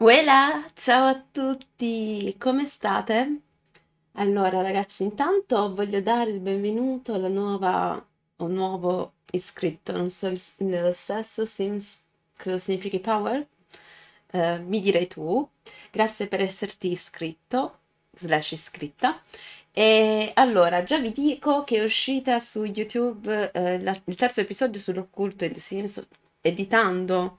Voilà, ciao a tutti, come state? Allora ragazzi, intanto voglio dare il benvenuto alla nuova o nuovo iscritto, non so il, il sesso, sims, credo significhi power, eh, mi direi tu, grazie per esserti iscritto, slash iscritta, e allora già vi dico che è uscita su YouTube eh, la, il terzo episodio sull'occulto in The Sims editando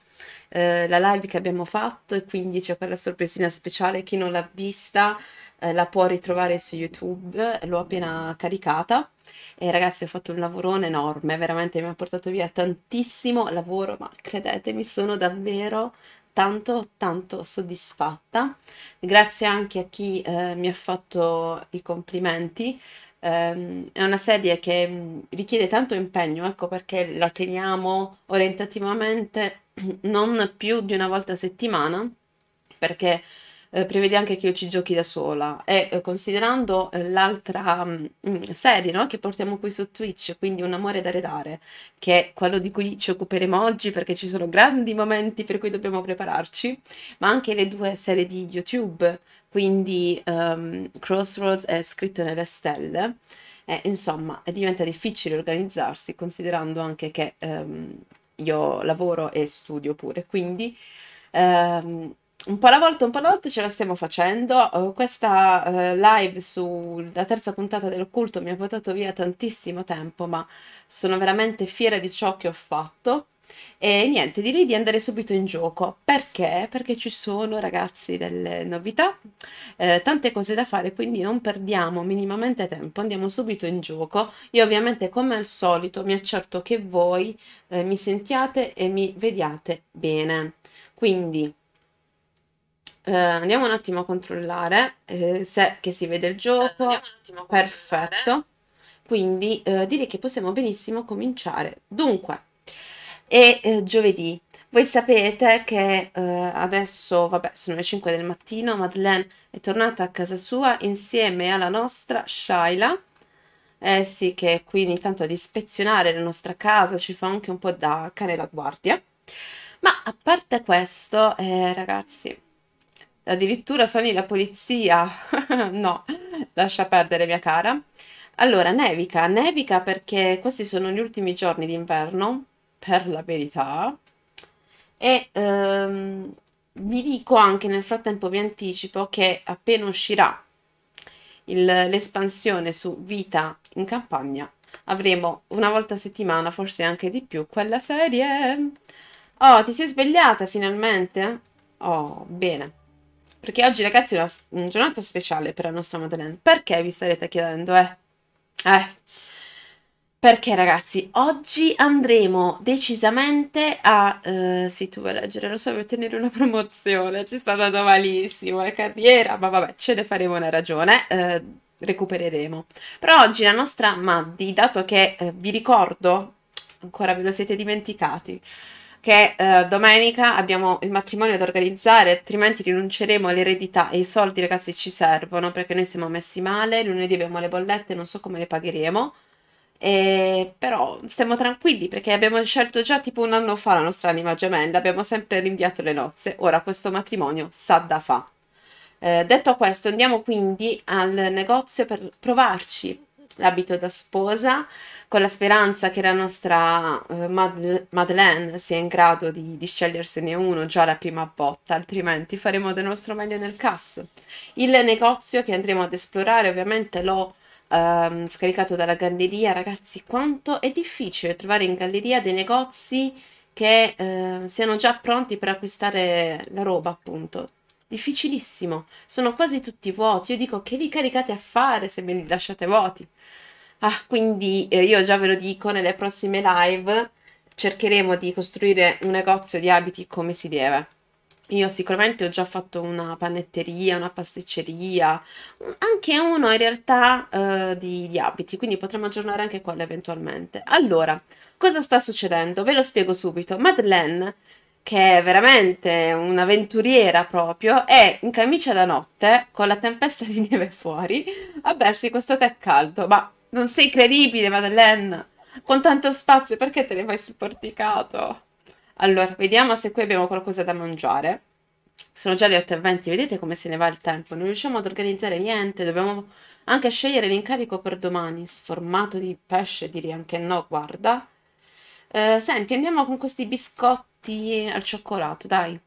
eh, la live che abbiamo fatto e quindi c'è quella sorpresina speciale, chi non l'ha vista eh, la può ritrovare su YouTube, l'ho appena caricata e ragazzi ho fatto un lavorone enorme, veramente mi ha portato via tantissimo lavoro, ma credetemi sono davvero tanto tanto soddisfatta grazie anche a chi eh, mi ha fatto i complimenti Um, è una serie che mm, richiede tanto impegno, ecco perché la teniamo orientativamente non più di una volta a settimana, perché eh, prevede anche che io ci giochi da sola e eh, considerando eh, l'altra mh, mm, mm, serie no? che portiamo qui su Twitch, quindi Un amore da redare, che è quello di cui ci occuperemo oggi perché ci sono grandi momenti per cui dobbiamo prepararci, ma anche le due serie di YouTube quindi um, Crossroads è scritto nelle stelle e insomma diventa difficile organizzarsi considerando anche che um, io lavoro e studio pure, quindi um, un po' alla volta, un po' alla volta ce la stiamo facendo. Uh, questa uh, live sulla terza puntata del culto mi ha portato via tantissimo tempo, ma sono veramente fiera di ciò che ho fatto. E niente, direi di andare subito in gioco. Perché? Perché ci sono, ragazzi, delle novità, eh, tante cose da fare, quindi non perdiamo minimamente tempo, andiamo subito in gioco. Io ovviamente, come al solito, mi accerto che voi eh, mi sentiate e mi vediate bene. Quindi... Eh, andiamo un attimo a controllare eh, se che si vede il gioco. Perfetto. Quindi eh, direi che possiamo benissimo cominciare. Dunque, e eh, giovedì. Voi sapete che eh, adesso, vabbè, sono le 5 del mattino, Madeleine è tornata a casa sua insieme alla nostra Shaila. Eh sì, che quindi intanto ad ispezionare la nostra casa, ci fa anche un po' da cane da guardia. Ma a parte questo, eh, ragazzi, addirittura suoni la polizia. no, lascia perdere mia cara. Allora, nevica, nevica perché questi sono gli ultimi giorni d'inverno per la verità e ehm, vi dico anche nel frattempo vi anticipo che appena uscirà l'espansione su vita in campagna avremo una volta a settimana forse anche di più quella serie oh ti sei svegliata finalmente oh bene perché oggi ragazzi è una, una giornata speciale per la nostra Madeleine perché vi starete chiedendo eh eh perché ragazzi, oggi andremo decisamente a... Uh, sì, tu vuoi leggere, lo so, vuoi ottenere una promozione, ci sta andando malissimo la carriera, ma vabbè, ce ne faremo una ragione, uh, recupereremo. Però oggi la nostra Maddi, dato che uh, vi ricordo, ancora ve lo siete dimenticati, che eh, domenica abbiamo il matrimonio da organizzare, altrimenti rinunceremo all'eredità e i soldi ragazzi ci servono perché noi siamo messi male, lunedì abbiamo le bollette, non so come le pagheremo. E però stiamo tranquilli perché abbiamo scelto già tipo un anno fa la nostra anima gemella, abbiamo sempre rinviato le nozze, ora questo matrimonio sa da fa. Eh, detto questo, andiamo quindi al negozio per provarci l'abito da sposa con la speranza che la nostra eh, Mad- Madeleine sia in grado di, di, scegliersene uno già la prima botta, altrimenti faremo del nostro meglio nel cast. Il negozio che andremo ad esplorare ovviamente lo ehm, scaricato dalla galleria. Ragazzi, quanto è difficile trovare in galleria dei negozi che eh, siano già pronti per acquistare la roba, appunto. Difficilissimo. Sono quasi tutti vuoti. Io dico che li caricate a fare se me li lasciate vuoti. Ah, quindi eh, io già ve lo dico nelle prossime live cercheremo di costruire un negozio di abiti come si deve. Io sicuramente ho già fatto una panetteria, una pasticceria, anche uno in realtà eh, di, di, abiti, quindi potremmo aggiornare anche quello eventualmente. Allora, cosa sta succedendo? Ve lo spiego subito. Madeleine, che è veramente un'avventuriera proprio, è in camicia da notte, con la tempesta di neve fuori, a bersi questo tè caldo. Ma non sei credibile, Madeleine! Con tanto spazio, perché te ne vai sul porticato? Allora, vediamo se qui abbiamo qualcosa da mangiare. Sono già le 8.20, vedete come se ne va il tempo, non riusciamo ad organizzare niente, dobbiamo anche scegliere l'incarico per domani, sformato di pesce, direi anche no, guarda. Eh, senti, andiamo con questi biscotti al cioccolato, dai.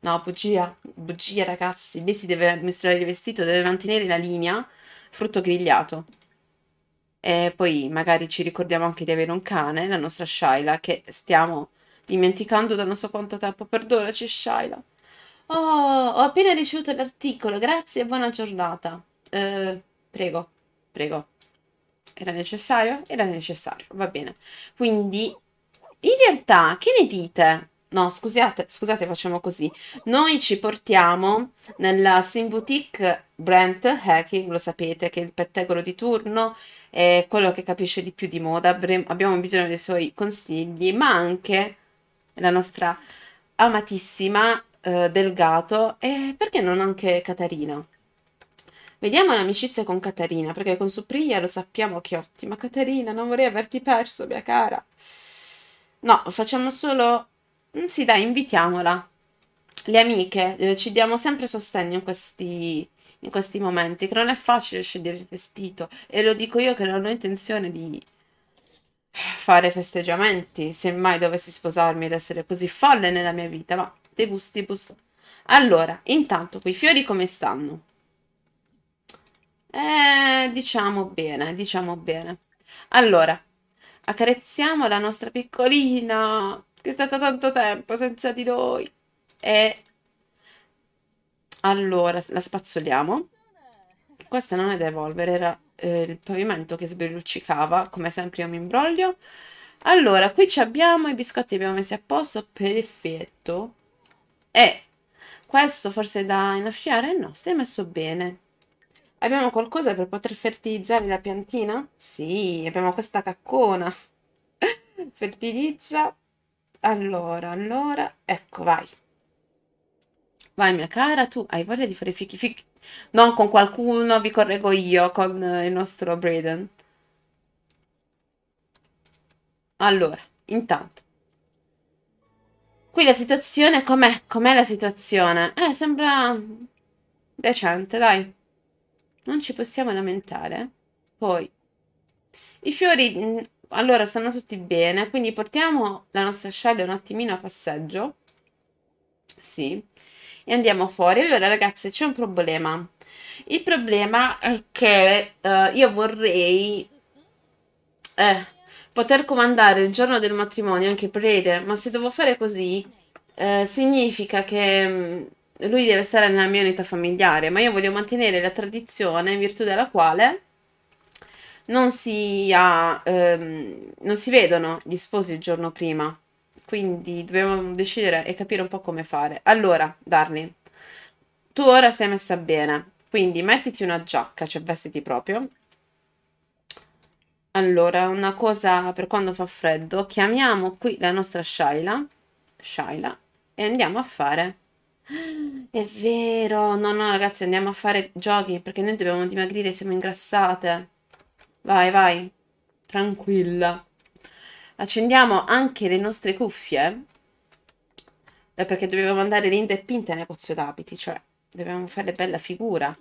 No, bugia, bugia ragazzi, lei si deve misurare il vestito, deve mantenere la linea, frutto grigliato. E poi magari ci ricordiamo anche di avere un cane, la nostra Shaila, che stiamo dimenticando da non so quanto tempo. Perdonaci, Shaila. Oh, ho appena ricevuto l'articolo, grazie e buona giornata. Eh, prego, prego. Era necessario? Era necessario, va bene. Quindi, in realtà, che ne dite? No, scusate, scusate, facciamo così. Noi ci portiamo nella Sim Boutique Brent Hacking, lo sapete, che è il pettegolo di turno, è quello che capisce di più di moda. Abbiamo bisogno dei suoi consigli, ma anche la nostra amatissima eh, Delgato e perché non anche Catarina? Vediamo l'amicizia con Catarina, perché con Supriya lo sappiamo che è ottima. Caterina, non vorrei averti perso, mia cara. No, facciamo solo... Mm, sì, dai, invitiamola. Le amiche, eh, ci diamo sempre sostegno in questi, in questi momenti, che non è facile scegliere il vestito. E lo dico io che non ho intenzione di, fare festeggiamenti, semmai dovessi sposarmi ed essere così folle nella mia vita, ma de gustibus. Allora, intanto quei fiori come stanno? Eh, diciamo bene, diciamo bene. Allora, accarezziamo la nostra piccolina, che è stata tanto tempo senza di noi. E allora, la spazzoliamo. Questa non è da evolvere, era eh, il pavimento che sbelluccicava, come sempre io mi imbroglio. Allora, qui ci abbiamo i biscotti, li abbiamo messi a posto, perfetto. E questo forse da innaffiare? No, stai messo bene. Abbiamo qualcosa per poter fertilizzare la piantina? Sì, abbiamo questa caccona. Fertilizza. Allora, allora, ecco, vai. Vai mia cara, tu hai voglia di fare fichi fichi? Non con qualcuno, vi correggo io, con eh, il nostro Braden. Allora, intanto. Qui la situazione com'è? Com'è la situazione? Eh, sembra decente, dai. Non ci possiamo lamentare. Poi, i fiori, mm, allora, stanno tutti bene, quindi portiamo la nostra Shell un attimino a passeggio. Sì e andiamo fuori. Allora ragazze c'è un problema. Il problema è che eh, io vorrei eh, poter comandare il giorno del matrimonio anche Preder, ma se devo fare così eh, significa che mm, lui deve stare nella mia unità familiare, ma io voglio mantenere la tradizione in virtù della quale non si, ha, ehm, non si vedono gli sposi il giorno prima. Quindi dobbiamo decidere e capire un po' come fare. Allora, Darling, tu ora stai messa bene, quindi mettiti una giacca, cioè vestiti proprio. Allora, una cosa per quando fa freddo, chiamiamo qui la nostra Shaila, Shaila e andiamo a fare... È vero, no, no, ragazzi, andiamo a fare giochi perché noi dobbiamo dimagrire, siamo ingrassate. Vai, vai, tranquilla. Accendiamo anche le nostre cuffie. Eh, perché dobbiamo andare linda e pinta in negozio d'abiti. Cioè, dobbiamo fare bella figura.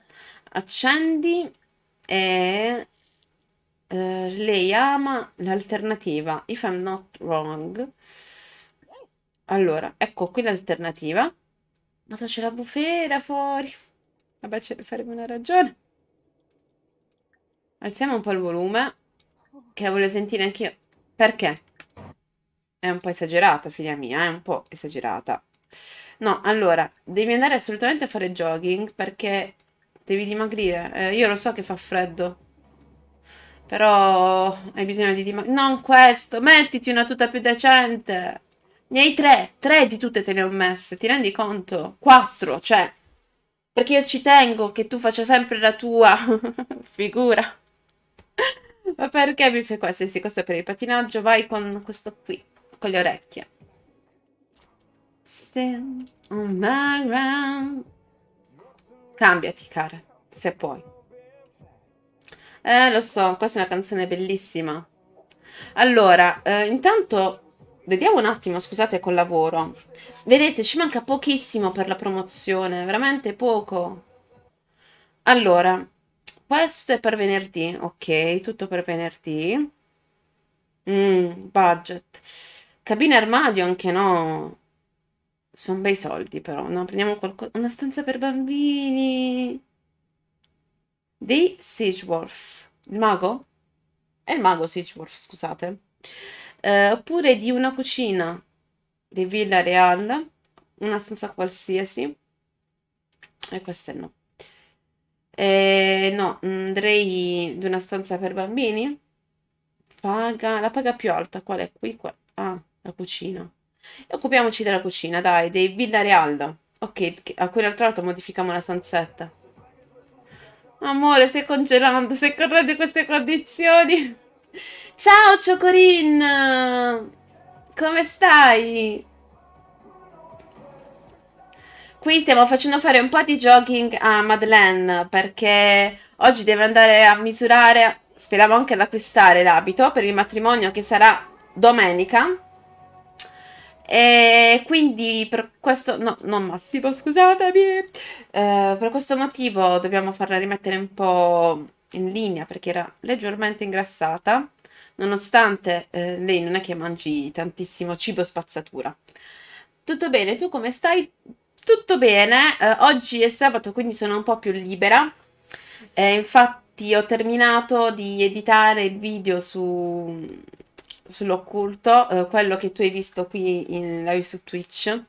Accendi e... Eh, lei ama l'alternativa. If I'm not wrong. Allora, ecco qui l'alternativa. Ma c'è la bufera fuori. Vabbè, ce ne farebbe una ragione. Alziamo un po' il volume, che la voglio sentire anch'io. Perché? è un po' esagerata, figlia mia, è un po' esagerata. No, allora, devi andare assolutamente a fare jogging perché devi dimagrire. Eh, io lo so che fa freddo, però hai bisogno di dimagrire. Non questo, mettiti una tuta più decente. Ne hai tre, tre di tutte te ne ho messe, ti rendi conto? Quattro, cioè, perché io ci tengo che tu faccia sempre la tua figura. Ma perché mi fai questo? Sì, questo è per il patinaggio, vai con questo qui con le orecchie. Stand on the ground. Cambiati, cara, se puoi. Eh, lo so, questa è una canzone bellissima. Allora, eh, intanto vediamo un attimo, scusate col lavoro. Vedete, ci manca pochissimo per la promozione, veramente poco. Allora, questo è per venerdì, ok, tutto per venerdì. Mm, budget. Cabina armadio anche no. Sono bei soldi però. No, prendiamo qualcosa. Una stanza per bambini. Di Sigeworth. Il mago? È il mago Sigeworth, scusate. Eh, oppure di una cucina di Villa Real. Una stanza qualsiasi. E queste no. Eh, no, andrei di una stanza per bambini. Paga, la paga più alta, qual è? Qui, qua. Ah, la cucina. E occupiamoci della cucina, dai, dei Villa Realda. Ok, a quell'altra volta modifichiamo la stanzetta. Amore, stai congelando, stai correndo in queste condizioni. Ciao, Ciocorin! Come stai? Qui stiamo facendo fare un po' di jogging a Madeleine perché oggi deve andare a misurare, speriamo anche ad acquistare l'abito per il matrimonio che sarà domenica e quindi per questo, no, non Massimo, scusatemi, eh, per questo motivo dobbiamo farla rimettere un po' in linea perché era leggermente ingrassata, nonostante eh, lei non è che mangi tantissimo cibo spazzatura. Tutto bene, tu come stai? Tutto bene, eh, oggi è sabato quindi sono un po' più libera, eh, infatti ho terminato di editare il video su sull'occulto, eh, quello che tu hai visto qui in live su Twitch,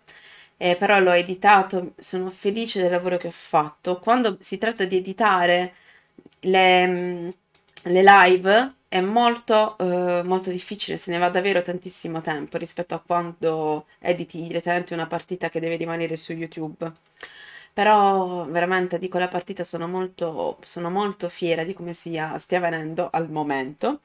eh, però l'ho editato, sono felice del lavoro che ho fatto. Quando si tratta di editare le, mm, le live è molto, eh, molto difficile, se ne va davvero tantissimo tempo rispetto a quando editi direttamente una partita che deve rimanere su YouTube. Però veramente di quella partita sono molto, sono molto fiera di come sia, stia venendo al momento.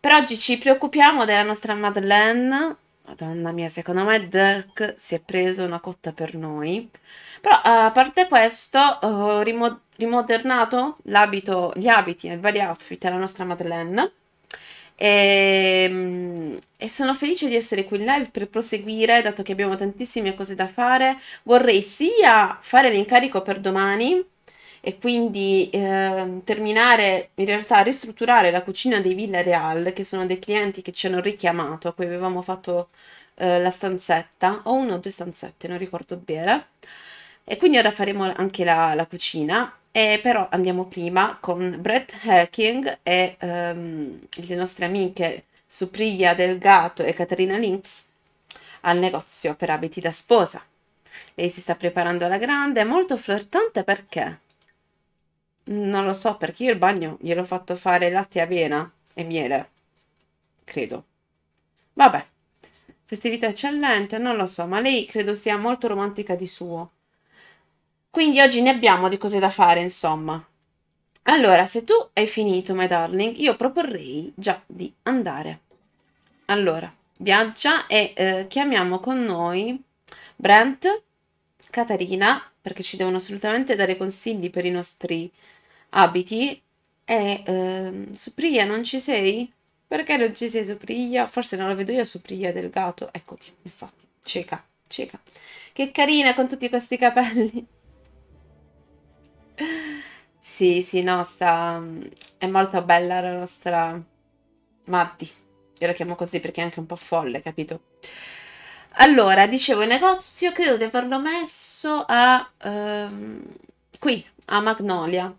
Per oggi ci preoccupiamo della nostra Madeleine. Madonna mia, secondo me Dirk si è preso una cotta per noi. Però eh, a parte questo, ho eh, rimodernato l'abito, gli abiti e i vari outfit della nostra Madeleine. E, ehm, e, sono felice di essere qui in live per proseguire, dato che abbiamo tantissime cose da fare. Vorrei sia fare l'incarico per domani, e quindi eh, terminare in realtà a ristrutturare la cucina dei Villa Real, che sono dei clienti che ci hanno richiamato, a cui avevamo fatto eh, la stanzetta, o uno o due stanzette, non ricordo bene. E quindi ora faremo anche la, la cucina, e però andiamo prima con Brett Hacking e ehm, le nostre amiche Supriya Delgato e Caterina Links al negozio per abiti da sposa. Lei si sta preparando alla grande, è molto flirtante perché non lo so, perché io il bagno gliel'ho fatto fare latte e avena e miele, credo. Vabbè, festività eccellente, non lo so, ma lei credo sia molto romantica di suo. Quindi oggi ne abbiamo di cose da fare, insomma. Allora, se tu hai finito, my darling, io proporrei già di andare. Allora, viaggia e eh, chiamiamo con noi Brent, Caterina, perché ci devono assolutamente dare consigli per i nostri abiti e ehm, Supriglia non ci sei? Perché non ci sei Supriglia? Forse non la vedo io Supriglia del gatto. Eccoti, infatti, cieca, cieca. Che carina con tutti questi capelli. Sì, sì, no, sta... è molto bella la nostra Matti. Io la chiamo così perché è anche un po' folle, capito? Allora, dicevo, il negozio credo di averlo messo a... Ehm, qui, a Magnolia.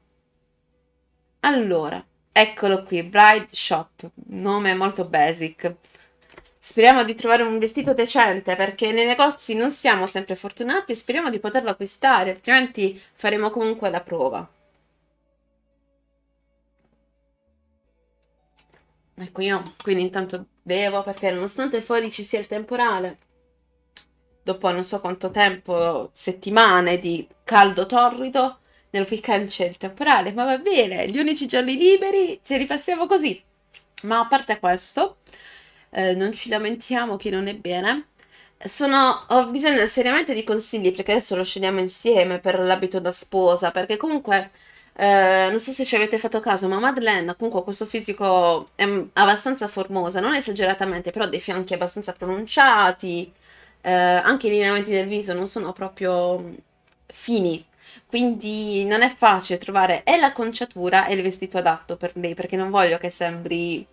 Allora, eccolo qui, Bride Shop, nome molto basic. Speriamo di trovare un vestito decente perché nei negozi non siamo sempre fortunati e speriamo di poterlo acquistare, altrimenti faremo comunque la prova. Ecco io, quindi intanto bevo perché nonostante fuori ci sia il temporale, dopo non so quanto tempo, settimane di caldo torrido, nel weekend c'è il temporale, ma va bene, gli unici giorni liberi ce li passiamo così. Ma a parte questo, eh, non ci lamentiamo chi non è bene. Sono, ho bisogno seriamente di consigli perché adesso lo scegliamo insieme per l'abito da sposa, perché comunque eh, non so se ci avete fatto caso, ma Madeleine comunque questo fisico è abbastanza formosa, non esageratamente, però ha dei fianchi abbastanza pronunciati, eh, anche i lineamenti del viso non sono proprio mm, fini, quindi non è facile trovare e l'acconciatura e il vestito adatto per lei, perché non voglio che sembri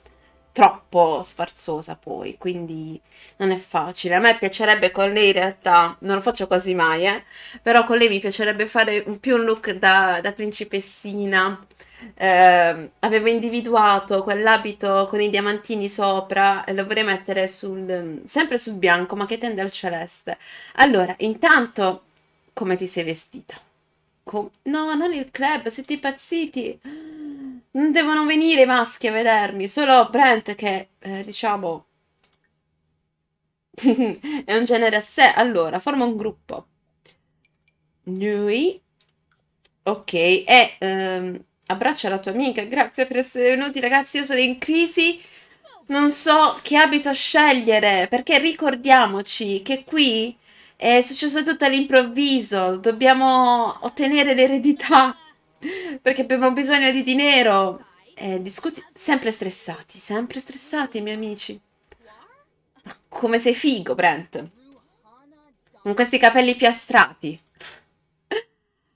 troppo sfarzosa poi, quindi non è facile. A me piacerebbe con lei in realtà, non lo faccio quasi mai, eh, però con lei mi piacerebbe fare più un look da, da principessina. Eh, avevo individuato quell'abito con i diamantini sopra e lo vorrei mettere sul, sempre sul bianco, ma che tende al celeste. Allora, intanto come ti sei vestita? Com no, non il club, siete impazziti. Non devono venire i maschi a vedermi, solo Brent che, eh, diciamo, è un genere a sé. Allora, forma un gruppo. Lui. Ok, e ehm, abbraccia la tua amica. Grazie per essere venuti, ragazzi. Io sono in crisi. Non so che abito scegliere, perché ricordiamoci che qui è successo tutto all'improvviso, dobbiamo ottenere l'eredità perché abbiamo bisogno di dinero. Eh, discuti sempre stressati, sempre stressati, miei amici. Ma come sei figo, Brent. Con questi capelli piastrati.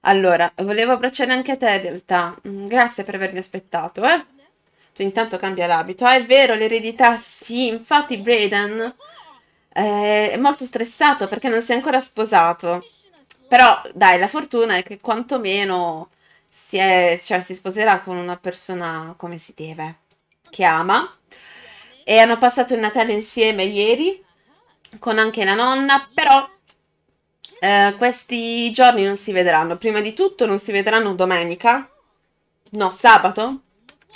Allora, volevo abbracciare anche te, in realtà. Mm, grazie per avermi aspettato, eh. Tu intanto cambia l'abito. Ah, è vero, l'eredità, sì. Infatti, Braden eh, è molto stressato perché non si è ancora sposato. Però dai, la fortuna è che quantomeno si, è, cioè, si sposerà con una persona come si deve, che ama. E hanno passato il Natale insieme ieri, con anche la nonna, però eh, questi giorni non si vedranno. Prima di tutto non si vedranno domenica, no, sabato,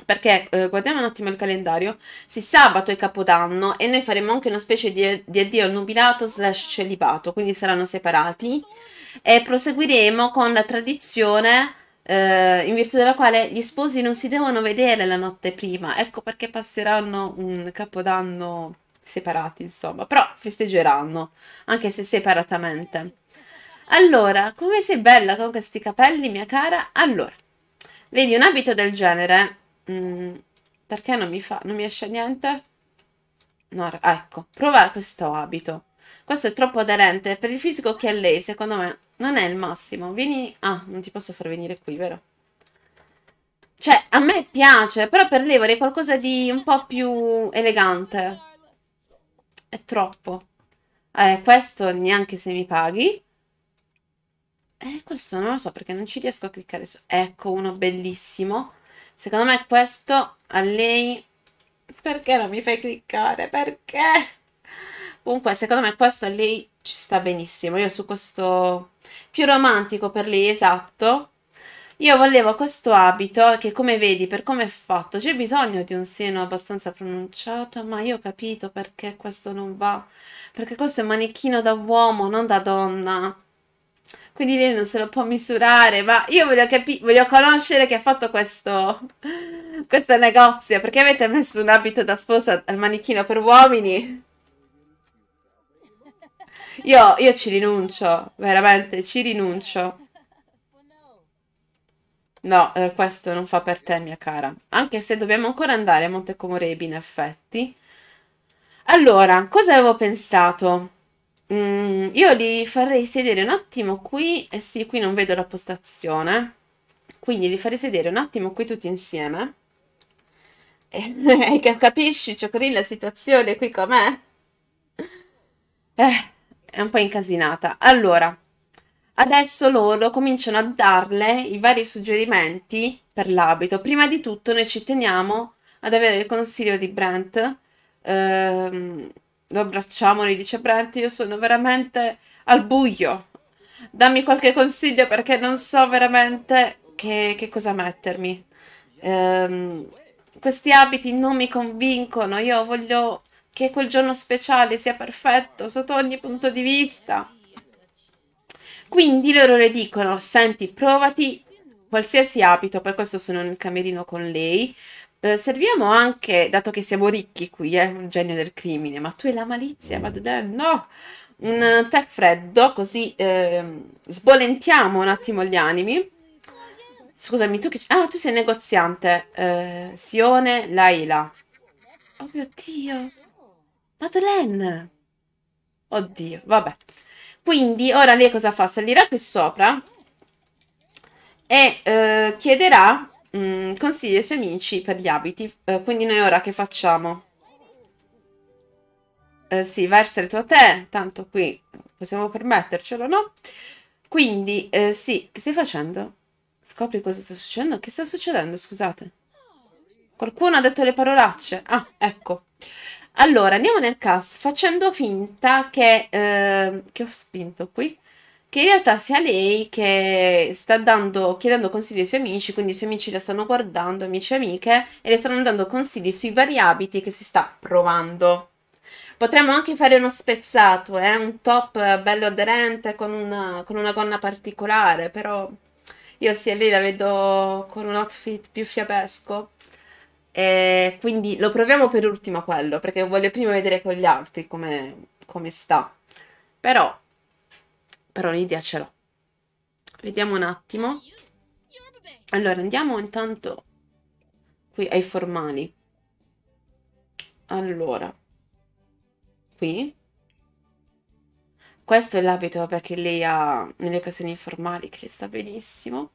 perché eh, guardiamo un attimo il calendario. Sì, sabato è Capodanno e noi faremo anche una specie di, di addio al nubilato slash celibato, quindi saranno separati e proseguiremo con la tradizione eh, in virtù della quale gli sposi non si devono vedere la notte prima, ecco perché passeranno un Capodanno separati, insomma, però festeggeranno, anche se separatamente. Allora, come sei bella con questi capelli, mia cara? Allora, vedi un abito del genere Mm, perché non mi, fa, non mi esce niente? No, ecco, prova questo abito. Questo è troppo aderente. Per il fisico che è lei, secondo me, non è il massimo. Vieni... Ah, non ti posso far venire qui, vero? Cioè, a me piace, però per lei vorrei qualcosa di un po' più elegante. È troppo. Eh, questo neanche se mi paghi. Eh, questo non lo so perché non ci riesco a cliccare su. Ecco, uno bellissimo. Secondo me questo a lei... Perché non mi fai cliccare? Perché? Comunque, secondo me questo a lei ci sta benissimo. Io su questo... Più romantico per lei, esatto. Io volevo questo abito che come vedi per come è fatto c'è bisogno di un seno abbastanza pronunciato ma io ho capito perché questo non va perché questo è un manichino da uomo non da donna quindi lei non se lo può misurare, ma io voglio, capi- voglio conoscere chi ha fatto questo, questo negozio. Perché avete messo un abito da sposa al manichino per uomini? Io, io ci rinuncio, veramente, ci rinuncio. No, eh, questo non fa per te, mia cara. Anche se dobbiamo ancora andare a Montecomorebi, in effetti. Allora, cosa avevo pensato? Mm, io li farei sedere un attimo qui, eh sì, qui non vedo la postazione, quindi li farei sedere un attimo qui tutti insieme. Capisci, Ciocorin, la situazione qui com'è? Eh, è un po' incasinata. Allora, adesso loro cominciano a darle i vari suggerimenti per l'abito. Prima di tutto noi ci teniamo ad avere il consiglio di Brent. Ehm, lo abbracciamoli, dice Brent, io sono veramente al buio. Dammi qualche consiglio perché non so veramente che, che cosa mettermi. Ehm, questi abiti non mi convincono, io voglio che quel giorno speciale sia perfetto sotto ogni punto di vista. Quindi loro le dicono, senti, provati qualsiasi abito, per questo sono nel camerino con lei, eh, serviamo anche, dato che siamo ricchi qui, eh, un genio del crimine, ma tu e la malizia, vado no! Un tè freddo, così eh, sbolentiamo un attimo gli animi. Scusami, tu che... Ah, tu sei negoziante. Eh, Sione Laila. Oh mio Dio. Madeleine. Oddio, vabbè. Quindi, ora lei cosa fa? Salirà qui sopra e eh, chiederà Mm, consigli ai suoi amici per gli abiti. Eh, quindi noi ora che facciamo? Eh, sì, va a essere tuo te, tanto qui possiamo permettercelo, no? Quindi, eh, sì, che stai facendo? Scopri cosa sta succedendo? Che sta succedendo, scusate? Qualcuno ha detto le parolacce? Ah, ecco. Allora, andiamo nel cast facendo finta che... Eh, che ho spinto qui? che in realtà sia lei che sta dando, chiedendo consigli ai suoi amici, quindi i suoi amici la stanno guardando, amici e amiche, e le stanno dando consigli sui vari abiti che si sta provando. Potremmo anche fare uno spezzato, eh? un top bello aderente con una, con una gonna particolare, però io sia lei la vedo con un outfit più fiabesco. E quindi lo proviamo per ultimo quello, perché voglio prima vedere con gli altri come, come sta. Però però un'idea ce l'ho. Vediamo un attimo. Allora, andiamo intanto qui ai formali. Allora, qui. Questo è l'abito che lei ha nelle occasioni formali, che le sta benissimo.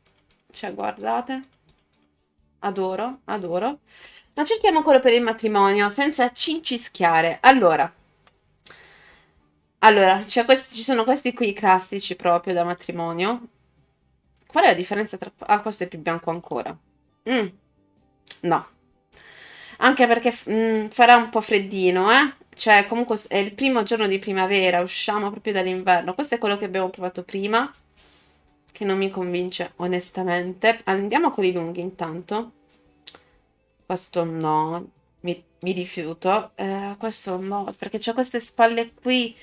Cioè, guardate. Adoro, adoro. Ma cerchiamo quello per il matrimonio, senza cincischiare. Allora, allora, questi, ci sono questi qui classici proprio da matrimonio. Qual è la differenza tra... Ah, questo è più bianco ancora. Mm. No. Anche perché mm, farà un po' freddino, eh? Cioè, comunque è il primo giorno di primavera, usciamo proprio dall'inverno. Questo è quello che abbiamo provato prima, che non mi convince onestamente. Andiamo con i lunghi intanto. Questo no, mi, mi rifiuto. Eh, questo no, perché c'è queste spalle qui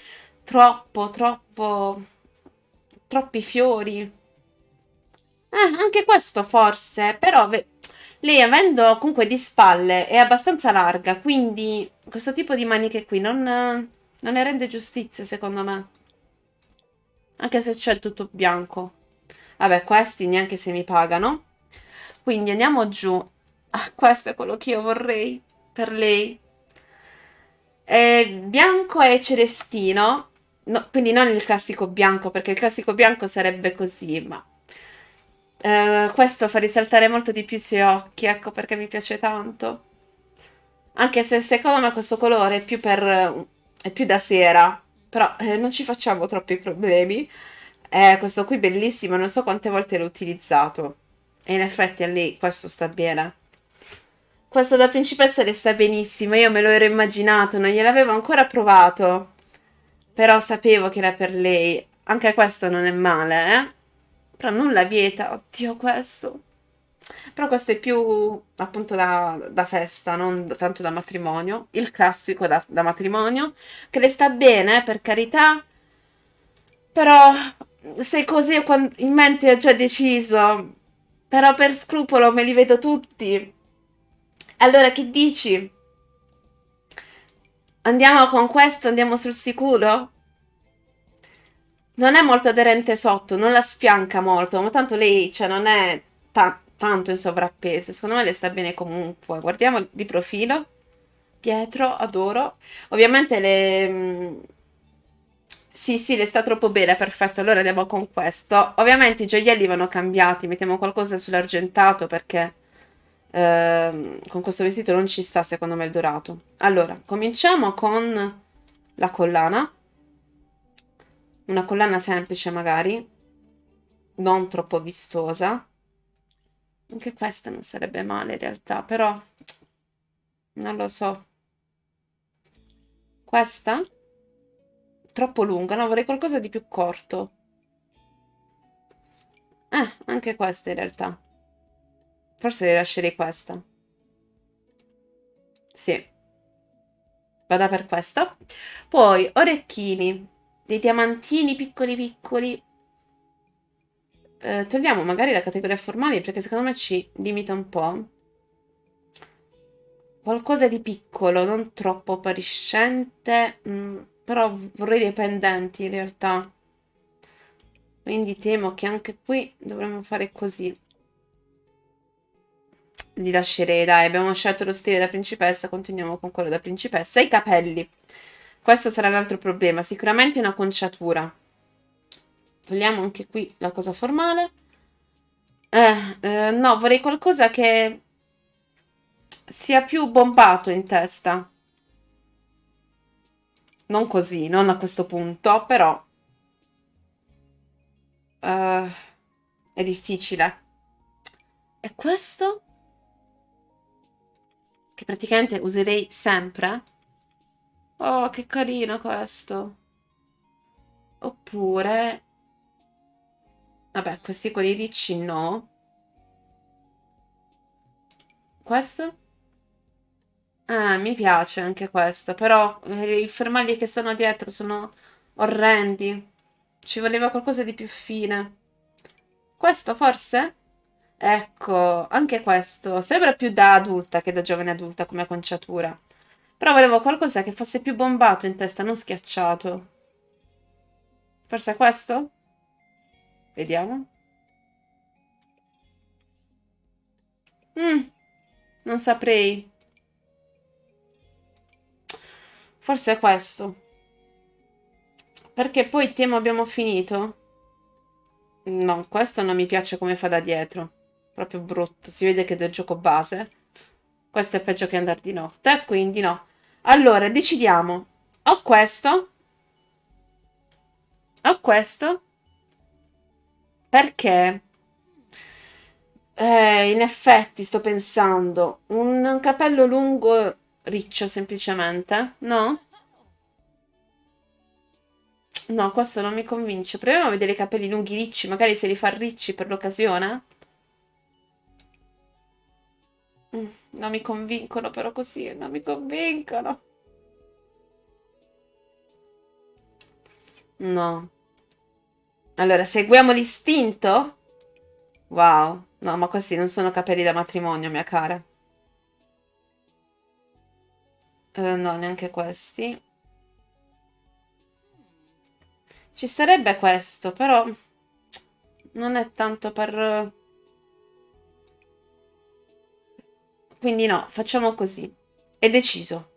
troppo, troppo, troppi fiori. Eh, anche questo forse, però lei avendo comunque di spalle è abbastanza larga, quindi questo tipo di maniche qui non, non ne rende giustizia secondo me. Anche se c'è tutto bianco. Vabbè, questi neanche se mi pagano. Quindi andiamo giù. Ah, questo è quello che io vorrei per lei. È bianco e celestino No, quindi non il classico bianco, perché il classico bianco sarebbe così, ma... Eh, questo fa risaltare molto di più i suoi occhi, ecco perché mi piace tanto. Anche se secondo me questo colore è più, per, è più da sera, però eh, non ci facciamo troppi problemi. Eh, questo qui bellissimo, non so quante volte l'ho utilizzato. E in effetti a lei questo sta bene. Questo da principessa le sta benissimo, io me lo ero immaginato, non gliel'avevo ancora provato. Però sapevo che era per lei. Anche questo non è male, eh? Però non la vieta. Oddio, questo. Però questo è più appunto da, da festa, non tanto da matrimonio. Il classico da, da matrimonio. Che le sta bene, eh, per carità. Però se così in mente ho già deciso. Però per scrupolo me li vedo tutti. Allora che dici? Andiamo con questo? Andiamo sul sicuro? Non è molto aderente sotto, non la sfianca molto, ma tanto lei cioè, non è ta tanto in sovrappeso. Secondo me le sta bene comunque. Guardiamo di profilo. Dietro, adoro. Ovviamente le... Mm, sì, sì, le sta troppo bene, perfetto, allora andiamo con questo. Ovviamente i gioielli vanno cambiati, mettiamo qualcosa sull'argentato perché Ehm, con questo vestito non ci sta secondo me il dorato. Allora, cominciamo con la collana. Una collana semplice magari, non troppo vistosa. Anche questa non sarebbe male in realtà, però non lo so. Questa? Troppo lunga, no, vorrei qualcosa di più corto. Eh, anche questa in realtà. Forse le lascerei questa. Sì. Vada per questa. Poi, orecchini. Dei diamantini piccoli piccoli. Eh, togliamo magari la categoria formale perché secondo me ci limita un po'. Qualcosa di piccolo, non troppo appariscente. Mh, mm, però vorrei dei pendenti in realtà. Quindi temo che anche qui dovremmo fare così li lascerei, dai, abbiamo scelto lo stile da principessa, continuiamo con quello da principessa. I capelli. Questo sarà l'altro problema, sicuramente una conciatura. Togliamo anche qui la cosa formale. Eh, eh, no, vorrei qualcosa che sia più bombato in testa. Non così, non a questo punto, però... Eh, è difficile. E questo? che praticamente userei sempre. Oh, che carino questo. Oppure... Vabbè, questi con i ricci no. Questo? Ah, mi piace anche questo, però eh, i fermagli che stanno dietro sono orrendi. Ci voleva qualcosa di più fine. Questo forse? Ecco, anche questo sembra più da adulta che da giovane adulta come conciatura. Però volevo qualcosa che fosse più bombato in testa, non schiacciato. Forse è questo? Vediamo. Mm, non saprei. Forse è questo. Perché poi temo abbiamo finito. No, questo non mi piace come fa da dietro proprio brutto. Si vede che è del gioco base. Questo è peggio che andare di notte, quindi no. Allora, decidiamo. Ho questo. Ho questo. Perché? Eh, in effetti sto pensando. Un, un capello lungo riccio, semplicemente. No? No, questo non mi convince. Proviamo a vedere i capelli lunghi ricci. Magari se li fa ricci per l'occasione. Mm, non mi convincono però così, non mi convincono. No. Allora, seguiamo l'istinto? Wow, no, ma questi non sono capelli da matrimonio, mia cara. Eh, no, neanche questi. Ci sarebbe questo, però non è tanto per... Quindi no, facciamo così. È deciso.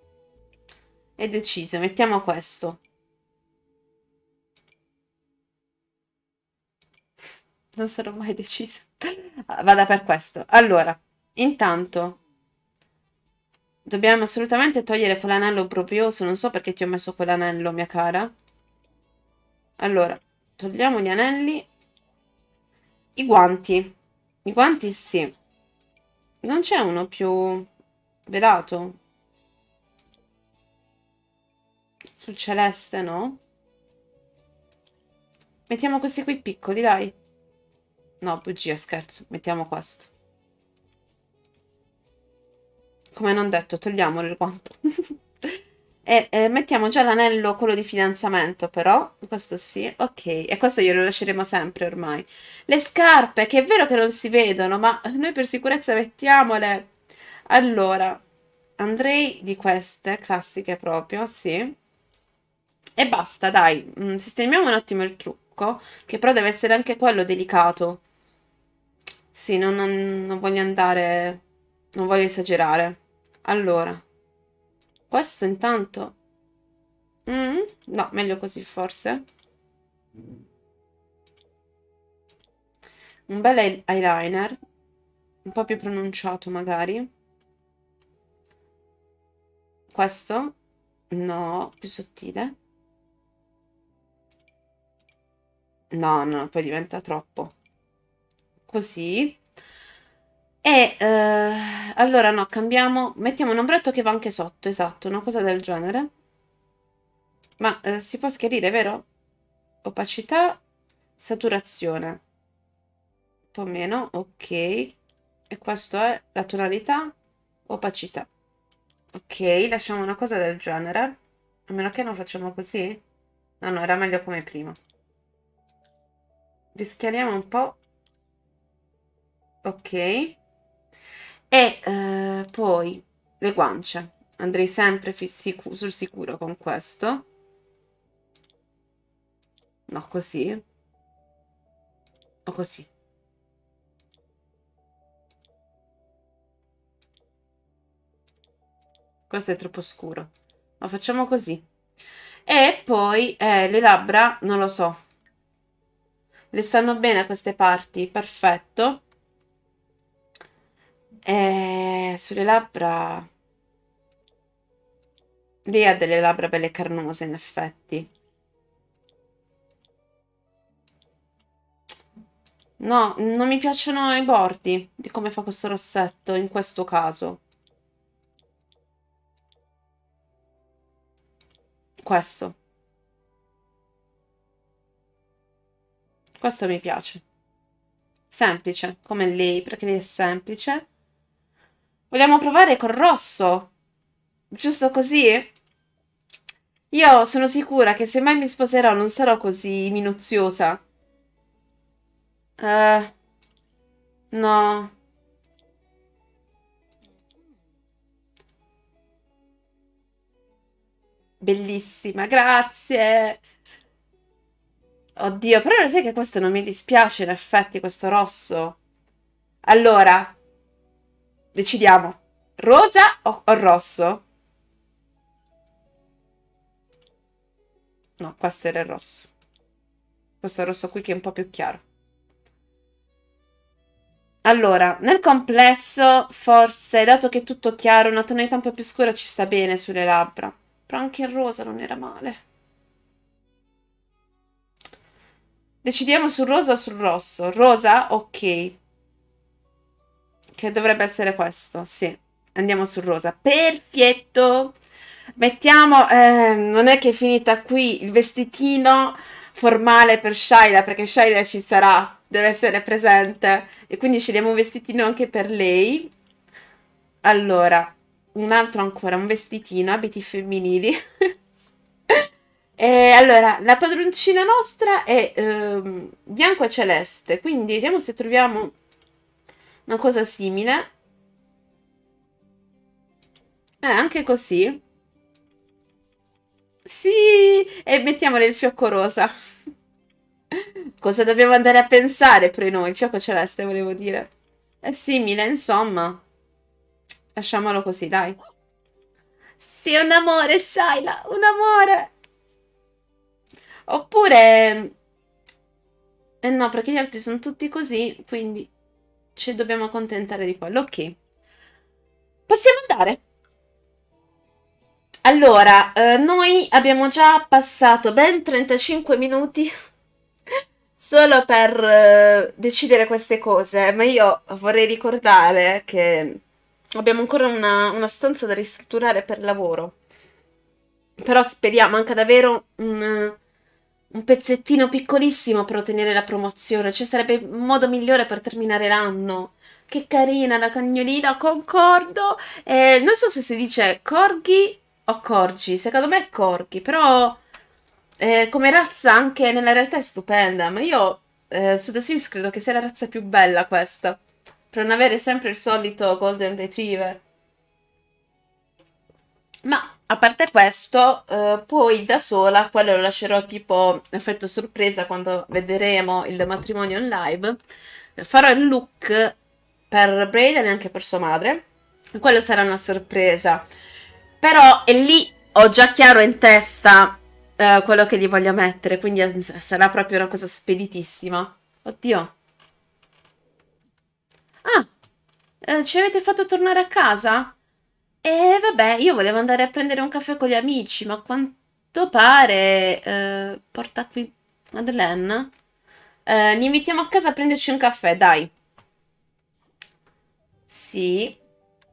È deciso, mettiamo questo. Non sarò mai decisa. Vada per questo. Allora, intanto dobbiamo assolutamente togliere quell'anello propioso. Non so perché ti ho messo quell'anello, mia cara. Allora, togliamo gli anelli. I guanti. I guanti sì. Non c'è uno più velato? Sul celeste, no? Mettiamo questi qui piccoli, dai. No, bugia, scherzo. Mettiamo questo. Come non detto, togliamolo il guanto. E eh, mettiamo già l'anello, quello di fidanzamento, però. Questo sì, ok. E questo glielo lasceremo sempre ormai. Le scarpe, che è vero che non si vedono, ma noi per sicurezza mettiamole. Allora, andrei di queste, classiche proprio, sì. E basta, dai. Mm, sistemiamo un attimo il trucco, che però deve essere anche quello delicato. Sì, non, non voglio andare... Non voglio esagerare. Allora... Questo intanto... Mm, no, meglio così forse. Un bel eyeliner, un po' più pronunciato magari. Questo? No, più sottile. No, no, poi diventa troppo. Così. E eh, allora no, cambiamo, mettiamo un ombretto che va anche sotto, esatto, una cosa del genere. Ma eh, si può schiarire, vero? Opacità, saturazione. Un po' meno, ok. E questo è la tonalità, opacità. Ok, lasciamo una cosa del genere. A meno che non facciamo così. No, no, era meglio come prima. Rischiariamo un po'. Ok. E eh, poi le guance. Andrei sempre sicu sul sicuro con questo. No, così. O così. Questo è troppo scuro. Ma facciamo così. E poi eh, le labbra, non lo so. Le stanno bene a queste parti, perfetto. Eh, sulle labbra... Lì ha delle labbra belle carnose, in effetti. No, non mi piacciono i bordi di come fa questo rossetto in questo caso. Questo. Questo mi piace. Semplice, come lei, perché lei è semplice. Vogliamo provare col rosso? Giusto così? Io sono sicura che se mai mi sposerò non sarò così minuziosa. Uh, no. Bellissima, grazie. Oddio, però lo sai che questo non mi dispiace in effetti, questo rosso. Allora, Decidiamo. Rosa o, o rosso? No, questo era il rosso. Questo è il rosso qui che è un po' più chiaro. Allora, nel complesso, forse, dato che è tutto chiaro, una tonalità un po' più scura ci sta bene sulle labbra. Però anche il rosa non era male. Decidiamo sul rosa o sul rosso? Rosa? Ok che dovrebbe essere questo, sì. Andiamo sul rosa. Perfetto! Mettiamo, eh, non è che è finita qui, il vestitino formale per Shaila, perché Shaila ci sarà, deve essere presente. E quindi scegliamo un vestitino anche per lei. Allora, un altro ancora, un vestitino, abiti femminili. e allora, la padroncina nostra è ehm, bianco e celeste, quindi vediamo se troviamo una cosa simile. Eh, anche così. Sì! E mettiamole il fiocco rosa. Cosa dobbiamo andare a pensare per noi? Il fiocco celeste, volevo dire. È simile, insomma. Lasciamolo così, dai. Sì, un amore, Shaila! Un amore! Oppure... Eh no, perché gli altri sono tutti così, quindi ci dobbiamo accontentare di quello. Ok. Possiamo andare. Allora, eh, noi abbiamo già passato ben 35 minuti solo per eh, decidere queste cose, ma io vorrei ricordare che abbiamo ancora una, una stanza da ristrutturare per lavoro. Però speriamo anche ad avere un, un pezzettino piccolissimo per ottenere la promozione, cioè sarebbe un modo migliore per terminare l'anno. Che carina la cagnolina, concordo. Eh, non so se si dice corgi o corgi, secondo me è corgi, però eh, come razza anche nella realtà è stupenda, ma io eh, su The Sims credo che sia la razza più bella questa, per non avere sempre il solito Golden Retriever. Ma a parte questo, eh, poi da sola, quello lo lascerò tipo effetto sorpresa quando vedremo il matrimonio in live, farò il look per Braden e anche per sua madre. Quello sarà una sorpresa. Però è lì ho già chiaro in testa eh, quello che gli voglio mettere, quindi sarà proprio una cosa speditissima. Oddio. Ah, eh, ci avete fatto tornare a casa? E vabbè, io volevo andare a prendere un caffè con gli amici, ma a quanto pare eh, porta qui Madeleine. Eh, li invitiamo a casa a prenderci un caffè, dai. Sì,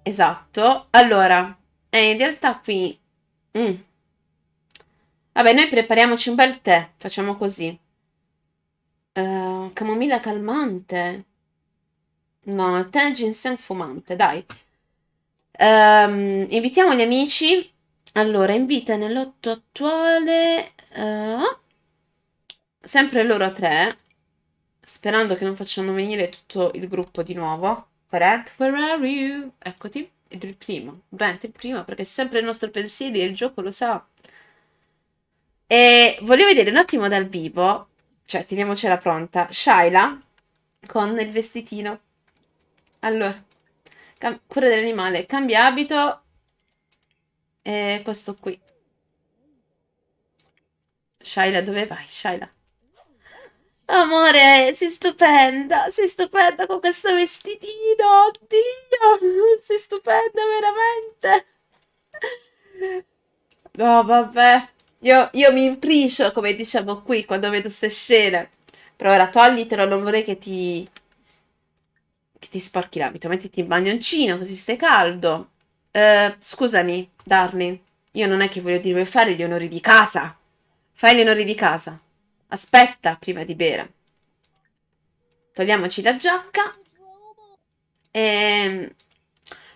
esatto. Allora, eh, in realtà qui... Mm. Vabbè, noi prepariamoci un bel tè, facciamo così. Uh, camomilla calmante. No, tè ginseng fumante, dai. Um, invitiamo gli amici. Allora, invita nell'otto attuale... Uh, sempre loro tre. Sperando che non facciano venire tutto il gruppo di nuovo. Brent, where are you? Eccoti. Il primo. Brent, il primo, perché è sempre il nostro pensiero e il gioco lo sa. E voglio vedere un attimo dal vivo, cioè teniamocela pronta, Shaila con il vestitino. Allora cura dell'animale. Cambia abito. E questo qui. Shaila, dove vai? Shaila. Amore, sei stupenda, sei stupenda con questo vestitino, oddio, sei stupenda veramente. No, vabbè, io, io mi impriscio, come diciamo qui, quando vedo queste scene. Però ora toglitelo, non vorrei che ti, che ti sporchi l'abito, mettiti in bagnoncino così stai caldo. Eh, scusami, darling, io non è che voglio dirmi fare gli onori di casa. Fai gli onori di casa. Aspetta prima di bere. Togliamoci la giacca. E... Ehm,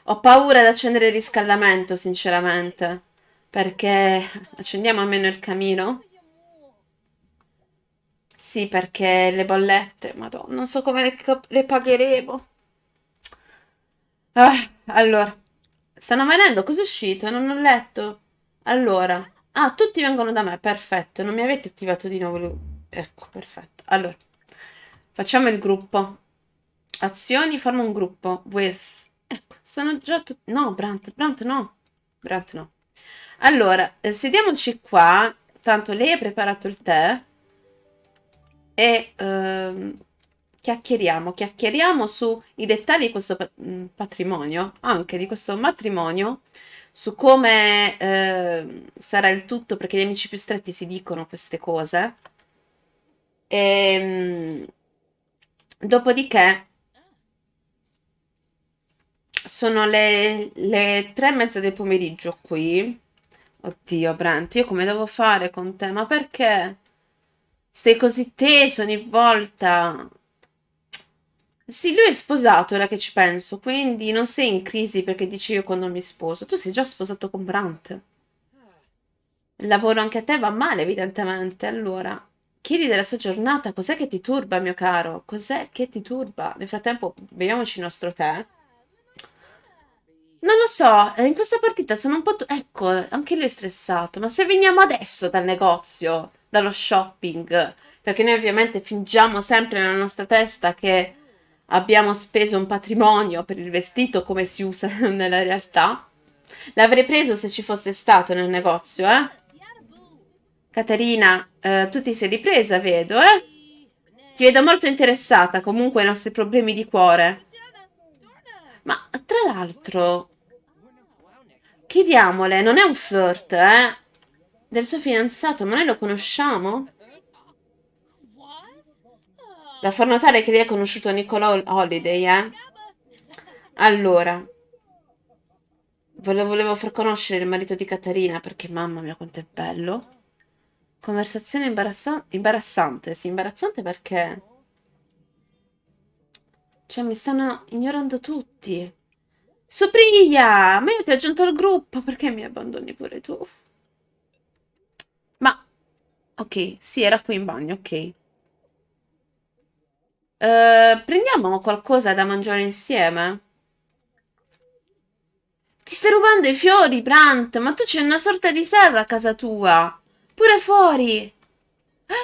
ho paura di accendere il riscaldamento, sinceramente. Perché accendiamo almeno il camino? Sì, perché le bollette, madonna, non so come le, le pagheremo. Ah, allora, stanno venendo, cos'è uscito? Non ho letto. Allora, ah, tutti vengono da me, perfetto. Non mi avete attivato di nuovo. Ecco, perfetto. Allora, facciamo il gruppo. Azioni, forma un gruppo. With. Ecco, stanno già tutti... No, Brant, Brant no. Brant no. Allora, eh, sediamoci qua. Tanto lei ha preparato il tè. E... Ehm chiacchieriamo, chiacchieriamo sui dettagli di questo mm, patrimonio, anche di questo matrimonio, su come eh, sarà il tutto, perché gli amici più stretti si dicono queste cose. E, ehm, dopodiché sono le, le tre e mezza del pomeriggio qui. Oddio, Brant, io come devo fare con te? Ma perché? Stai così teso ogni volta. Sì, lui è sposato, ora che ci penso, quindi non sei in crisi perché dici io quando mi sposo. Tu sei già sposato con Brant. Il lavoro anche a te va male, evidentemente. Allora, chiedi della sua giornata, cos'è che ti turba, mio caro? Cos'è che ti turba? Nel frattempo, beviamoci il nostro tè. Non lo so, eh, in questa partita sono un po'... Ecco, anche lui è stressato. Ma se veniamo adesso dal negozio, dallo shopping, perché noi ovviamente fingiamo sempre nella nostra testa che abbiamo speso un patrimonio per il vestito come si usa nella realtà. L'avrei preso se ci fosse stato nel negozio, eh? Caterina, eh, tu ti sei ripresa, vedo, eh? Ti vedo molto interessata comunque ai nostri problemi di cuore. Ma tra l'altro... Chiediamole, non è un flirt, eh? Del suo fidanzato, ma noi lo conosciamo? Da far notare che lei ha conosciuto Nicola Holiday, eh? Allora, ve lo volevo far conoscere il marito di Caterina perché mamma mia quanto è bello. Conversazione imbarazza imbarazzante, sì, imbarazzante perché... Cioè, mi stanno ignorando tutti. Supriya, ma io ti ho aggiunto al gruppo, perché mi abbandoni pure tu? Ma, ok, sì, era qui in bagno, ok. Eh, prendiamo qualcosa da mangiare insieme? Ti stai rubando i fiori, Brant, ma tu c'è una sorta di serra a casa tua. Pure fuori. Ah,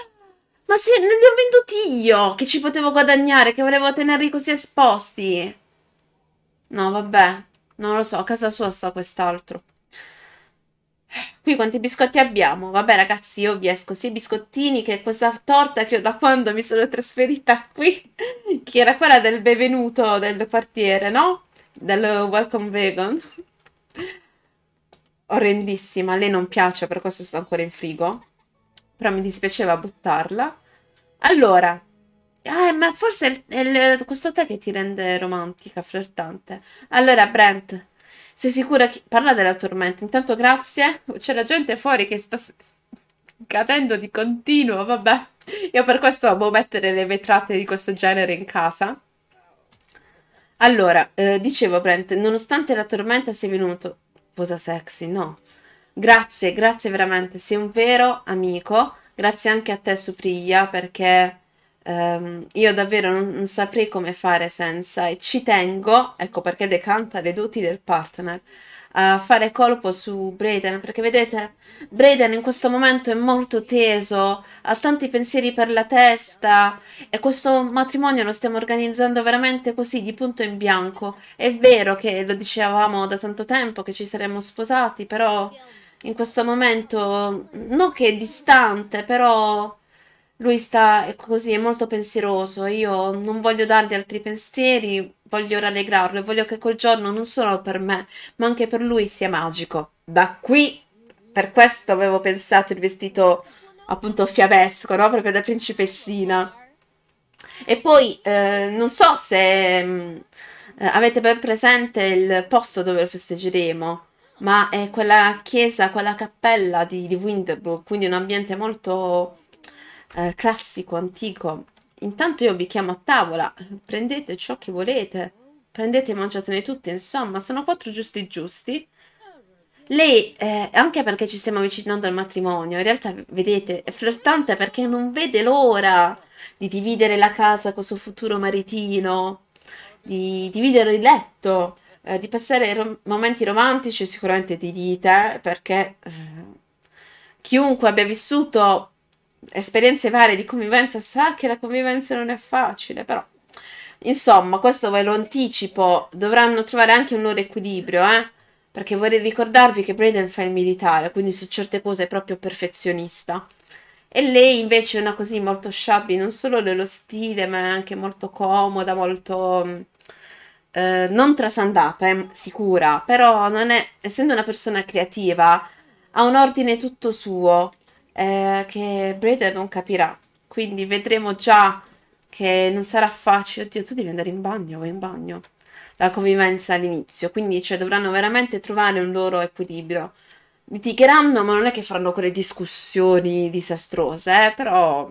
ma se non li ho venduti io, che ci potevo guadagnare, che volevo tenerli così esposti. No, vabbè, non lo so, a casa sua sta quest'altro. Qui quanti biscotti abbiamo? Vabbè ragazzi, io vi esco sia i biscottini che questa torta che ho da quando mi sono trasferita qui, che era quella del benvenuto del quartiere, no? Del welcome vegan. Orrendissima, lei non piace, per questo sto ancora in frigo. Però mi dispiaceva buttarla. Allora, Ah, ma forse è questo tè che ti rende romantica, flirtante. Allora, Brent, sei sicura che... Parla della tormenta. Intanto grazie. C'è la gente fuori che sta cadendo di continuo, vabbè. Io per questo devo mettere le vetrate di questo genere in casa. Allora, eh, dicevo Brent, nonostante la tormenta sei venuto... Posa sexy, no. Grazie, grazie veramente. Sei un vero amico. Grazie anche a te, Supriya, perché Um, io davvero non, non, saprei come fare senza e ci tengo, ecco perché decanta le doti del partner, a fare colpo su Braden, perché vedete, Braden in questo momento è molto teso, ha tanti pensieri per la testa e questo matrimonio lo stiamo organizzando veramente così, di punto in bianco. È vero che lo dicevamo da tanto tempo che ci saremmo sposati, però in questo momento, non che è distante, però lui sta ecco così, è molto pensieroso. Io non voglio dargli altri pensieri, voglio rallegrarlo e voglio che quel giorno non solo per me, ma anche per lui sia magico. Da qui, per questo avevo pensato il vestito appunto fiabesco, no? Proprio da principessina. E poi eh, non so se mh, mm, eh, avete ben presente il posto dove lo festeggeremo, ma è quella chiesa, quella cappella di, di Winterburg, quindi un ambiente molto eh, classico, antico. Intanto io vi chiamo a tavola, prendete ciò che volete, prendete e mangiatene tutte, insomma, sono quattro giusti giusti. Lei, eh, anche perché ci stiamo avvicinando al matrimonio, in realtà, vedete, è flirtante perché non vede l'ora di dividere la casa con suo futuro maritino, di dividere il letto, eh, di passare rom momenti romantici sicuramente di vita, eh, perché eh, chiunque abbia vissuto esperienze varie di convivenza sa che la convivenza non è facile, però insomma, questo ve lo anticipo, dovranno trovare anche un loro equilibrio, eh? Perché vorrei ricordarvi che Braden fa il militare, quindi su certe cose è proprio perfezionista. E lei invece è una così molto shabby, non solo nello stile, ma anche molto comoda, molto mm, eh, non trasandata, eh, sicura, però non è, essendo una persona creativa, ha un ordine tutto suo, eh, che Breda non capirà. Quindi vedremo già che non sarà facile. Oddio, tu devi andare in bagno, vai in bagno. La convivenza all'inizio. Quindi cioè, dovranno veramente trovare un loro equilibrio. Litigheranno, ma non è che faranno quelle discussioni disastrose, eh, però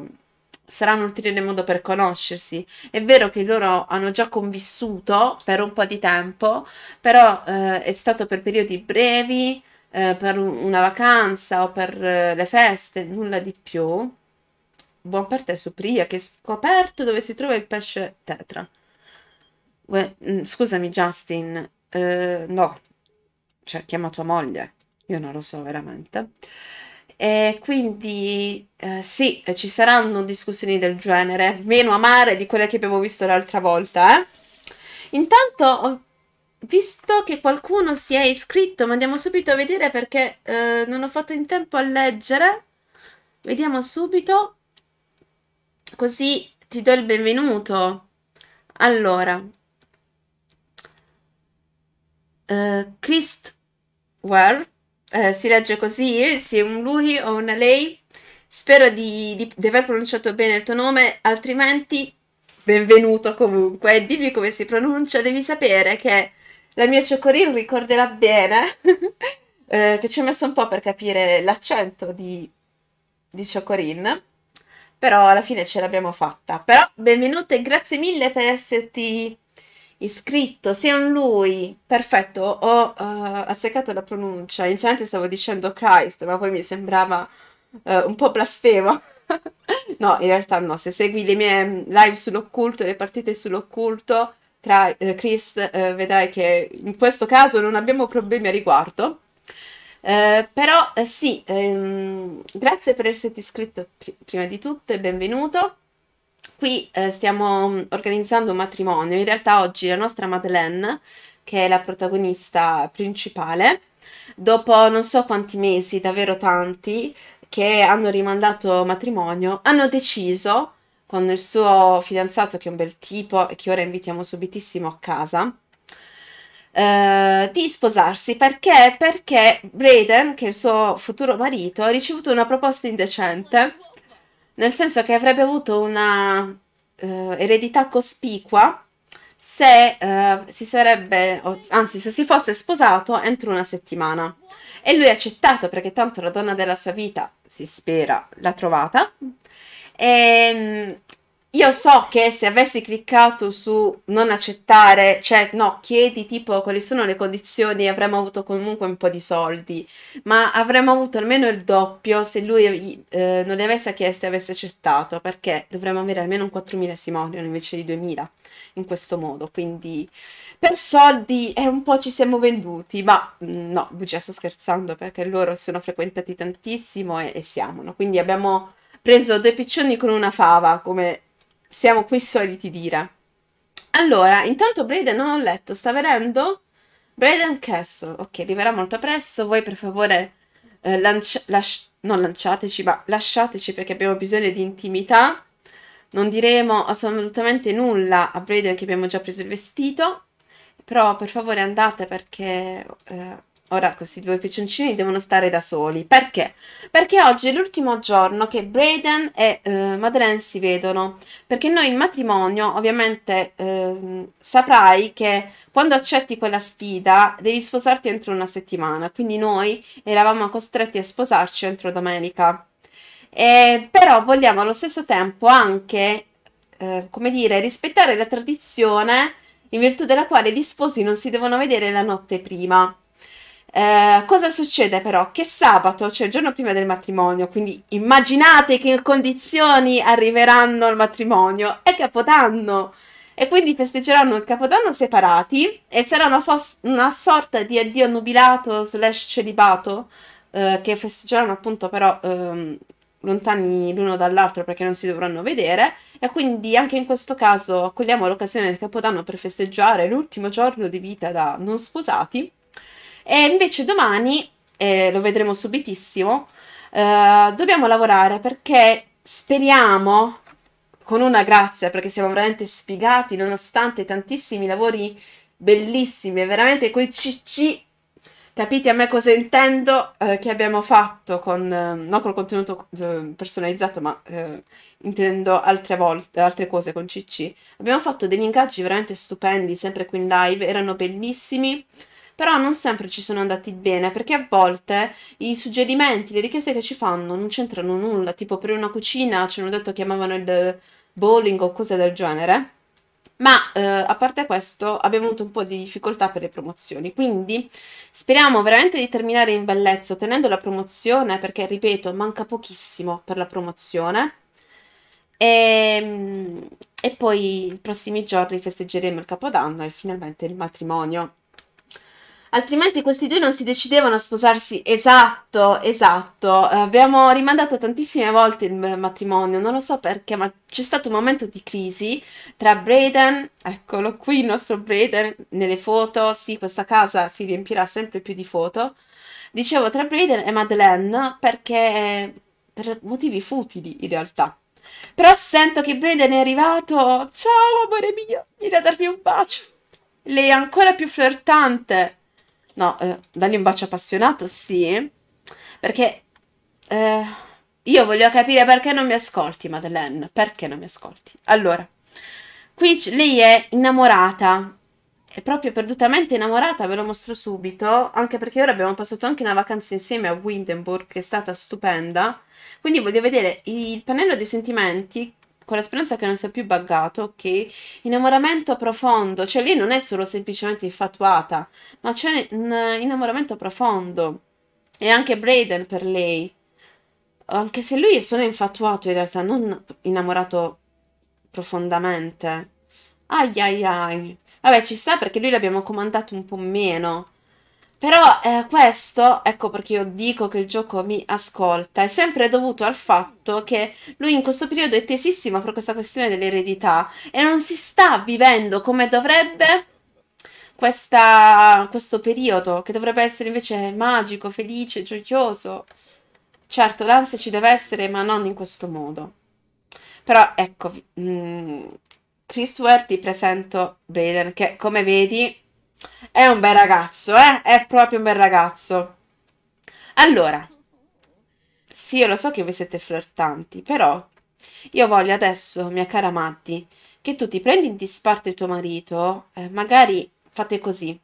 sarà un ulteriore modo per conoscersi. È vero che loro hanno già convissuto per un po' di tempo, però eh, è stato per periodi brevi eh, per una vacanza o per eh, le feste, nulla di più. Buon per te, Supria, che hai scoperto dove si trova il pesce tetra. Uè, mm, scusami, Justin, eh, no, cioè chiama tua moglie, io non lo so veramente. E quindi eh, sì, eh, ci saranno discussioni del genere, meno amare di quelle che abbiamo visto l'altra volta. Eh? Intanto visto che qualcuno si è iscritto, ma andiamo subito a vedere perché eh, non ho fatto in tempo a leggere. Vediamo subito, così ti do il benvenuto. Allora, eh, Christware, eh, si legge così, se è un lui o una lei. Spero di, di, di aver pronunciato bene il tuo nome, altrimenti benvenuto comunque. Dimmi come si pronuncia, devi sapere che la mia Chocorin ricorderà bene eh, che ci ho messo un po' per capire l'accento di, di Chocorin, però alla fine ce l'abbiamo fatta. Però benvenuto e grazie mille per esserti iscritto, Sion lui, perfetto, ho uh, azzeccato la pronuncia, inizialmente stavo dicendo Christ, ma poi mi sembrava uh, un po' blasfemo. no, in realtà no, se segui le mie live sull'occulto, le partite sull'occulto, eh, Chris, eh, vedrai che in questo caso non abbiamo problemi a riguardo. Eh, però eh, sì, ehm, grazie per esserti iscritto pr prima di tutto e benvenuto. Qui eh, stiamo mm, organizzando un matrimonio, in realtà oggi la nostra Madeleine, che è la protagonista principale, dopo non so quanti mesi, davvero tanti, che hanno rimandato matrimonio, hanno deciso con il suo fidanzato che è un bel tipo e che ora invitiamo subitissimo a casa. Uh, di sposarsi perché? Perché Braden, che è il suo futuro marito, ha ricevuto una proposta indecente, nel senso che avrebbe avuto una uh, eredità cospicua se uh, si sarebbe, anzi, se si fosse sposato entro una settimana. E lui ha accettato perché tanto la donna della sua vita, si spera, l'ha trovata e, ehm, io so che se avessi cliccato su non accettare, cioè no, chiedi tipo quali sono le condizioni, avremmo avuto comunque un po' di soldi, ma avremmo avuto almeno il doppio se lui eh, non le avesse chieste e avesse accettato, perché dovremmo avere almeno un 4.000 Simonion invece di 2.000 in questo modo. Quindi per soldi è un po' ci siamo venduti, ma mm, no, bugia, cioè, sto scherzando perché loro sono frequentati tantissimo e, e siamo, no? quindi abbiamo preso due piccioni con una fava, come siamo qui soliti dire. Allora, intanto Braden non ho letto, sta venendo? Braden Castle, ok, arriverà molto presto, voi per favore eh, lanci las non lanciateci, ma lasciateci perché abbiamo bisogno di intimità. Non diremo assolutamente nulla a Braden che abbiamo già preso il vestito, però per favore andate perché... Eh, Ora questi due piccioncini devono stare da soli. Perché? Perché oggi è l'ultimo giorno che Braden e eh, Madeleine si vedono. Perché noi in matrimonio, ovviamente, eh, saprai che quando accetti quella sfida devi sposarti entro una settimana. Quindi noi eravamo costretti a sposarci entro domenica. E, però vogliamo allo stesso tempo anche, eh, come dire, rispettare la tradizione in virtù della quale gli sposi non si devono vedere la notte prima. Eh, cosa succede però? Che sabato, cioè il giorno prima del matrimonio, quindi immaginate che condizioni arriveranno al matrimonio, è Capodanno e quindi festeggeranno il Capodanno separati e sarà una, fos- una sorta di addio nubilato slash celibato eh, che festeggeranno appunto però ehm, lontani l'uno dall'altro perché non si dovranno vedere e quindi anche in questo caso cogliamo l'occasione del Capodanno per festeggiare l'ultimo giorno di vita da non sposati e invece domani, eh, lo vedremo subitissimo, eh, dobbiamo lavorare perché speriamo, con una grazia, perché siamo veramente sfigati nonostante tantissimi lavori bellissimi, veramente quei cc capite a me cosa intendo eh, che abbiamo fatto con eh, non col contenuto eh, personalizzato ma eh, intendo altre volte altre cose con cc abbiamo fatto degli ingaggi veramente stupendi sempre qui in live erano bellissimi però non sempre ci sono andati bene perché a volte i suggerimenti, le richieste che ci fanno non c'entrano nulla, tipo per una cucina ci hanno detto che chiamavano il bowling o cose del genere. Ma eh, a parte questo abbiamo avuto un po' di difficoltà per le promozioni, quindi speriamo veramente di terminare in bellezza ottenendo la promozione perché, ripeto, manca pochissimo per la promozione. E, ehm, e poi i prossimi giorni festeggeremo il Capodanno e finalmente il matrimonio altrimenti questi due non si decidevano a sposarsi. Esatto, esatto. Abbiamo rimandato tantissime volte il matrimonio, non lo so perché, ma c'è stato un momento di crisi tra Braden, eccolo qui il nostro Braden, nelle foto, sì, questa casa si riempirà sempre più di foto. Dicevo tra Braden e Madeleine perché per motivi futili in realtà. Però sento che Braden è arrivato. Ciao amore mio, vieni a darmi un bacio. Lei è ancora più flirtante. No, eh, dagli un bacio appassionato, sì. Perché eh, io voglio capire perché non mi ascolti, Madeleine. Perché non mi ascolti? Allora, qui lei è innamorata. È proprio perdutamente innamorata, ve lo mostro subito. Anche perché ora abbiamo passato anche una vacanza insieme a Windenburg, che è stata stupenda. Quindi voglio vedere il pannello dei sentimenti con la speranza che non sia più buggato, ok? Innamoramento profondo, cioè lei non è solo semplicemente infatuata, ma c'è un innamoramento profondo. E anche Braden per lei. Anche se lui è solo infatuato, in realtà, non innamorato profondamente. Ai ai ai. Vabbè, ci sta perché lui l'abbiamo comandato un po' meno. Però eh, questo, ecco perché io dico che il gioco mi ascolta, è sempre dovuto al fatto che lui in questo periodo è tesissimo per questa questione dell'eredità e non si sta vivendo come dovrebbe questa, questo periodo, che dovrebbe essere invece magico, felice, gioioso. Certo, l'ansia ci deve essere, ma non in questo modo. Però ecco, mh, mm, Chris Ware ti presento Braden, che come vedi è un bel ragazzo, eh? È proprio un bel ragazzo. Allora, sì, io lo so che voi siete flirtanti, però io voglio adesso, mia cara Maddi, che tu ti prendi in disparte tuo marito, eh, magari fate così.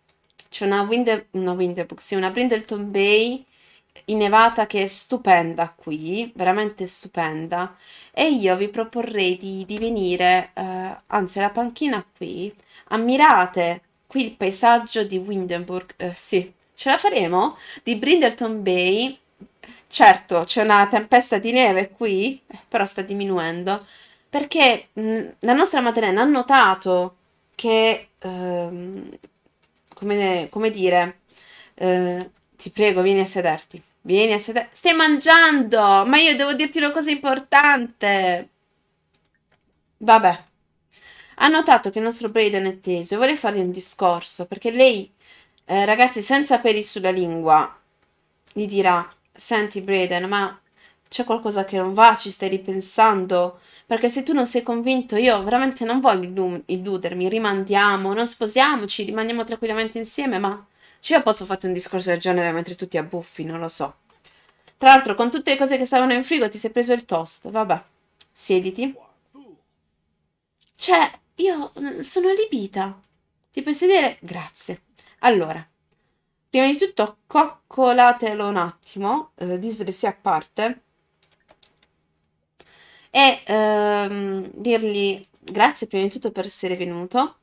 C'è una window, una sì, una Brindleton Bay in innevata che è stupenda qui, veramente stupenda, e io vi proporrei di, di venire, eh, anzi la panchina qui, ammirate Qui il paesaggio di Windenburg, eh, sì, ce la faremo? Di Brinderton Bay, certo c'è una tempesta di neve qui, eh, però sta diminuendo, perché mh, mm, la nostra Maddalena ha notato che, ehm, come, come, dire, eh, ti prego vieni a sederti, vieni a sederti, stai mangiando, ma io devo dirti una cosa importante, vabbè ha notato che il nostro Braden è teso e vuole fargli un discorso, perché lei, eh, ragazzi, senza peli sulla lingua, gli dirà, senti Braden, ma c'è qualcosa che non va, ci stai ripensando? Perché se tu non sei convinto, io veramente non voglio illudermi, rimandiamo, non sposiamoci, rimaniamo tranquillamente insieme, ma... Cioè, io posso fare un discorso del genere mentre tu ti abbuffi, non lo so. Tra l'altro, con tutte le cose che stavano in frigo ti sei preso il toast. Vabbè, siediti. Cioè, io mm, sono allibita. Ti puoi sedere? Grazie. Allora, prima di tutto coccolatelo un attimo, eh, dislessia a parte, e ehm, dirgli grazie prima di tutto per essere venuto,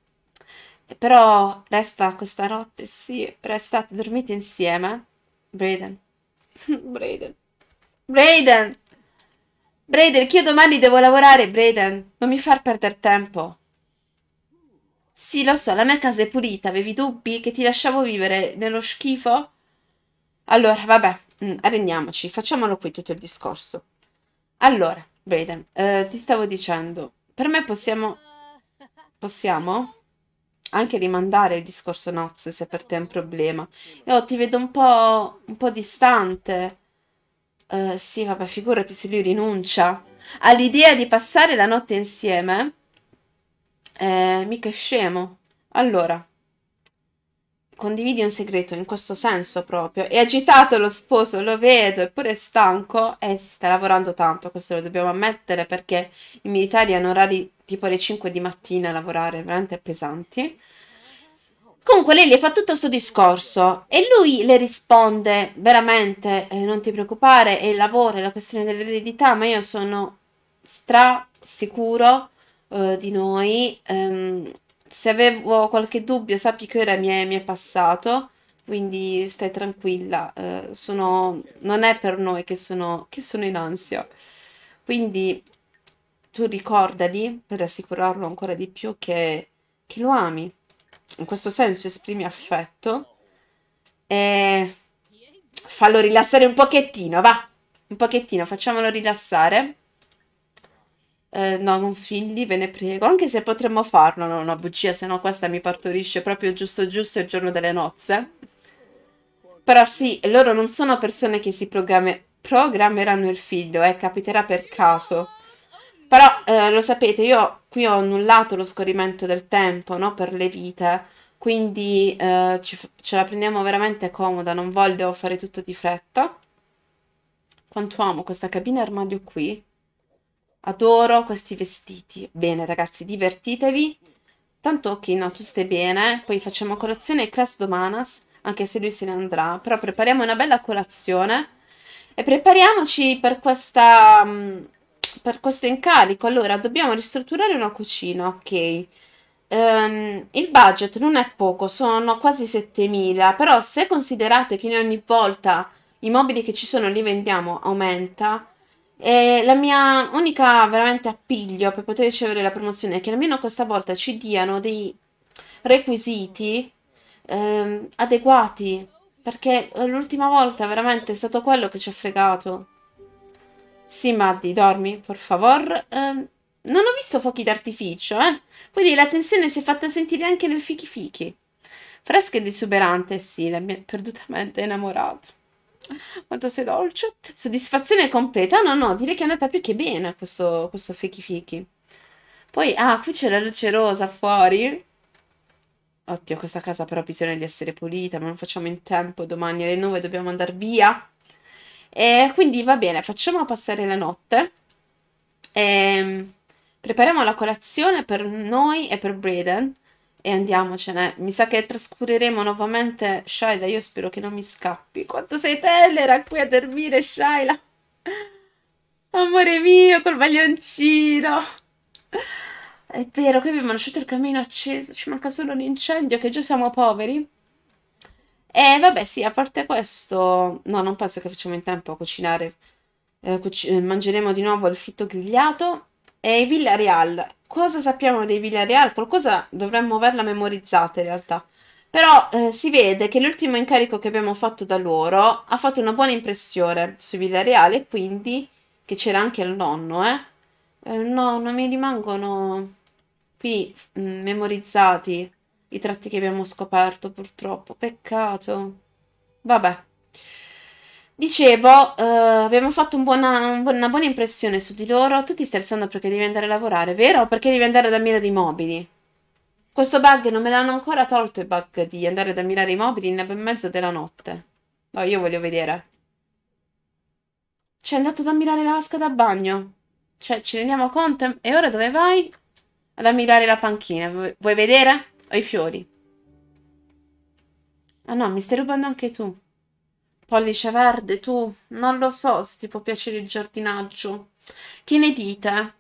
però resta questa notte, sì, restate, dormite insieme. Braden, Braden, Braden, Braden, che io domani devo lavorare, Braden, non mi far perdere tempo. Sì, lo so, la mia casa è pulita. Avevi dubbi che ti lasciavo vivere nello schifo? Allora, vabbè, mm, arrendiamoci. Facciamolo qui tutto il discorso. Allora, Brayden, eh, ti stavo dicendo, per me possiamo... Possiamo? Anche rimandare il discorso nozze se per te è un problema. Io ti vedo un po', un po distante. Eh, sì, vabbè, figurati se lui rinuncia all'idea di passare la notte insieme eh, mica è scemo. Allora, condividi un segreto in questo senso proprio. È agitato lo sposo, lo vedo, eppure è stanco e si sta lavorando tanto, questo lo dobbiamo ammettere perché i militari hanno orari tipo alle 5 di mattina a lavorare, veramente pesanti. Comunque lei le fa tutto questo discorso e lui le risponde veramente eh, non ti preoccupare, è il lavoro, è la questione dell'eredità, ma io sono stra sicuro eh, di noi. Um, se avevo qualche dubbio, sappi che ora mi è, mi è passato, quindi stai tranquilla. Uh, sono, non è per noi che sono, che sono in ansia. Quindi tu ricordali, per assicurarlo ancora di più, che, che lo ami. In questo senso esprimi affetto e fallo rilassare un pochettino, va, un pochettino, facciamolo rilassare. Eh, no, non figli, ve ne prego. Anche se potremmo farlo, non una bugia, se no questa mi partorisce proprio giusto giusto il giorno delle nozze. Però sì, loro non sono persone che si programme programmeranno il figlio, eh, capiterà per caso. Però eh, lo sapete, io qui ho annullato lo scorrimento del tempo, no, per le vite, quindi eh, ce la prendiamo veramente comoda, non voglio fare tutto di fretta. Quanto amo questa cabina armadio qui. Adoro questi vestiti. Bene ragazzi, divertitevi. Tanto che no, tu stai bene. Eh? Poi facciamo colazione e class domanas, anche se lui se ne andrà. Però prepariamo una bella colazione e prepariamoci per questa... Mm, per questo incarico, allora dobbiamo ristrutturare una cucina, ok. Um, il budget non è poco, sono quasi 7000, però se considerate che noi ogni volta i mobili che ci sono li vendiamo aumenta, e la mia unica veramente appiglio per poter ricevere la promozione è che almeno questa volta ci diano dei requisiti ehm, adeguati. Perché l'ultima volta veramente è stato quello che ci ha fregato. Sì, Maddi, dormi, per favor. Ehm, non ho visto fuochi d'artificio, eh. Quindi la tensione si è fatta sentire anche nel fichi fichi. Fresca ed esuberante, sì, la mia perdutamente innamorato. Quanto sei dolce. Soddisfazione completa. No, no, direi che è andata più che bene questo, questo fichi fichi. Poi, ah, qui c'è la luce rosa fuori. Oddio, questa casa però bisogna di essere pulita, ma non facciamo in tempo. Domani alle 9 dobbiamo andare via. E quindi va bene, facciamo passare la notte. E ehm, prepariamo la colazione per noi e per Braden e andiamocene. Mi sa che trascureremo nuovamente Shaila, io spero che non mi scappi. Quanto sei tenera qui a dormire, Shaila! Amore mio, col maglioncino! È vero, qui abbiamo lasciato il camino acceso, ci manca solo l'incendio, che già siamo poveri. E vabbè, sì, a parte questo... No, non penso che facciamo in tempo a cucinare. Eh, cuc mangeremo di nuovo il frutto grigliato e Villarreal, cosa sappiamo dei Villarreal? Qualcosa dovremmo averla memorizzata in realtà. Però eh, si vede che l'ultimo incarico che abbiamo fatto da loro ha fatto una buona impressione su Villarreal e quindi che c'era anche il nonno, eh? eh no, non mi rimangono qui mh, mm, memorizzati i tratti che abbiamo scoperto purtroppo. Peccato. Vabbè. Dicevo, eh, abbiamo fatto un buona, una buona impressione su di loro. Tu ti stai alzando perché devi andare a lavorare, vero? Perché devi andare ad ammirare i mobili? Questo bug non me l'hanno ancora tolto, i bug di andare ad ammirare i mobili in mezzo della notte. No, io voglio vedere. C'è andato ad ammirare la vasca da bagno. Cioè, ci rendiamo conto? E ora dove vai? Ad ammirare la panchina. vuoi vedere? Ho i fiori. Ah no, mi stai rubando anche tu. Pollice verde, tu, non lo so se ti può piacere il giardinaggio. Che ne dite?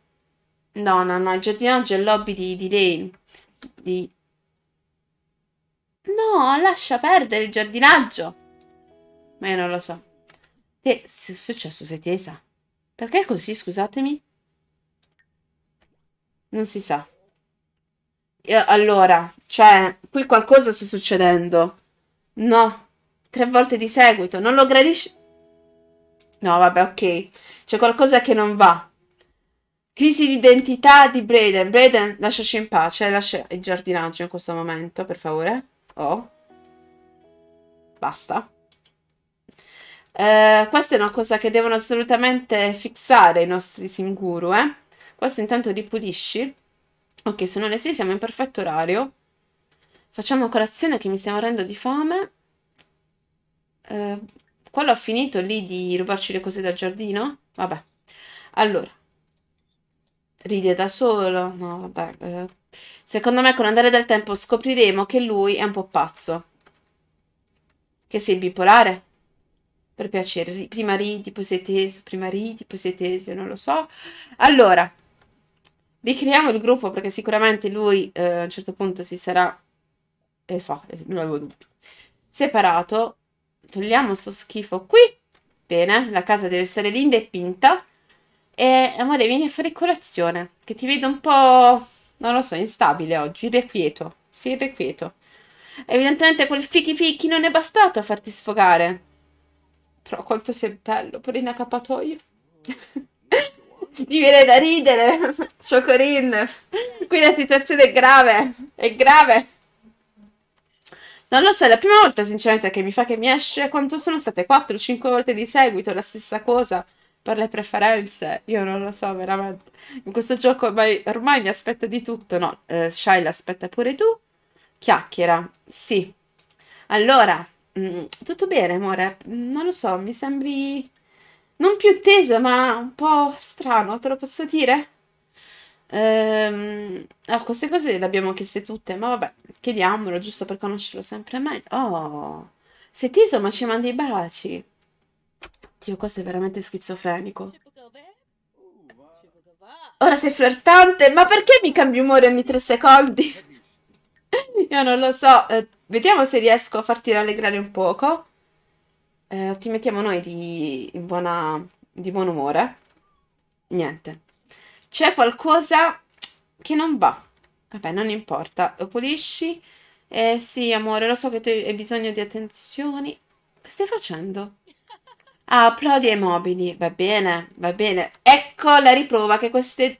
No, no, no, il giardinaggio è il lobby di, di Dane. Di... No, lascia perdere il giardinaggio. Ma io non lo so. Che è successo? Sei tesa? Perché così, scusatemi? Non si sa. Io, allora, cioè, qui qualcosa sta succedendo. No. No, Tre volte di seguito. Non lo gradisci? No, vabbè, ok. C'è qualcosa che non va. Crisi di identità di Braden. Braden, lasciaci in pace. Lascia il giardinaggio in questo momento, per favore. Oh. Basta. Eh, questa è una cosa che devono assolutamente fissare i nostri singuru, eh. Questo intanto ripulisci. Ok, sono le 6, siamo in perfetto orario. Facciamo colazione che mi stiamo rendo di fame. Ehm, quello ha finito lì di rubarci le cose dal giardino? Vabbè. Allora. Ride da solo. No, vabbè. Eh, secondo me con andare del tempo scopriremo che lui è un po' pazzo. Che sei bipolare? Per piacere. Prima ridi, poi sei teso. Prima ridi, poi sei teso. Non lo so. Allora. Ricreiamo il gruppo perché sicuramente lui eh, a un certo punto si sarà... E fa, non avevo dubbi. Separato togliamo sto schifo qui. Bene, la casa deve essere linda e pinta. E amore, vieni a fare colazione, che ti vedo un po', non lo so, instabile oggi, irrequieto. Sì, irrequieto. Evidentemente quel fichi fichi non è bastato a farti sfogare. Però quanto sei bello, pure in accappatoio. Ti viene da ridere, Chocorin. Qui la situazione è grave, è grave. Non lo so, è la prima volta sinceramente che mi fa che mi esce quanto sono state 4-5 volte di seguito la stessa cosa per le preferenze. Io non lo so veramente. In questo gioco ormai, ormai mi aspetta di tutto. No, eh, Shaila aspetta pure tu. Chiacchiera, sì. Allora, mh, mm, tutto bene amore? Non lo so, mi sembri non più teso ma un po' strano, te lo posso dire? Ehm, ah, queste cose le abbiamo chieste tutte, ma vabbè, chiediamolo giusto per conoscerlo sempre meglio. Oh, sei teso ma ci mandi i baci. Dio, questo è veramente schizofrenico. Ora sei flirtante, ma perché mi cambi umore ogni tre secondi? Io non lo so, eh, vediamo se riesco a farti rallegrare un poco. Eh, ti mettiamo noi di, buona, di buon umore. Niente c'è qualcosa che non va. Vabbè, non importa, pulisci. Eh sì, amore, lo so che tu hai bisogno di attenzioni. Che stai facendo? Ah, applaudi ai mobili. Va bene, va bene. Ecco la riprova che queste...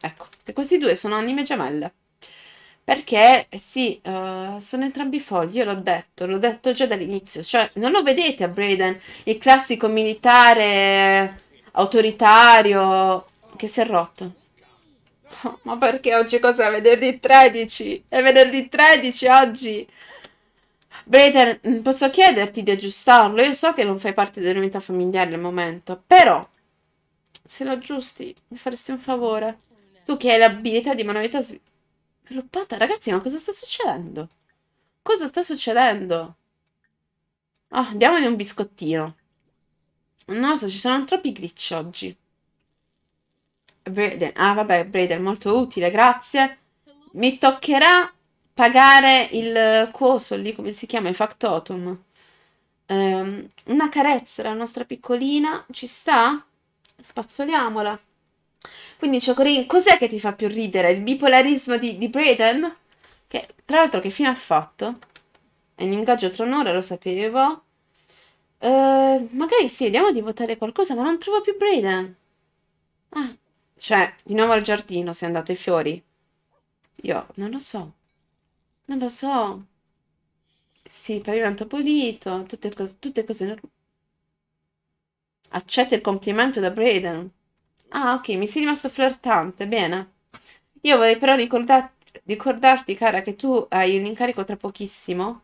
Ecco, che questi due sono anime gemelle. Perché, eh, sì, uh, sono entrambi fogli, io l'ho detto, l'ho detto già dall'inizio. Cioè, non lo vedete a Braden, il classico militare autoritario che si è rotto. Oh, ma perché oggi cosa? Venerdì 13? È venerdì 13 oggi! Brader, mm, posso chiederti di aggiustarlo? Io so che non fai parte della vita familiare al momento, però se lo aggiusti mi faresti un favore. Tu che hai l'abilità di manualità sviluppata, ragazzi, ma cosa sta succedendo? Cosa sta succedendo? Ah, oh, diamogli un biscottino. Non lo so, ci sono troppi glitch oggi. Braden. Ah, vabbè, Braden, molto utile, grazie. Mi toccherà pagare il coso lì, come si chiama, il factotum. Um, una carezza la nostra piccolina, ci sta? Spazzoliamola. Quindi Ciocorin, cos'è che ti fa più ridere? Il bipolarismo di, di Braden? Che tra l'altro che fine ha fatto? È un ingaggio tra un'ora, lo sapevo. Uh, magari sì, andiamo di votare qualcosa, ma non trovo più Braden. Cioè, di nuovo al giardino si è andato i fiori? Io non lo so. Non lo so. Sì, pavimento pulito, tutte cose, tutte cose normali. Accetta il complimento da Braden. Ah, ok, mi sei rimasto flirtante, bene. Io vorrei però ricordat ricordarti, cara, che tu hai un incarico tra pochissimo.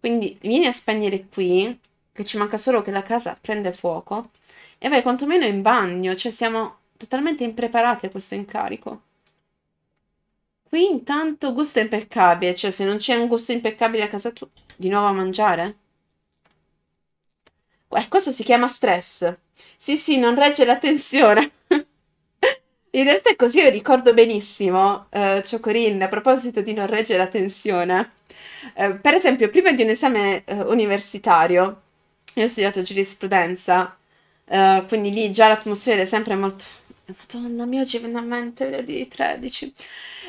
Quindi vieni a spegnere qui, che ci manca solo che la casa prende fuoco, e vai quantomeno in bagno, cioè siamo totalmente impreparate a questo incarico. Qui intanto gusto impeccabile, cioè se non c'è un gusto impeccabile a casa tua, di nuovo a mangiare? Eh, questo si chiama stress. Sì, sì, non regge la tensione. In realtà è così, io ricordo benissimo, eh, Ciocorin, a proposito di non reggere la tensione. Eh, per esempio, prima di un esame eh, universitario, io ho studiato giurisprudenza, eh, quindi lì già l'atmosfera è sempre molto Madonna mia, oggi viene a mente venerdì 13.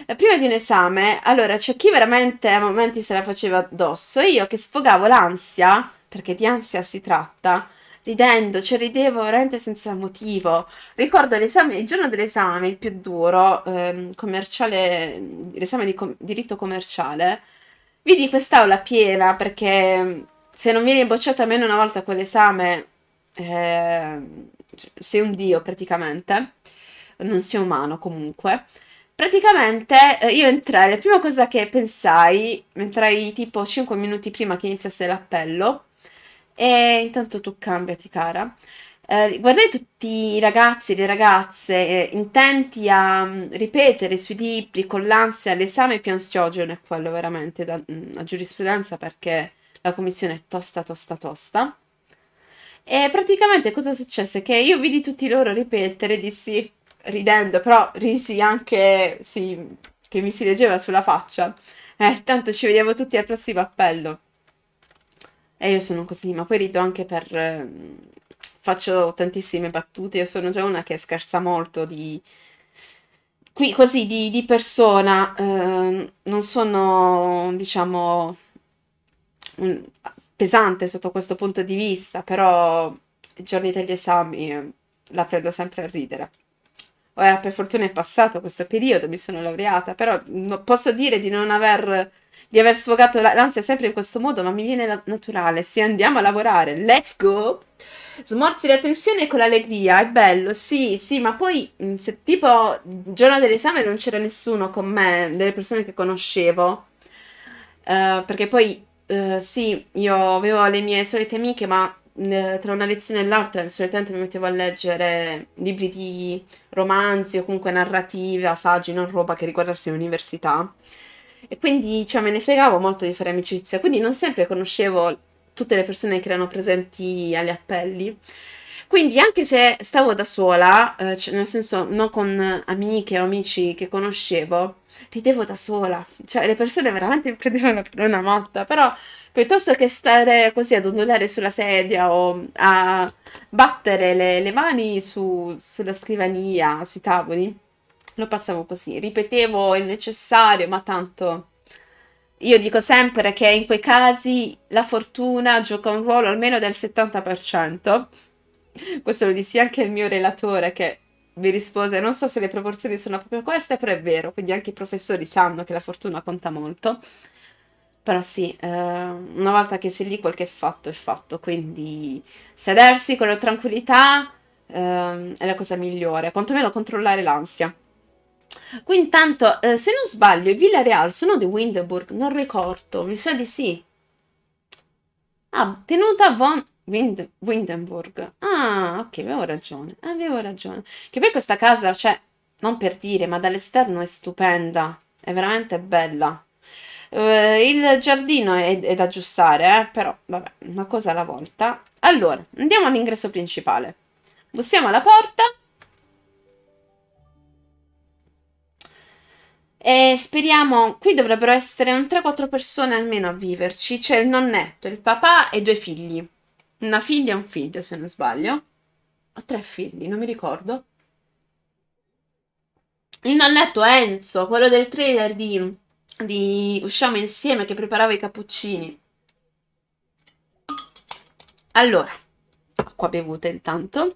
Eh, prima di un esame, allora c'è chi veramente a momenti se la faceva addosso io che sfogavo l'ansia, perché di ansia si tratta, ridendo, cioè ridevo veramente senza motivo. Ricordo il giorno dell'esame, il più duro, eh, commerciale, l'esame di com diritto commerciale, vidi quest'aula piena perché mm, se non vieni bocciato almeno una volta quell'esame, eh, sei un dio praticamente non sia umano comunque. Praticamente eh, io entrai, la prima cosa che pensai, entrai tipo 5 minuti prima che iniziasse l'appello, e intanto tu cambiati cara, eh, guardai tutti i ragazzi e le ragazze eh, intenti a mm, ripetere sui libri con l'ansia, l'esame più ansiogeno è quello veramente da, mm, a giurisprudenza perché la commissione è tosta, tosta, tosta. E praticamente cosa successe? Che io vidi tutti loro ripetere dissi ridendo, però risi anche sì, che mi si leggeva sulla faccia. Eh, tanto ci vediamo tutti al prossimo appello. E io sono così, ma poi rido anche per... Eh, faccio tantissime battute, io sono già una che scherza molto di... Qui così di, di persona, eh, non sono, diciamo, un... pesante sotto questo punto di vista, però i giorni degli esami ehm, la prendo sempre a ridere. Ora, eh, per fortuna è passato questo periodo, mi sono laureata, però no, posso dire di non aver, di aver sfogato l'ansia sempre in questo modo, ma mi viene naturale. Se andiamo a lavorare, let's go! Smorzi la tensione con l'allegria, è bello, sì, sì, ma poi mm, se tipo il giorno dell'esame non c'era nessuno con me, delle persone che conoscevo, uh, perché poi uh, sì, io avevo le mie solite amiche, ma tra una lezione e l'altra solitamente mi mettevo a leggere libri di romanzi o comunque narrative, saggi, non roba che riguardasse l'università. E quindi cioè, me ne fregavo molto di fare amicizia, quindi non sempre conoscevo tutte le persone che erano presenti agli appelli. Quindi anche se stavo da sola, eh, cioè, nel senso non con amiche o amici che conoscevo, ridevo da sola, cioè le persone veramente mi prendevano per una motta, però piuttosto che stare così ad ondulare sulla sedia o a battere le, le mani su, sulla scrivania, sui tavoli, lo passavo così, ripetevo il necessario, ma tanto... Io dico sempre che in quei casi la fortuna gioca un ruolo almeno del 70%. Questo lo dissi anche il mio relatore che mi rispose non so se le proporzioni sono proprio queste, però è vero, quindi anche i professori sanno che la fortuna conta molto. Però sì, eh, una volta che sei lì qualche fatto è fatto, quindi sedersi con la tranquillità eh, è la cosa migliore, quantomeno controllare l'ansia. Qui intanto, eh, se non sbaglio, i Villarreal sono di Windenburg, non ricordo, mi sa di sì. Ah, tenuta von Wind- Windenburg. Ah, ok, avevo ragione, avevo ragione. Che poi questa casa, cioè, non per dire, ma dall'esterno è stupenda, è veramente bella. Uh, il giardino è, è da aggiustare, eh? però vabbè, una cosa alla volta. Allora, andiamo all'ingresso principale. Bussiamo alla porta. E speriamo, qui dovrebbero essere un 3-4 persone almeno a viverci. C'è il nonnetto, il papà e due figli. Una figlia e un figlio, se non sbaglio. Ho tre figli, non mi ricordo. Il nonnetto Enzo, quello del trailer di, di Usciamo insieme che preparava i cappuccini. Allora, acqua bevuta intanto.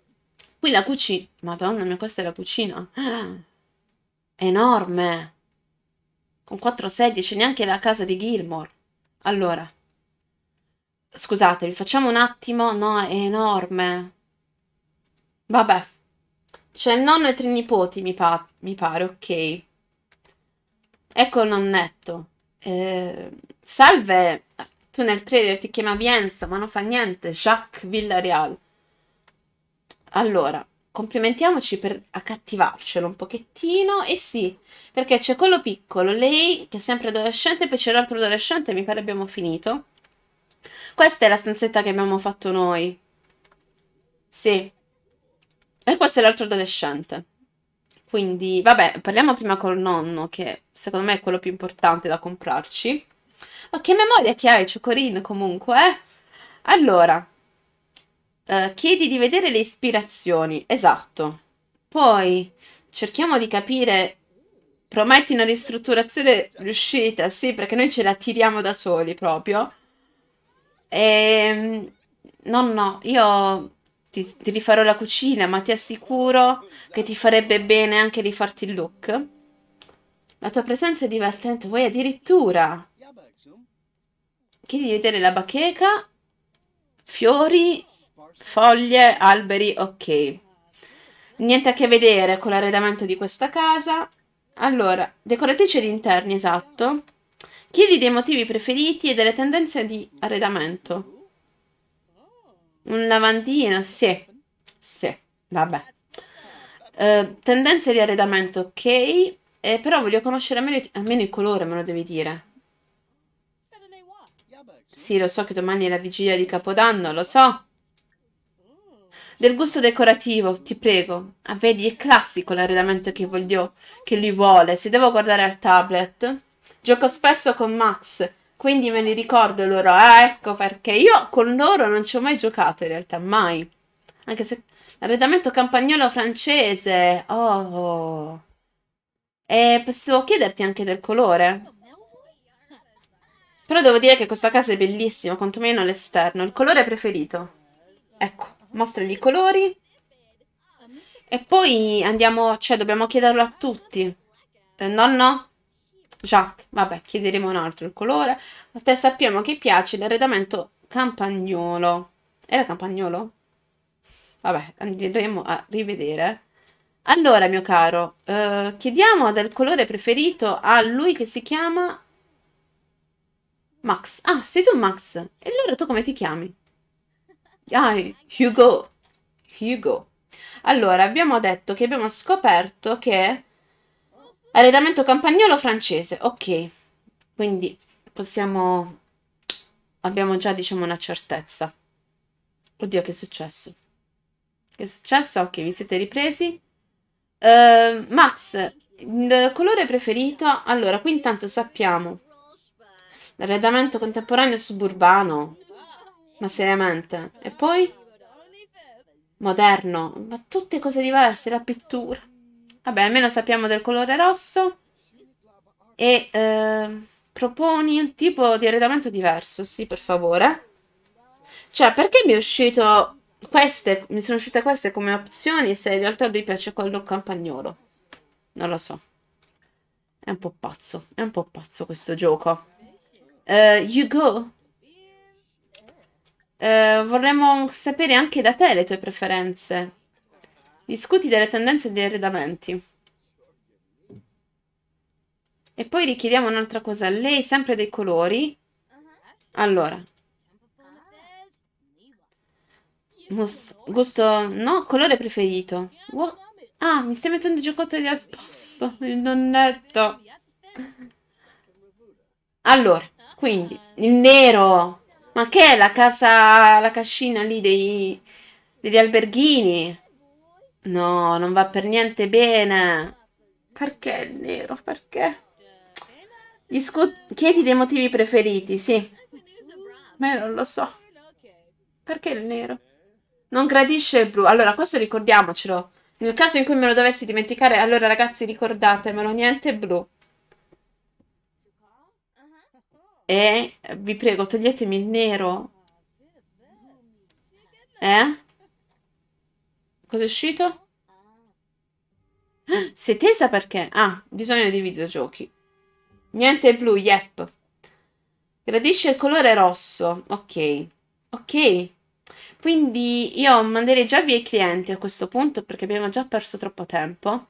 Qui la cucina. Madonna mia, questa è la cucina. Ah, enorme. Con quattro sedie, c'è neanche la casa di Gilmore. Allora, Scusate, vi facciamo un attimo. No, è enorme. Vabbè. C'è il nonno e tre nipoti, mi, pa mi pare, ok. Ecco il nonnetto. Eh, salve, tu nel trailer ti chiamavi Enzo, ma non fa niente. Jacques Villarreal. Allora, complimentiamoci per accattivarcelo un pochettino. E eh sì, perché c'è quello piccolo, lei che è sempre adolescente, poi c'è l'altro adolescente, mi pare abbiamo finito. Questa è la stanzetta che abbiamo fatto noi. Sì. E questo è l'altro adolescente. Quindi, vabbè, parliamo prima col nonno, che secondo me è quello più importante da comprarci. Ma che memoria che hai, Ciocorin, comunque, eh? Allora, eh, chiedi di vedere le ispirazioni, esatto. Poi, cerchiamo di capire prometti una ristrutturazione riuscita, sì, perché noi ce la tiriamo da soli proprio. E, ehm, no, no, io ti, ti rifarò la cucina, ma ti assicuro che ti farebbe bene anche rifarti il look. La tua presenza è divertente, vuoi addirittura... Chiedi di vedere la bacheca, fiori, foglie, alberi, ok. Niente a che vedere con l'arredamento di questa casa. Allora, decoratrice di interni, esatto. Chiedi dei motivi preferiti e delle tendenze di arredamento. Un lavandino, sì. Sì, vabbè. Uh, tendenze di arredamento, ok. Eh, però voglio conoscere almeno, almeno il colore, me lo devi dire. Sì, lo so che domani è la vigilia di Capodanno, lo so. Del gusto decorativo, ti prego. Ah, vedi, è classico l'arredamento che voglio, che lui vuole. Se devo guardare al tablet... Gioco spesso con Max, quindi me li ricordo loro. Ah, ecco perché io con loro non ci ho mai giocato in realtà, mai. Anche se arredamento campagnolo francese. Oh. E posso chiederti anche del colore? Però devo dire che questa casa è bellissima, quantomeno all'esterno. Il colore preferito. Ecco, mostragli i colori. E poi andiamo, cioè dobbiamo chiederlo a tutti. Eh, nonno? Jacques, vabbè, chiederemo un altro il colore. Te sappiamo che piace l'arredamento campagnolo. Era campagnolo? Vabbè, andremo a rivedere. Allora, mio caro, eh, chiediamo del colore preferito a lui che si chiama Max. Ah, sei tu Max. E allora tu come ti chiami? Ah, Hugo. Hugo. Allora, abbiamo detto che abbiamo scoperto che Arredamento campagnolo francese, ok. Quindi possiamo... Abbiamo già, diciamo, una certezza. Oddio, che è successo? Che è successo? Ok, vi siete ripresi. Uh, Max, il colore preferito? Allora, qui intanto sappiamo. L'arredamento contemporaneo suburbano. Ma seriamente. E poi? Moderno. Ma tutte cose diverse, la pittura. Vabbè, almeno sappiamo del colore rosso. E eh, proponi un tipo di arredamento diverso, sì, per favore. Cioè, perché mi è uscito queste, mi sono uscite queste come opzioni se in realtà lui piace quello campagnolo? Non lo so. È un po' pazzo, è un po' pazzo questo gioco. Uh, eh, you go. Uh, eh, vorremmo sapere anche da te le tue preferenze. Discuti delle tendenze e arredamenti. E poi richiediamo un'altra cosa. Lei sempre dei colori. Allora. Gusto... No, colore preferito. What? Ah, mi stai mettendo il giocotto al posto. Il nonnetto. Allora, quindi, il nero. Ma che è la casa, la cascina lì dei, degli alberghini? No, non va per niente bene. Perché il nero? Perché? Discu chiedi dei motivi preferiti, sì. Ma non lo so. Perché il nero? Non gradisce il blu. Allora, questo ricordiamocelo. Nel caso in cui me lo dovessi dimenticare, allora ragazzi ricordatemelo, niente blu. E vi prego, toglietemi il nero. Eh? Cos'è uscito? Ah. Sei tesa perché? Ah, bisogno di videogiochi. Niente blu, yep. Gradisce il colore rosso. Ok. Ok. Quindi io manderei già via i clienti a questo punto perché abbiamo già perso troppo tempo.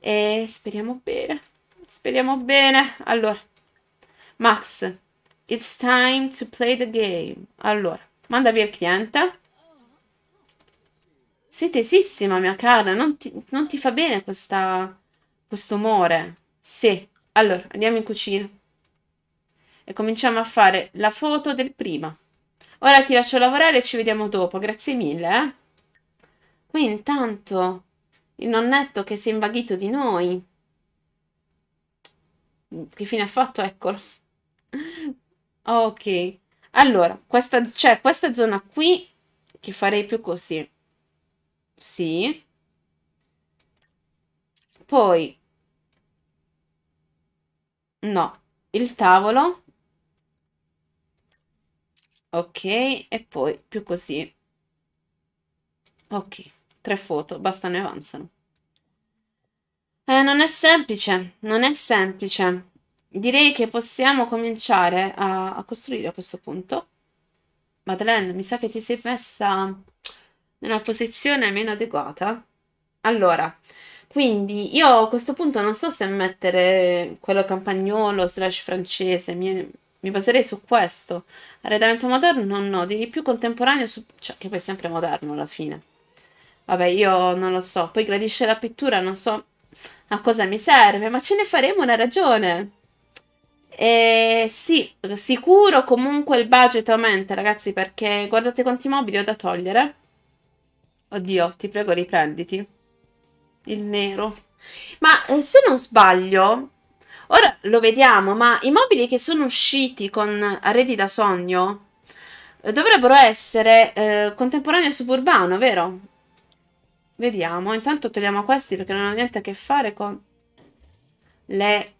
E speriamo bene. Speriamo bene. Allora. Max, it's time to play the game. Allora, manda via il cliente. Sei tesissima, mia cara. Non ti, non ti fa bene questa... questo umore. Sì. Allora, andiamo in cucina. E cominciamo a fare la foto del prima. Ora ti lascio lavorare e ci vediamo dopo. Grazie mille, eh. Qui intanto il nonnetto che si è invaghito di noi. Che fine ha fatto? Eccolo. ok. Allora, questa, cioè, questa zona qui che farei più così. Sì. Poi no, il tavolo. Ok, e poi più così. Ok, tre foto, bastano e avanzano. Eh, non è semplice, non è semplice. Direi che possiamo cominciare a, a costruire a questo punto. Madeleine, mi sa che ti sei messa nella posizione meno adeguata. Allora, quindi io a questo punto non so se mettere quello campagnolo slash francese, mi, mi baserei su questo. Arredamento moderno? No, di più contemporaneo, su, cioè, che poi è sempre moderno alla fine. Vabbè, io non lo so. Poi gradisce la pittura, non so a cosa mi serve, ma ce ne faremo una ragione. E sì, sicuro comunque il budget aumenta, ragazzi, perché guardate quanti mobili ho da togliere. Oddio, ti prego, riprenditi. Il nero. Ma eh, se non sbaglio, ora lo vediamo, ma i mobili che sono usciti con arredi da sogno eh, dovrebbero essere eh, contemporaneo suburbano, vero? Vediamo, intanto togliamo questi perché non hanno niente a che fare con le,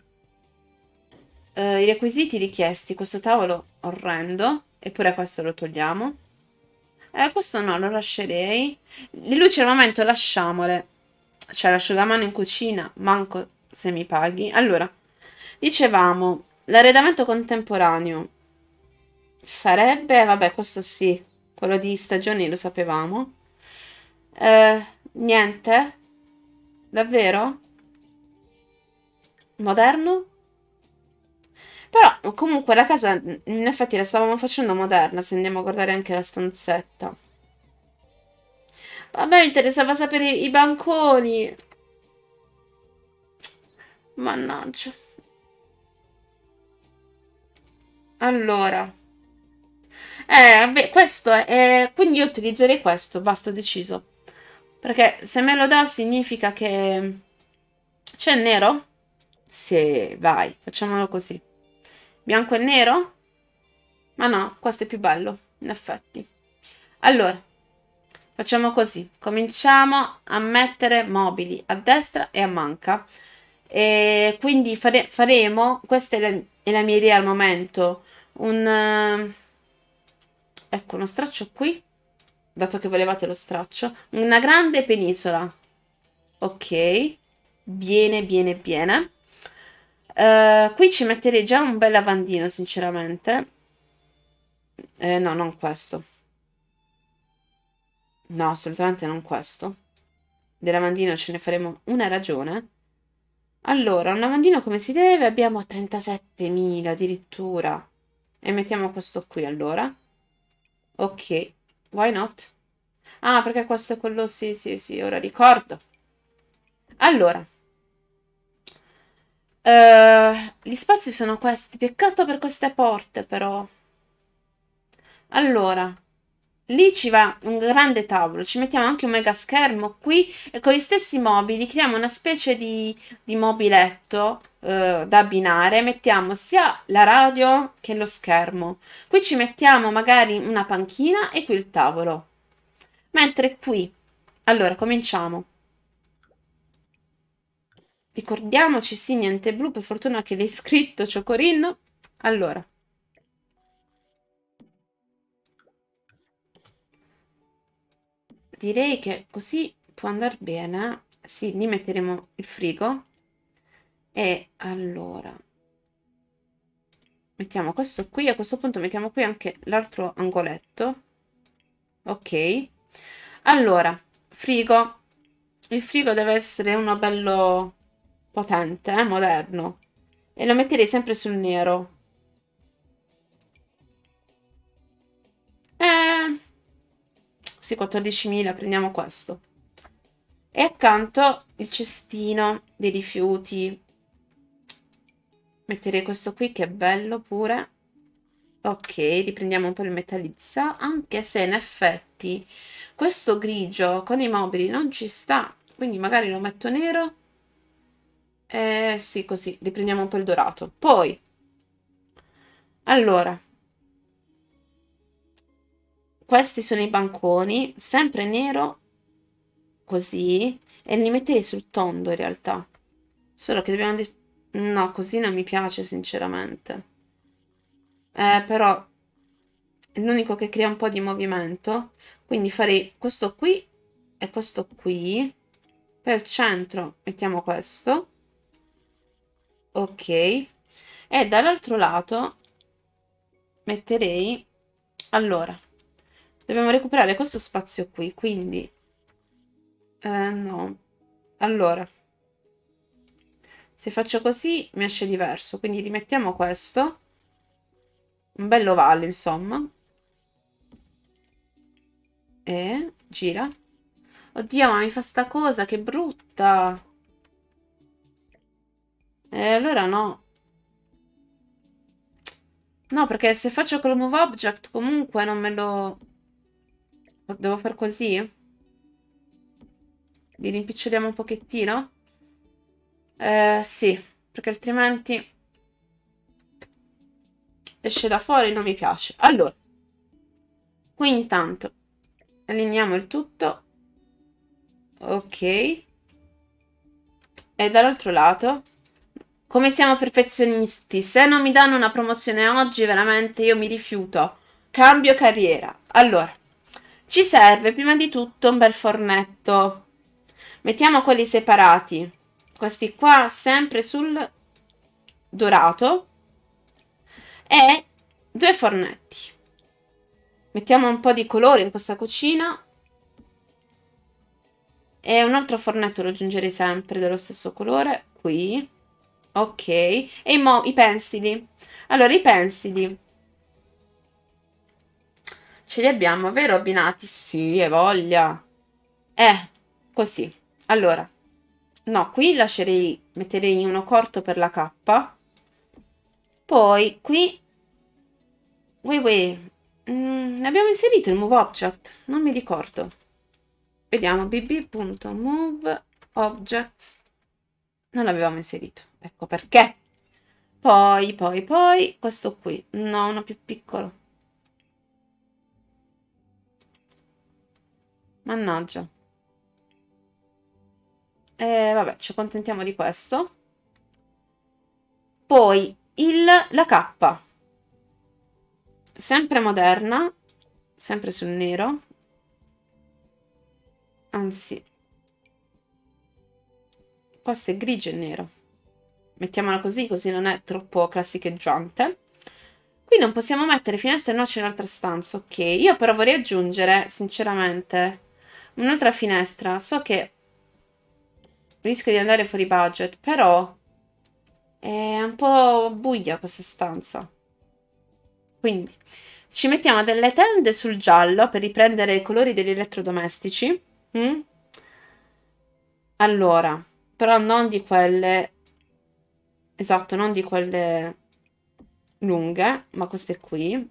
eh, i requisiti richiesti. Questo tavolo orrendo, eppure questo lo togliamo. Eh, questo no, lo lascerei. Le luci al momento, lasciamole. C'è cioè, l'asciugamano in cucina, manco se mi paghi. Allora, dicevamo, l'arredamento contemporaneo sarebbe, vabbè, questo sì, quello di stagioni lo sapevamo. Eh, niente? Davvero? Moderno? Però comunque la casa in effetti la stavamo facendo moderna, se andiamo a guardare anche la stanzetta. A me interessava sapere i banconi. Mannaggia. Allora. Eh, vabbè, questo è... Eh, quindi io utilizzerei questo, basta, deciso. Perché se me lo dà significa che... C'è nero? Sì, vai, facciamolo così. Bianco e nero? Ma no, questo è più bello, in effetti. Allora, facciamo così. Cominciamo a mettere mobili a destra e a manca. E quindi fare, faremo, questa è la, è la, mia idea al momento, un... Eh, ecco, uno straccio qui, dato che volevate lo straccio. Una grande penisola. Ok, bene, bene, bene. Eh, qui ci metterei già un bel lavandino, sinceramente. Eh, no, non questo. No, assolutamente non questo. Del lavandino ce ne faremo una ragione. Allora, un lavandino come si deve abbiamo 37.000 addirittura. E mettiamo questo qui allora. Ok, why not? Ah, perché questo è quello... Sì, sì, sì, ora ricordo. Allora... Uh, gli spazi sono questi. Peccato per queste porte, però. Allora, lì ci va un grande tavolo. Ci mettiamo anche un mega schermo qui. E con gli stessi mobili creiamo una specie di, di mobiletto uh, da abbinare. Mettiamo sia la radio che lo schermo. Qui ci mettiamo magari una panchina e qui il tavolo. Mentre qui... Allora, cominciamo. Ricordiamoci, sì, niente blu, per fortuna che l'hai scritto, Ciocorin. Allora. Direi che così può andare bene. Sì, lì metteremo il frigo. E allora... Mettiamo questo qui, a questo punto mettiamo qui anche l'altro angoletto. Ok. Allora, frigo. Il frigo deve essere uno bello potente, eh, moderno. E lo metterei sempre sul nero. Eh, sì, 14.000, prendiamo questo. E accanto il cestino dei rifiuti. Metterei questo qui che è bello pure. Ok, riprendiamo un po' il metallizzato. anche se in effetti questo grigio con i mobili non ci sta, quindi magari lo metto nero eh sì, così, riprendiamo un po' il dorato. Poi, allora, questi sono i banconi, sempre nero, così, e li metterei sul tondo in realtà. Solo che dobbiamo... No, così non mi piace sinceramente. Eh, però è l'unico che crea un po' di movimento. Quindi farei questo qui e questo qui. Per centro mettiamo questo ok e dall'altro lato metterei allora dobbiamo recuperare questo spazio qui quindi eh, no allora se faccio così mi esce diverso quindi rimettiamo questo un bello ovale insomma e gira oddio ma mi fa sta cosa che brutta e eh, allora no. No, perché se faccio col move object comunque non me lo... Devo far così? Li rimpiccioliamo un pochettino? Eh, sì, perché altrimenti esce da fuori non mi piace. Allora, qui intanto allineiamo il tutto. Ok. E dall'altro lato come siamo perfezionisti, se non mi danno una promozione oggi, veramente io mi rifiuto. Cambio carriera. Allora, ci serve prima di tutto un bel fornetto. Mettiamo quelli separati. Questi qua sempre sul dorato. E due fornetti. Mettiamo un po' di colore in questa cucina. E un altro fornetto lo aggiungerei sempre dello stesso colore, qui. Ok, e i, mo i pensili. Allora, i pensili. Ce li abbiamo, vero, abbinati? Sì, e voglia. Eh, così. Allora, no, qui lascerei, metterei uno corto per la K. Poi, qui... Wait, wait. Mm, abbiamo inserito il move object? Non mi ricordo. Vediamo, bb.moveObjects non l'avevamo inserito. Ecco perché. Poi, poi, poi, questo qui. No, uno più piccolo. Mannaggia. Eh, vabbè, ci accontentiamo di questo. Poi il, la K. Sempre moderna, sempre sul nero. Anzi, questo è grigio e nero. Mettiamola così, così non è troppo classicheggiante. Qui non possiamo mettere finestre, no c'è un'altra stanza, ok. Io però vorrei aggiungere, sinceramente, un'altra finestra. So che rischio di andare fuori budget, però è un po' buia questa stanza. Quindi ci mettiamo delle tende sul giallo per riprendere i colori degli elettrodomestici. Mm? Allora, però non di quelle... Esatto, non di quelle lunghe, ma queste qui.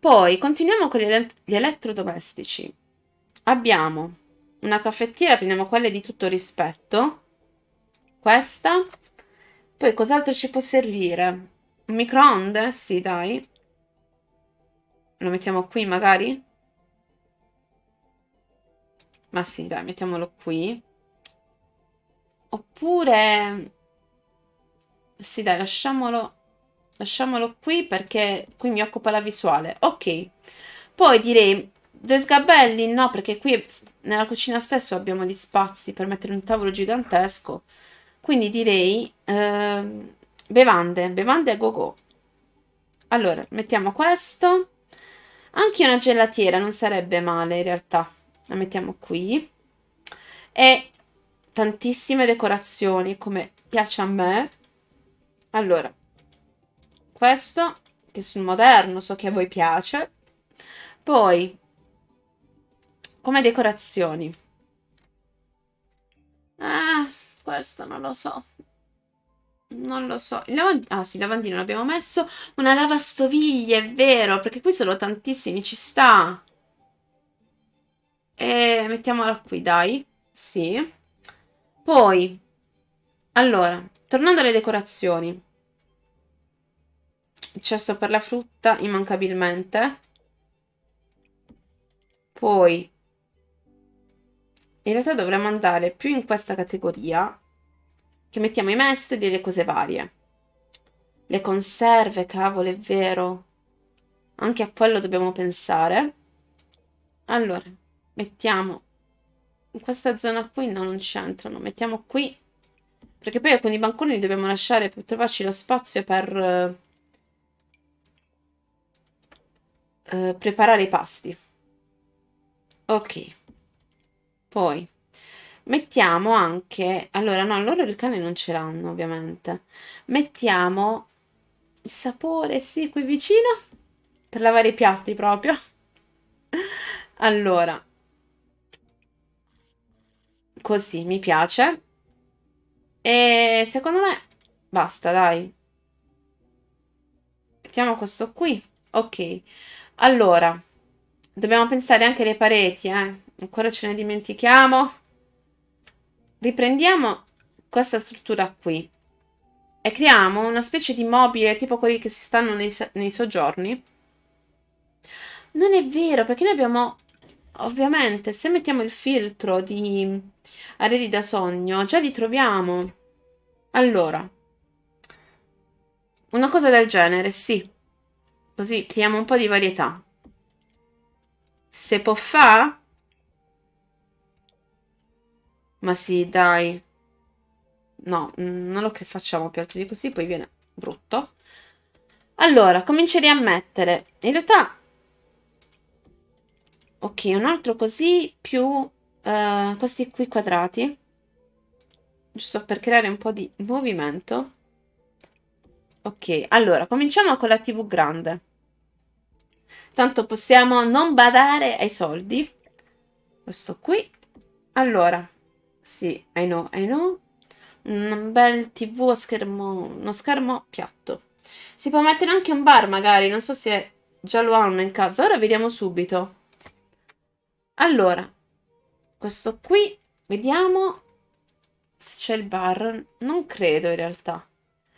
Poi continuiamo con gli, elett gli elettrodomestici. Abbiamo una caffettiera, prendiamo quelle di tutto rispetto. Questa. Poi cos'altro ci può servire? Un microonde? Sì, dai. Lo mettiamo qui magari? Ma sì, dai, mettiamolo qui. Oppure... Sì, dai, lasciamolo, lasciamolo qui perché qui mi occupa la visuale. Ok. Poi direi due sgabelli, no, perché qui nella cucina stesso abbiamo gli spazi per mettere un tavolo gigantesco. Quindi direi eh, bevande, bevande a go go. Allora, mettiamo questo. Anche una gelatiera non sarebbe male in realtà. La mettiamo qui. E tantissime decorazioni come piace a me. Allora, questo che sul moderno so che a voi piace. Poi, come decorazioni. Ah, questo non lo so. Non lo so. Il lavand- ah sì, il lavandino l'abbiamo messo. Una lavastoviglie, è vero, perché qui sono tantissimi, ci sta. E mettiamola qui, dai. Sì. Poi, allora, tornando alle decorazioni. Cesto per la frutta, immancabilmente. Poi, in realtà dovremmo andare più in questa categoria, che mettiamo i mestoli e le cose varie. Le conserve, cavolo, è vero. Anche a quello dobbiamo pensare. Allora, mettiamo in questa zona qui no, non c'entrano. Mettiamo qui. Perché poi alcuni banconi li dobbiamo lasciare per trovarci lo spazio per... Eh, eh, preparare i pasti. Ok. Poi mettiamo anche... Allora, no, loro il cane non ce l'hanno, ovviamente. Mettiamo il sapore, sì, qui vicino. Per lavare i piatti proprio. allora, così, mi piace. E secondo me basta, dai. Mettiamo questo qui. Ok, allora, dobbiamo pensare anche alle pareti, eh. Ancora ce ne dimentichiamo. Riprendiamo questa struttura qui e creiamo una specie di mobile tipo quelli che si stanno nei, nei soggiorni. Non è vero, perché noi abbiamo Ovviamente, se mettiamo il filtro di arredi da sogno, già li troviamo. Allora, una cosa del genere, sì. Così creiamo un po' di varietà. Se può fa? Ma sì, dai. No, non lo facciamo più alto di così, poi viene brutto. Allora, comincerei a mettere. In realtà ok un altro così più uh, questi qui quadrati giusto per creare un po' di movimento ok allora cominciamo con la tv grande tanto possiamo non badare ai soldi questo qui allora sì I know I know un bel tv a schermo uno schermo piatto si può mettere anche un bar magari non so se già lo hanno in casa ora vediamo subito allora, questo qui, vediamo se c'è il bar. Non credo in realtà.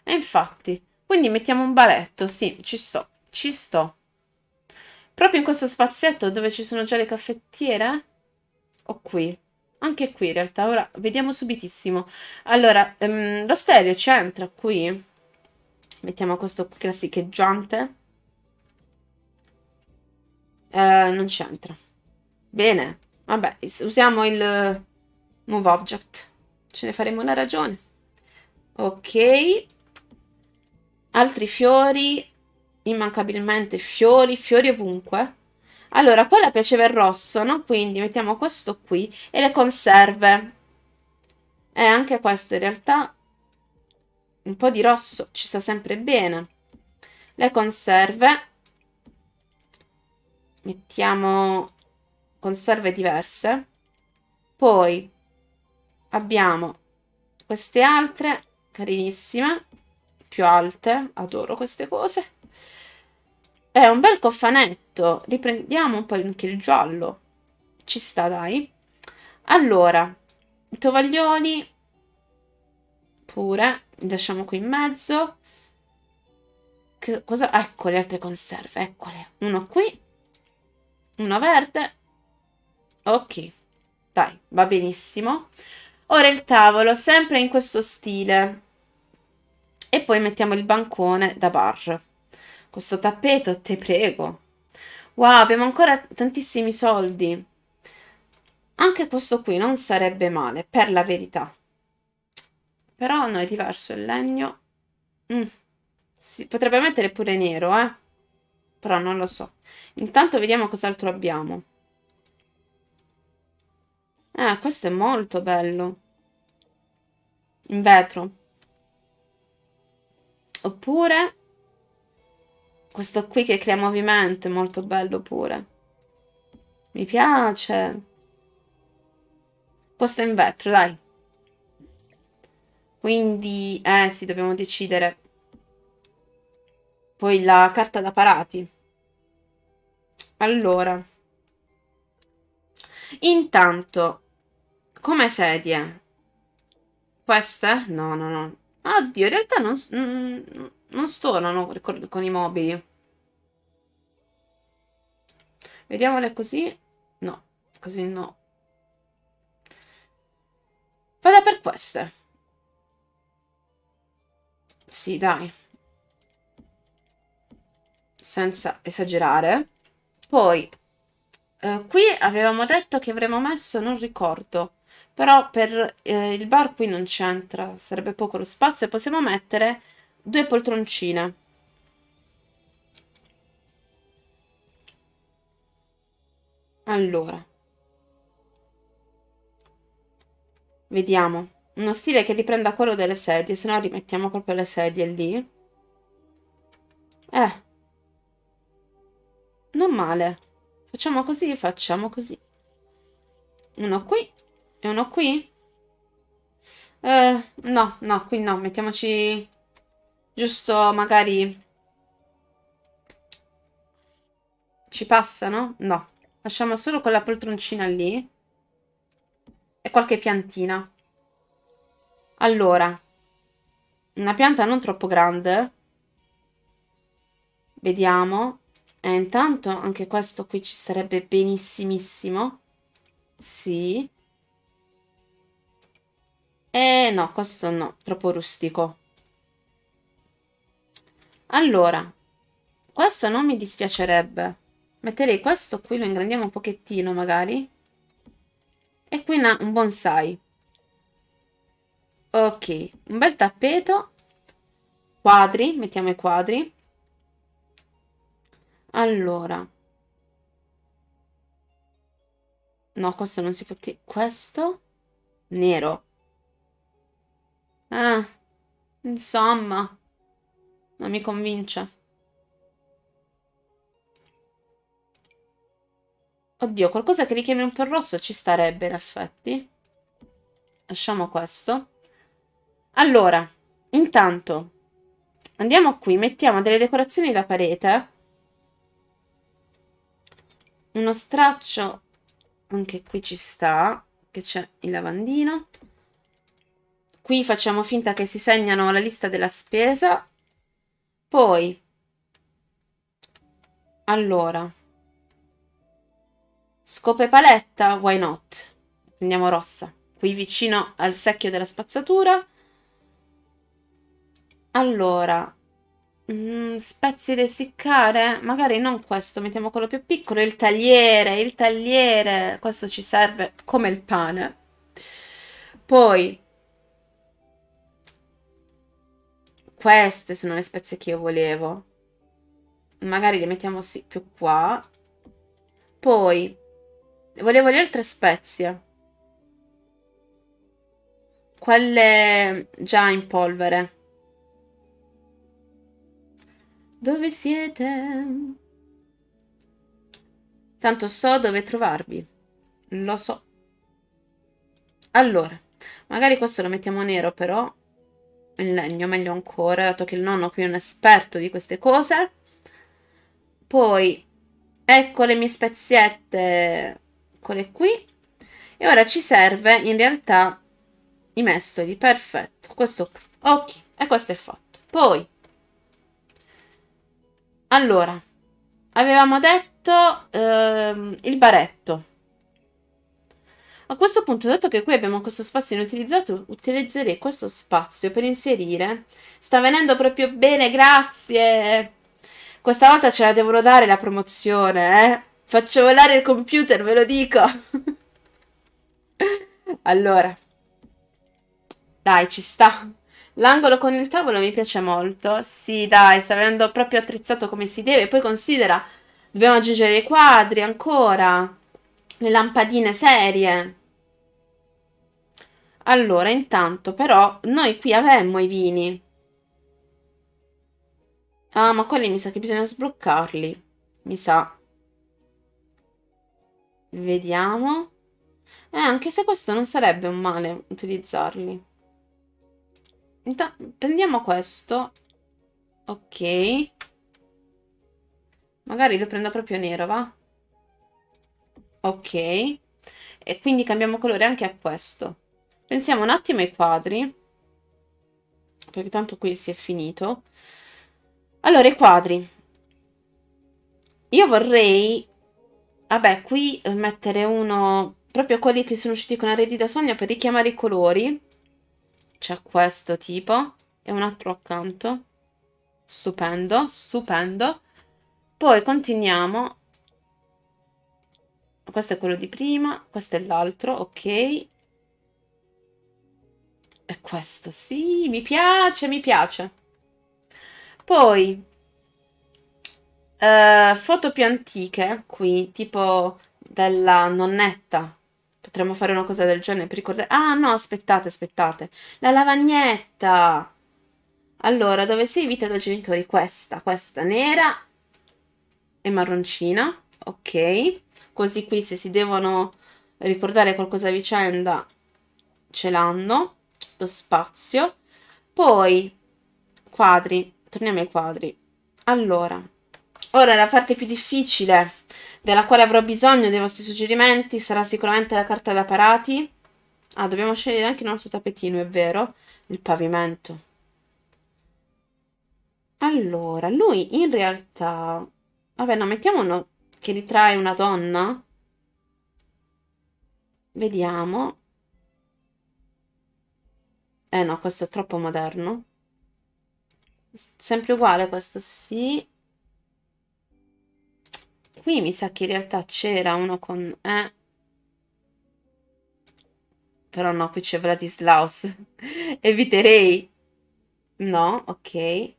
E infatti, quindi mettiamo un baretto, sì, ci sto, ci sto. Proprio in questo spazietto dove ci sono già le caffettiere? O qui? Anche qui in realtà, ora vediamo subitissimo. Allora, ehm, lo stereo c'entra qui? Mettiamo questo classicheggiante. Eh, non c'entra. Bene, vabbè, usiamo il move object. Ce ne faremo una ragione. Ok. Altri fiori. Immancabilmente fiori, fiori ovunque. Allora, poi la piaceva il rosso, no? Quindi mettiamo questo qui e le conserve. E eh, anche questo in realtà un po' di rosso ci sta sempre bene. Le conserve. Mettiamo conserve diverse. Poi abbiamo queste altre carinissime, più alte, adoro queste cose. È un bel cofanetto, riprendiamo un po' anche il giallo, ci sta dai. Allora, tovaglioni pure, li lasciamo qui in mezzo. cosa? Ecco le altre conserve, eccole. Uno qui, uno verde Ok, dai, va benissimo. Ora il tavolo, sempre in questo stile. E poi mettiamo il bancone da bar. Questo tappeto, te prego. Wow, abbiamo ancora tantissimi soldi. Anche questo qui non sarebbe male, per la verità. Però no, è diverso il legno. Mm. Si potrebbe mettere pure nero, eh. Però non lo so. Intanto vediamo cos'altro abbiamo. Ah, questo è molto bello. In vetro. Oppure questo qui che crea movimento è molto bello pure. Mi piace. Questo è in vetro, dai. Quindi, eh sì, dobbiamo decidere. Poi la carta da parati. Allora. Intanto, come sedie? Queste? No, no, no. Oddio, in realtà non, non stonano con, con i mobili. Vediamole così. No, così no. Vada per queste. Sì, dai. Senza esagerare. Poi, eh, qui avevamo detto che avremmo messo, non ricordo, però per eh, il bar qui non c'entra, sarebbe poco lo spazio e possiamo mettere due poltroncine. Allora. Vediamo. Uno stile che riprenda quello delle sedie, se no rimettiamo proprio le sedie lì. Eh. Non male. Facciamo così, facciamo così. Uno qui e uno qui? Eh, no, no, qui no. Mettiamoci giusto magari... Ci passano? No. Lasciamo solo quella poltroncina lì. E qualche piantina. Allora. Una pianta non troppo grande. Vediamo. E eh, intanto anche questo qui ci sarebbe benissimissimo. Sì. Eh no, questo no, troppo rustico. Allora, questo non mi dispiacerebbe. Metterei questo qui, lo ingrandiamo un pochettino magari. E qui una, un bonsai. Ok, un bel tappeto. Quadri, mettiamo i quadri. Allora. No, questo non si può... Questo? Nero. Eh, insomma, non mi convince. Oddio, qualcosa che richiami un po' rosso ci starebbe in effetti. Lasciamo questo. Allora, intanto andiamo qui, mettiamo delle decorazioni da parete. Uno straccio, anche qui ci sta, che c'è il lavandino qui facciamo finta che si segnano la lista della spesa poi allora scope paletta why not prendiamo rossa qui vicino al secchio della spazzatura allora Mm, spezie da essiccare? Magari non questo, mettiamo quello più piccolo. Il tagliere, il tagliere. Questo ci serve come il pane. Poi Queste sono le spezie che io volevo. Magari le mettiamo sì, più qua. Poi, volevo le altre spezie. Quelle già in polvere. Dove siete? Tanto so dove trovarvi. Lo so. Allora, magari questo lo mettiamo nero però in legno, meglio ancora, dato che il nonno qui è un esperto di queste cose. Poi, ecco le mie speziette, eccole qui. E ora ci serve in realtà i mestoli, perfetto, questo qui. Ok, e questo è fatto. Poi, allora, avevamo detto ehm, il baretto a questo punto, dato che qui abbiamo questo spazio inutilizzato, utilizzerei questo spazio per inserire. Sta venendo proprio bene, grazie! Questa volta ce la devono dare la promozione, eh? Faccio volare il computer, ve lo dico! allora. Dai, ci sta. L'angolo con il tavolo mi piace molto. Sì, dai, sta venendo proprio attrezzato come si deve. Poi considera, dobbiamo aggiungere i quadri ancora, le lampadine serie. Allora, intanto però noi qui avemmo i vini. Ah, ma quelli mi sa che bisogna sbloccarli. Mi sa. Vediamo. Eh, anche se questo non sarebbe un male utilizzarli. Intanto prendiamo questo. Ok. Magari lo prendo proprio nero, va? Ok. E quindi cambiamo colore anche a questo. Pensiamo un attimo ai quadri, perché tanto qui si è finito. Allora, i quadri. Io vorrei, vabbè, qui mettere uno, proprio quelli che sono usciti con arredi da sogno per richiamare i colori. C'è questo tipo e un altro accanto. Stupendo, stupendo. Poi continuiamo questo è quello di prima, questo è l'altro, ok, è questo, sì, mi piace, mi piace. Poi, eh, foto più antiche, qui, tipo della nonnetta. Potremmo fare una cosa del genere per ricordare... Ah, no, aspettate, aspettate. La lavagnetta! Allora, dove sei vita da genitori? Questa, questa nera e marroncina. Ok. Così qui se si devono ricordare qualcosa a vicenda ce l'hanno lo spazio. Poi, quadri, torniamo ai quadri. Allora, ora la parte più difficile della quale avrò bisogno dei vostri suggerimenti sarà sicuramente la carta da parati. Ah, dobbiamo scegliere anche un altro tappetino, è vero, il pavimento. Allora, lui in realtà... Vabbè, no, mettiamo uno che ritrae una donna. Vediamo. Eh no, questo è troppo moderno. Sempre uguale questo, sì. Qui mi sa che in realtà c'era uno con... Eh. Però no, qui c'è Vladislaus. Eviterei. No, ok.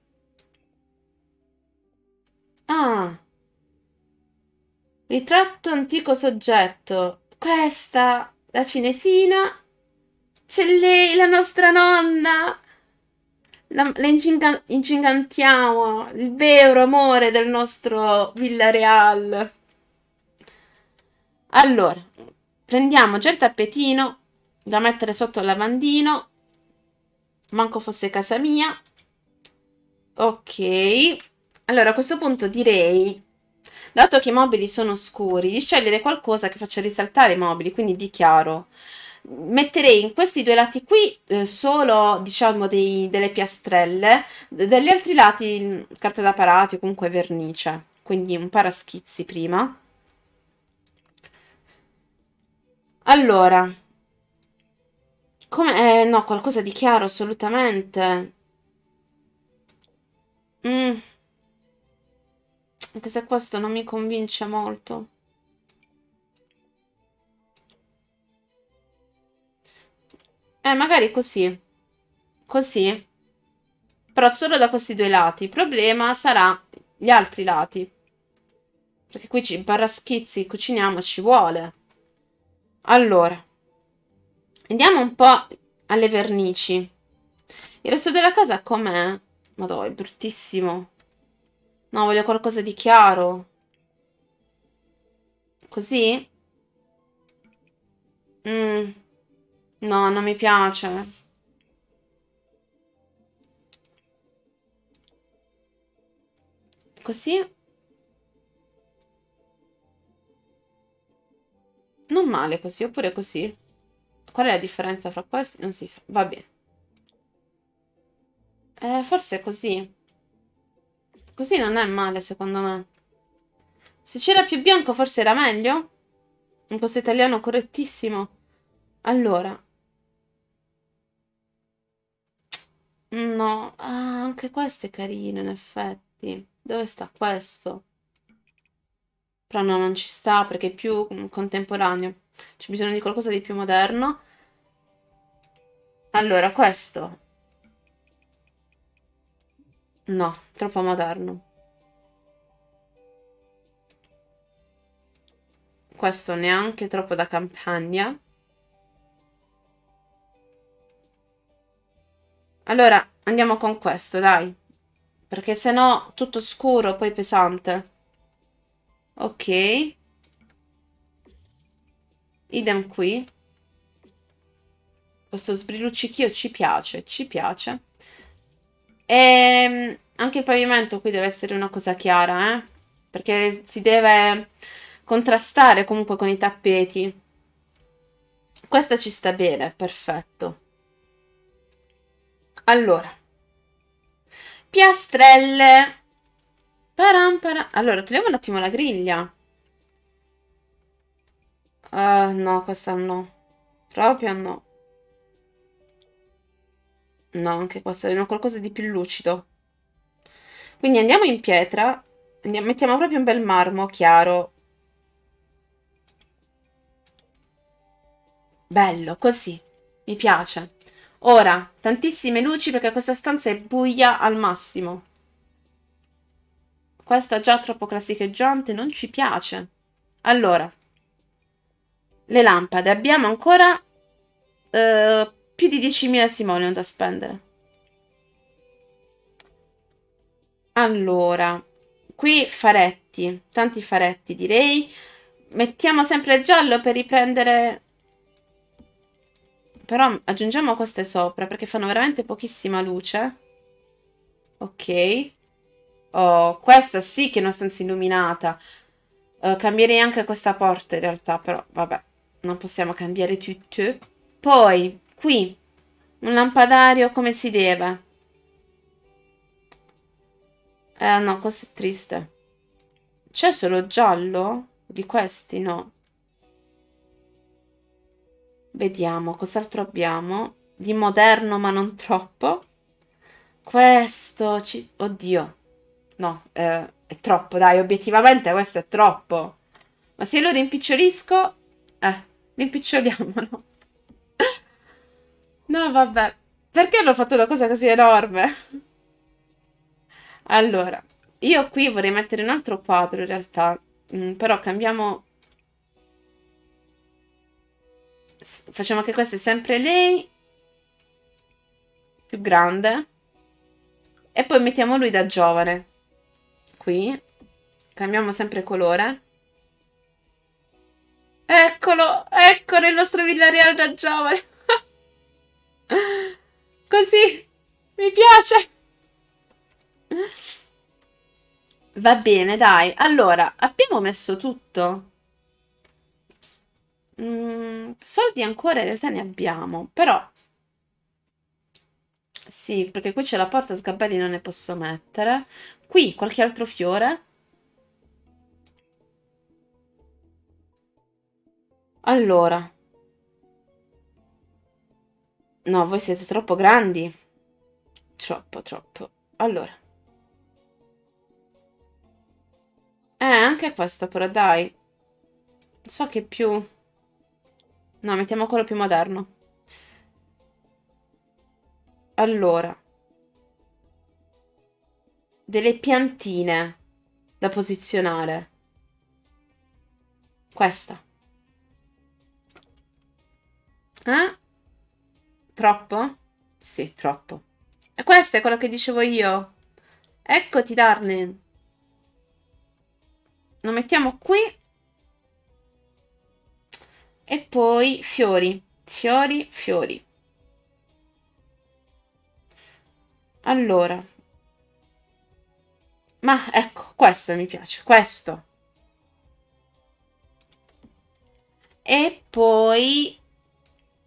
Ah. Ritratto antico soggetto. Questa, la cinesina, c'è lei, la nostra nonna! La, la incingantiamo, il vero amore del nostro Villareal. Allora, prendiamo già certo il tappetino da mettere sotto il lavandino, manco fosse casa mia. Ok, allora a questo punto direi, dato che i mobili sono scuri, di scegliere qualcosa che faccia risaltare i mobili, quindi dichiaro metterei in questi due lati qui eh, solo diciamo dei, delle piastrelle, degli altri lati mm, carta da parati comunque vernice, quindi un paraschizzi prima. Allora, come... Eh, no, qualcosa di chiaro assolutamente. Mm. Anche se questo non mi convince molto. Eh, magari così. Così. Però solo da questi due lati. Il problema sarà gli altri lati. Perché qui ci barraschizzi, cuciniamo, ci vuole. Allora. Andiamo un po' alle vernici. Il resto della casa com'è? Madonna, è bruttissimo. No, voglio qualcosa di chiaro. Così? Mmm. No, non mi piace. Così. Non male così, oppure così. Qual è la differenza fra questi? Non si sa. Va bene. Eh, forse così. Così non è male, secondo me. Se c'era più bianco forse era meglio? In questo italiano correttissimo. Allora, No, ah, anche questo è carino in effetti. Dove sta questo? Però no, non ci sta perché è più mm, contemporaneo. C'è bisogno di qualcosa di più moderno. Allora, questo. No, troppo moderno. Questo neanche troppo da campagna. Allora, andiamo con questo, dai. Perché se no, tutto scuro, poi pesante. Ok. Idem qui. Questo sbriluccichio ci piace, ci piace. E ehm, anche il pavimento qui deve essere una cosa chiara, eh? Perché si deve contrastare comunque con i tappeti. Questa ci sta bene, perfetto. Allora, piastrelle. Parampara. Allora, togliamo un attimo la griglia. Uh, no, questa no. Proprio no. No, anche questa è qualcosa di più lucido. Quindi andiamo in pietra. Andiamo, mettiamo proprio un bel marmo chiaro. Bello, così. Mi piace. Ora, tantissime luci perché questa stanza è buia al massimo. Questa già troppo classicheggiante, non ci piace. Allora, le lampade. Abbiamo ancora eh, più di 10.000 simoleon da spendere. Allora, qui faretti, tanti faretti direi. Mettiamo sempre il giallo per riprendere però aggiungiamo queste sopra perché fanno veramente pochissima luce. Ok. Oh, questa sì che è una stanza illuminata. Uh, cambierei anche questa porta in realtà, però vabbè, non possiamo cambiare tutto. Poi, qui, un lampadario come si deve. Eh no, questo è triste. C'è solo giallo? Di questi no. Vediamo cos'altro abbiamo. Di moderno ma non troppo. Questo ci... Oddio. No, eh, è troppo, dai, obiettivamente questo è troppo. Ma se lo rimpicciolisco... Eh, rimpiccioliamolo. no, vabbè. Perché hanno fatto una cosa così enorme? allora, io qui vorrei mettere un altro quadro in realtà. Mm, però cambiamo facciamo che questa sempre lei più grande e poi mettiamo lui da giovane qui cambiamo sempre colore eccolo eccolo il nostro villareale da giovane così mi piace va bene dai allora abbiamo messo tutto Mm, soldi ancora in realtà ne abbiamo, però... Sì, perché qui c'è la porta, sgabelli non ne posso mettere. Qui qualche altro fiore. Allora. No, voi siete troppo grandi. Troppo, troppo. Allora. Eh, anche questo però, dai. So che più... No, mettiamo quello più moderno. Allora. Delle piantine da posizionare. Questa. Eh? Troppo? Sì, troppo. E questa è quella che dicevo io. Eccoti, darling. Lo mettiamo qui e poi fiori, fiori, fiori. Allora, ma ecco, questo mi piace, questo. E poi,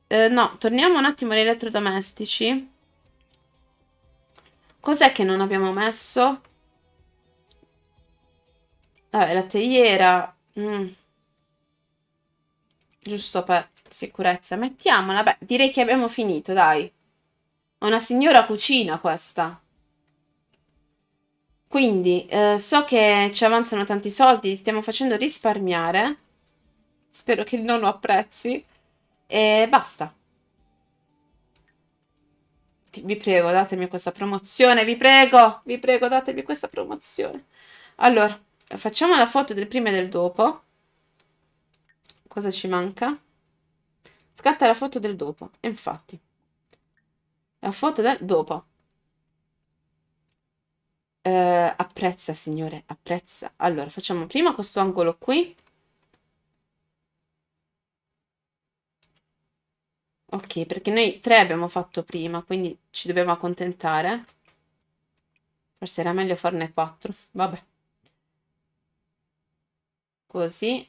eh, no, torniamo un attimo agli elettrodomestici. Cos'è che non abbiamo messo? Vabbè, la teiera. Mm giusto per sicurezza. Mettiamola. Beh, direi che abbiamo finito, dai. Una signora cucina questa. Quindi, eh, so che ci avanzano tanti soldi, stiamo facendo risparmiare. Spero che il nonno apprezzi. E basta. Vi prego, datemi questa promozione, vi prego, vi prego, datemi questa promozione. Allora, facciamo la foto del prima e del dopo. Cosa ci manca? Scatta la foto del dopo. infatti. La foto del dopo. Eh, apprezza, signore, apprezza. Allora, facciamo prima questo angolo qui. Ok, perché noi tre abbiamo fatto prima, quindi ci dobbiamo accontentare. Forse era meglio farne quattro. Vabbè. Così.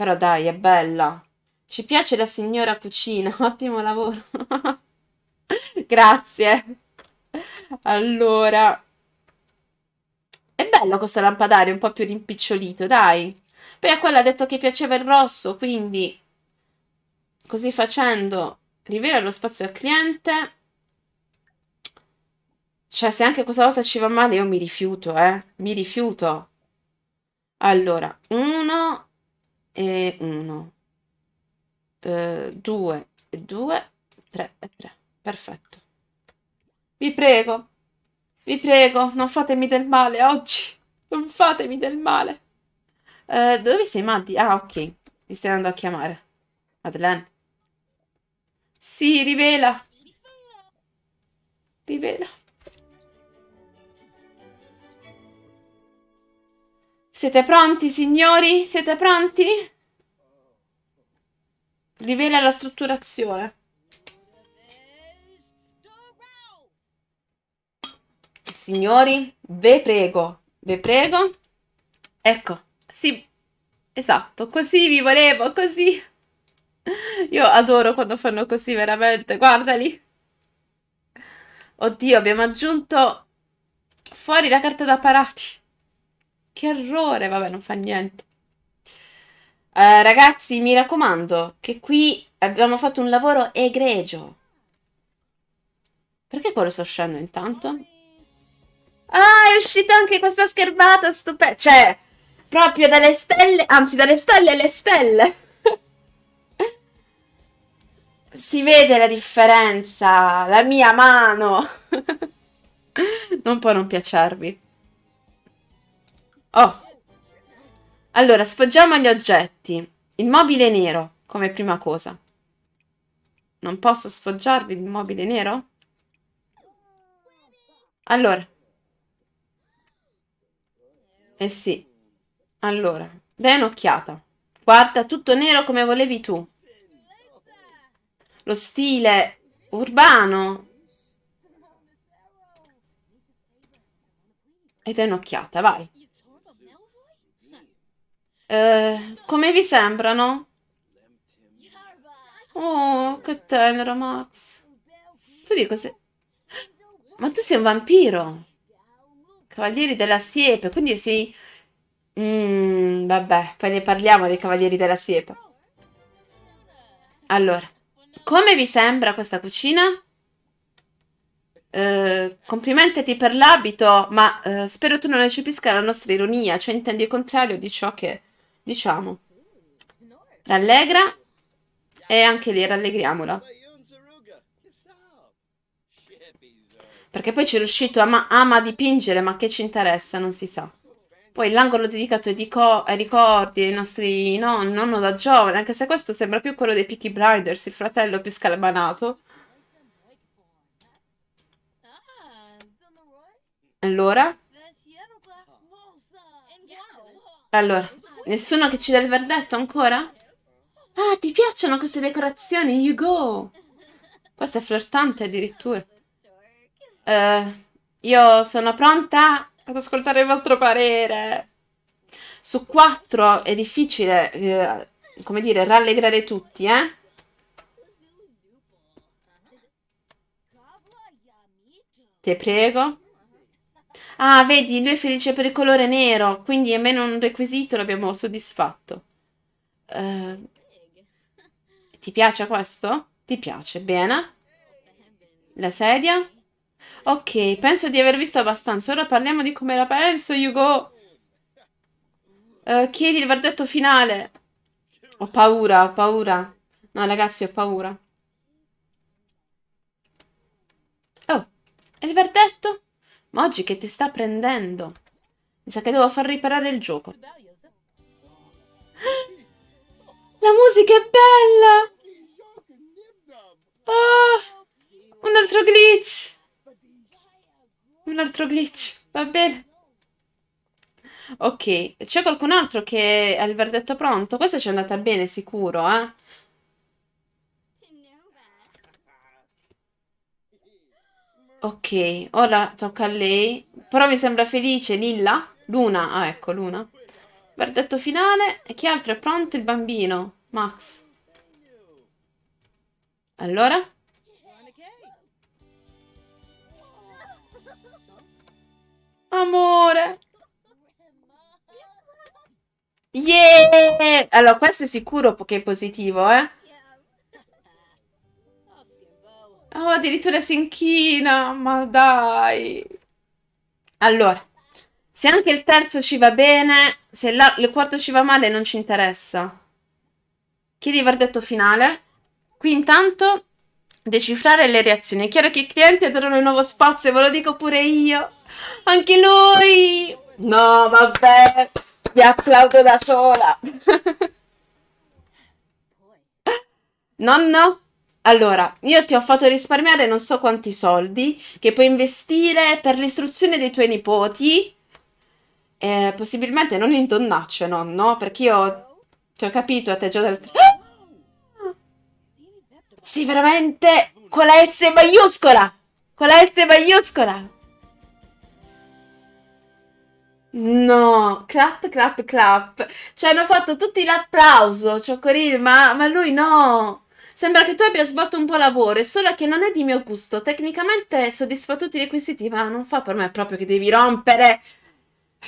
Però dai, è bella. Ci piace la signora cucina, ottimo lavoro. Grazie. Allora. È bello questo lampadario, un po' più rimpicciolito, dai. Poi a quello ha detto che piaceva il rosso, quindi... Così facendo, rivela lo spazio al cliente. Cioè, se anche questa volta ci va male, io mi rifiuto, eh. Mi rifiuto. Allora, uno, e 1 2 eh, e 2 3 e 3 perfetto vi prego vi prego non fatemi del male oggi non fatemi del male uh, dove sei Maddi? ah ok ti stai andando a chiamare Madeleine si rivela rivela Siete pronti, signori? Siete pronti? Rivela la strutturazione. Signori, ve prego, ve prego. Ecco, sì, esatto, così vi volevo, così. Io adoro quando fanno così, veramente, guardali. Oddio, abbiamo aggiunto fuori la carta da parati. Che errore, vabbè, non fa niente. Uh, ragazzi, mi raccomando, che qui abbiamo fatto un lavoro egregio. Perché quello sta uscendo intanto? Ah, è uscita anche questa schermata stupenda. Cioè, proprio dalle stelle, anzi dalle stelle alle stelle. si vede la differenza, la mia mano. non può non piacervi. Oh! Allora, sfoggiamo gli oggetti. Il mobile nero, come prima cosa. Non posso sfoggiarvi il mobile nero? Allora. Eh sì. Allora, dai un'occhiata. Guarda, tutto nero come volevi tu. Lo stile urbano. E dai un'occhiata, vai. Eh, come vi sembrano? Oh, che tenero, Max. Tu dico se... Ma tu sei un vampiro. Cavalieri della siepe, quindi sei... Mm, vabbè, poi ne parliamo dei Cavalieri della siepe. Allora, come vi sembra questa cucina? Eh, complimentati per l'abito, ma eh, spero tu non recepisca la nostra ironia, cioè intendi il contrario di ciò che diciamo. Rallegra. E anche lì rallegriamola. Perché poi c'è riuscito, ama, ama dipingere, ma che ci interessa, non si sa. Poi l'angolo dedicato ai, ai, ricordi dei nostri nonni, nonno da giovane, anche se questo sembra più quello dei Peaky Blinders, il fratello più scalabanato. Allora? Allora, Nessuno che ci dà il verdetto ancora? Ah, ti piacciono queste decorazioni? You go! Questa è flirtante addirittura. Uh, io sono pronta ad ascoltare il vostro parere. Su quattro è difficile, eh, come dire, rallegrare tutti, eh? Te prego. Ah, vedi, lui è felice per il colore nero, quindi almeno un requisito l'abbiamo soddisfatto. Uh, ti piace questo? Ti piace, bene. La sedia? Ok, penso di aver visto abbastanza. Ora parliamo di come la penso, Hugo. Uh, chiedi il verdetto finale. Ho paura, ho paura. No, ragazzi, ho paura. Oh, e il verdetto? Ma oggi che ti sta prendendo? Mi sa che devo far riparare il gioco. La musica è bella! Oh, un altro glitch! Un altro glitch, va bene. Ok, c'è qualcun altro che ha il verdetto pronto? Questa ci è andata bene, sicuro, eh? Ok, ora tocca a lei. Però mi sembra felice Lilla. Luna, ah ecco, Luna. Verdetto finale. E chi altro è pronto? Il bambino, Max. Allora? Amore! Yeah! Allora, questo è sicuro che è positivo, eh? Oh, addirittura si inchina, ma dai. Allora, se anche il terzo ci va bene, se il quarto ci va male non ci interessa. Chiedi il verdetto finale. Qui intanto decifrare le reazioni. È chiaro che i clienti adorano il nuovo spazio, ve lo dico pure io. Anche lui! No, vabbè, vi applaudo da sola. Nonno, allora, io ti ho fatto risparmiare non so quanti soldi che puoi investire per l'istruzione dei tuoi nipoti. Eh, possibilmente non in donnacce, no? perché io ti ho capito, a te già dal... Ah! Sì, veramente, con la S maiuscola! Con la S maiuscola! No, clap, clap, clap. Ci hanno fatto tutti l'applauso, Cioccoril, ma, ma lui no! Sembra che tu abbia svolto un buon lavoro, è solo che non è di mio gusto. Tecnicamente soddisfa tutti i requisiti, ma non fa per me proprio che devi rompere.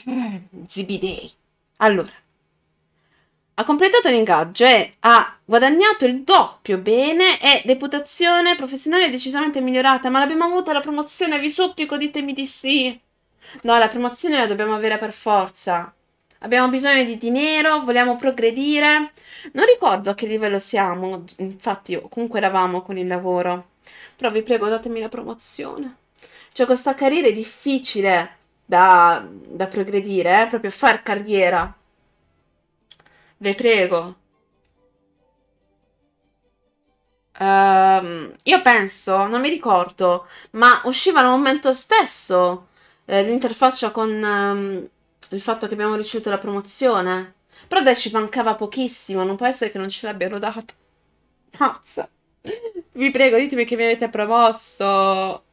Eh, Zibidei. Allora, ha completato l'ingaggio e ha guadagnato il doppio bene e deputazione professionale decisamente migliorata, ma l'abbiamo avuta la promozione, vi supplico, ditemi di sì. No, la promozione la dobbiamo avere per forza abbiamo bisogno di dinero, vogliamo progredire. Non ricordo a che livello siamo, infatti comunque eravamo con il lavoro, però vi prego datemi la promozione. Cioè questa carriera è difficile da, da progredire, eh? proprio far carriera. Vi prego. Uh, io penso, non mi ricordo, ma usciva al momento stesso eh, l'interfaccia con um, il fatto che abbiamo ricevuto la promozione. Però dai, ci mancava pochissimo, non può essere che non ce l'abbiano data. Mazza. Vi prego, ditemi che mi avete promosso.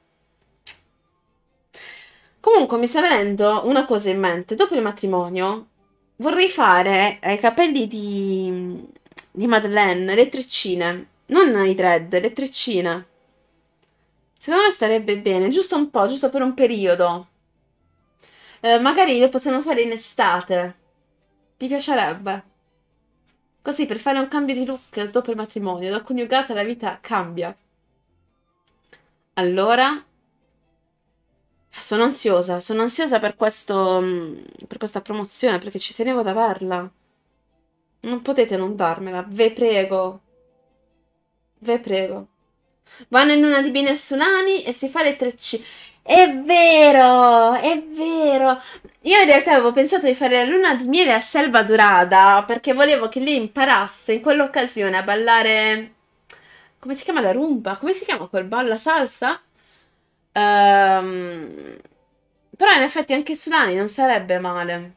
Comunque, mi sta venendo una cosa in mente. Dopo il matrimonio, vorrei fare ai eh, capelli di, di Madeleine le treccine. Non i dread, le treccine. Secondo me starebbe bene, giusto un po', giusto per un periodo. Eh, magari lo possiamo fare in estate. Mi piacerebbe. Così, per fare un cambio di look dopo il matrimonio, da coniugata la vita cambia. Allora, sono ansiosa, sono ansiosa per, questo, mm, per questa promozione, perché ci tenevo ad averla. Non potete non darmela, ve prego. Ve prego. Vanno in una di Binessunani e si fa le 3C. È vero, è vero. Io in realtà avevo pensato di fare la luna di miele a Selva Durada perché volevo che lei imparasse in quell'occasione a ballare. Come si chiama la rumba? Come si chiama quel ballo? La salsa? Ehm. Però in effetti anche Sulani non sarebbe male.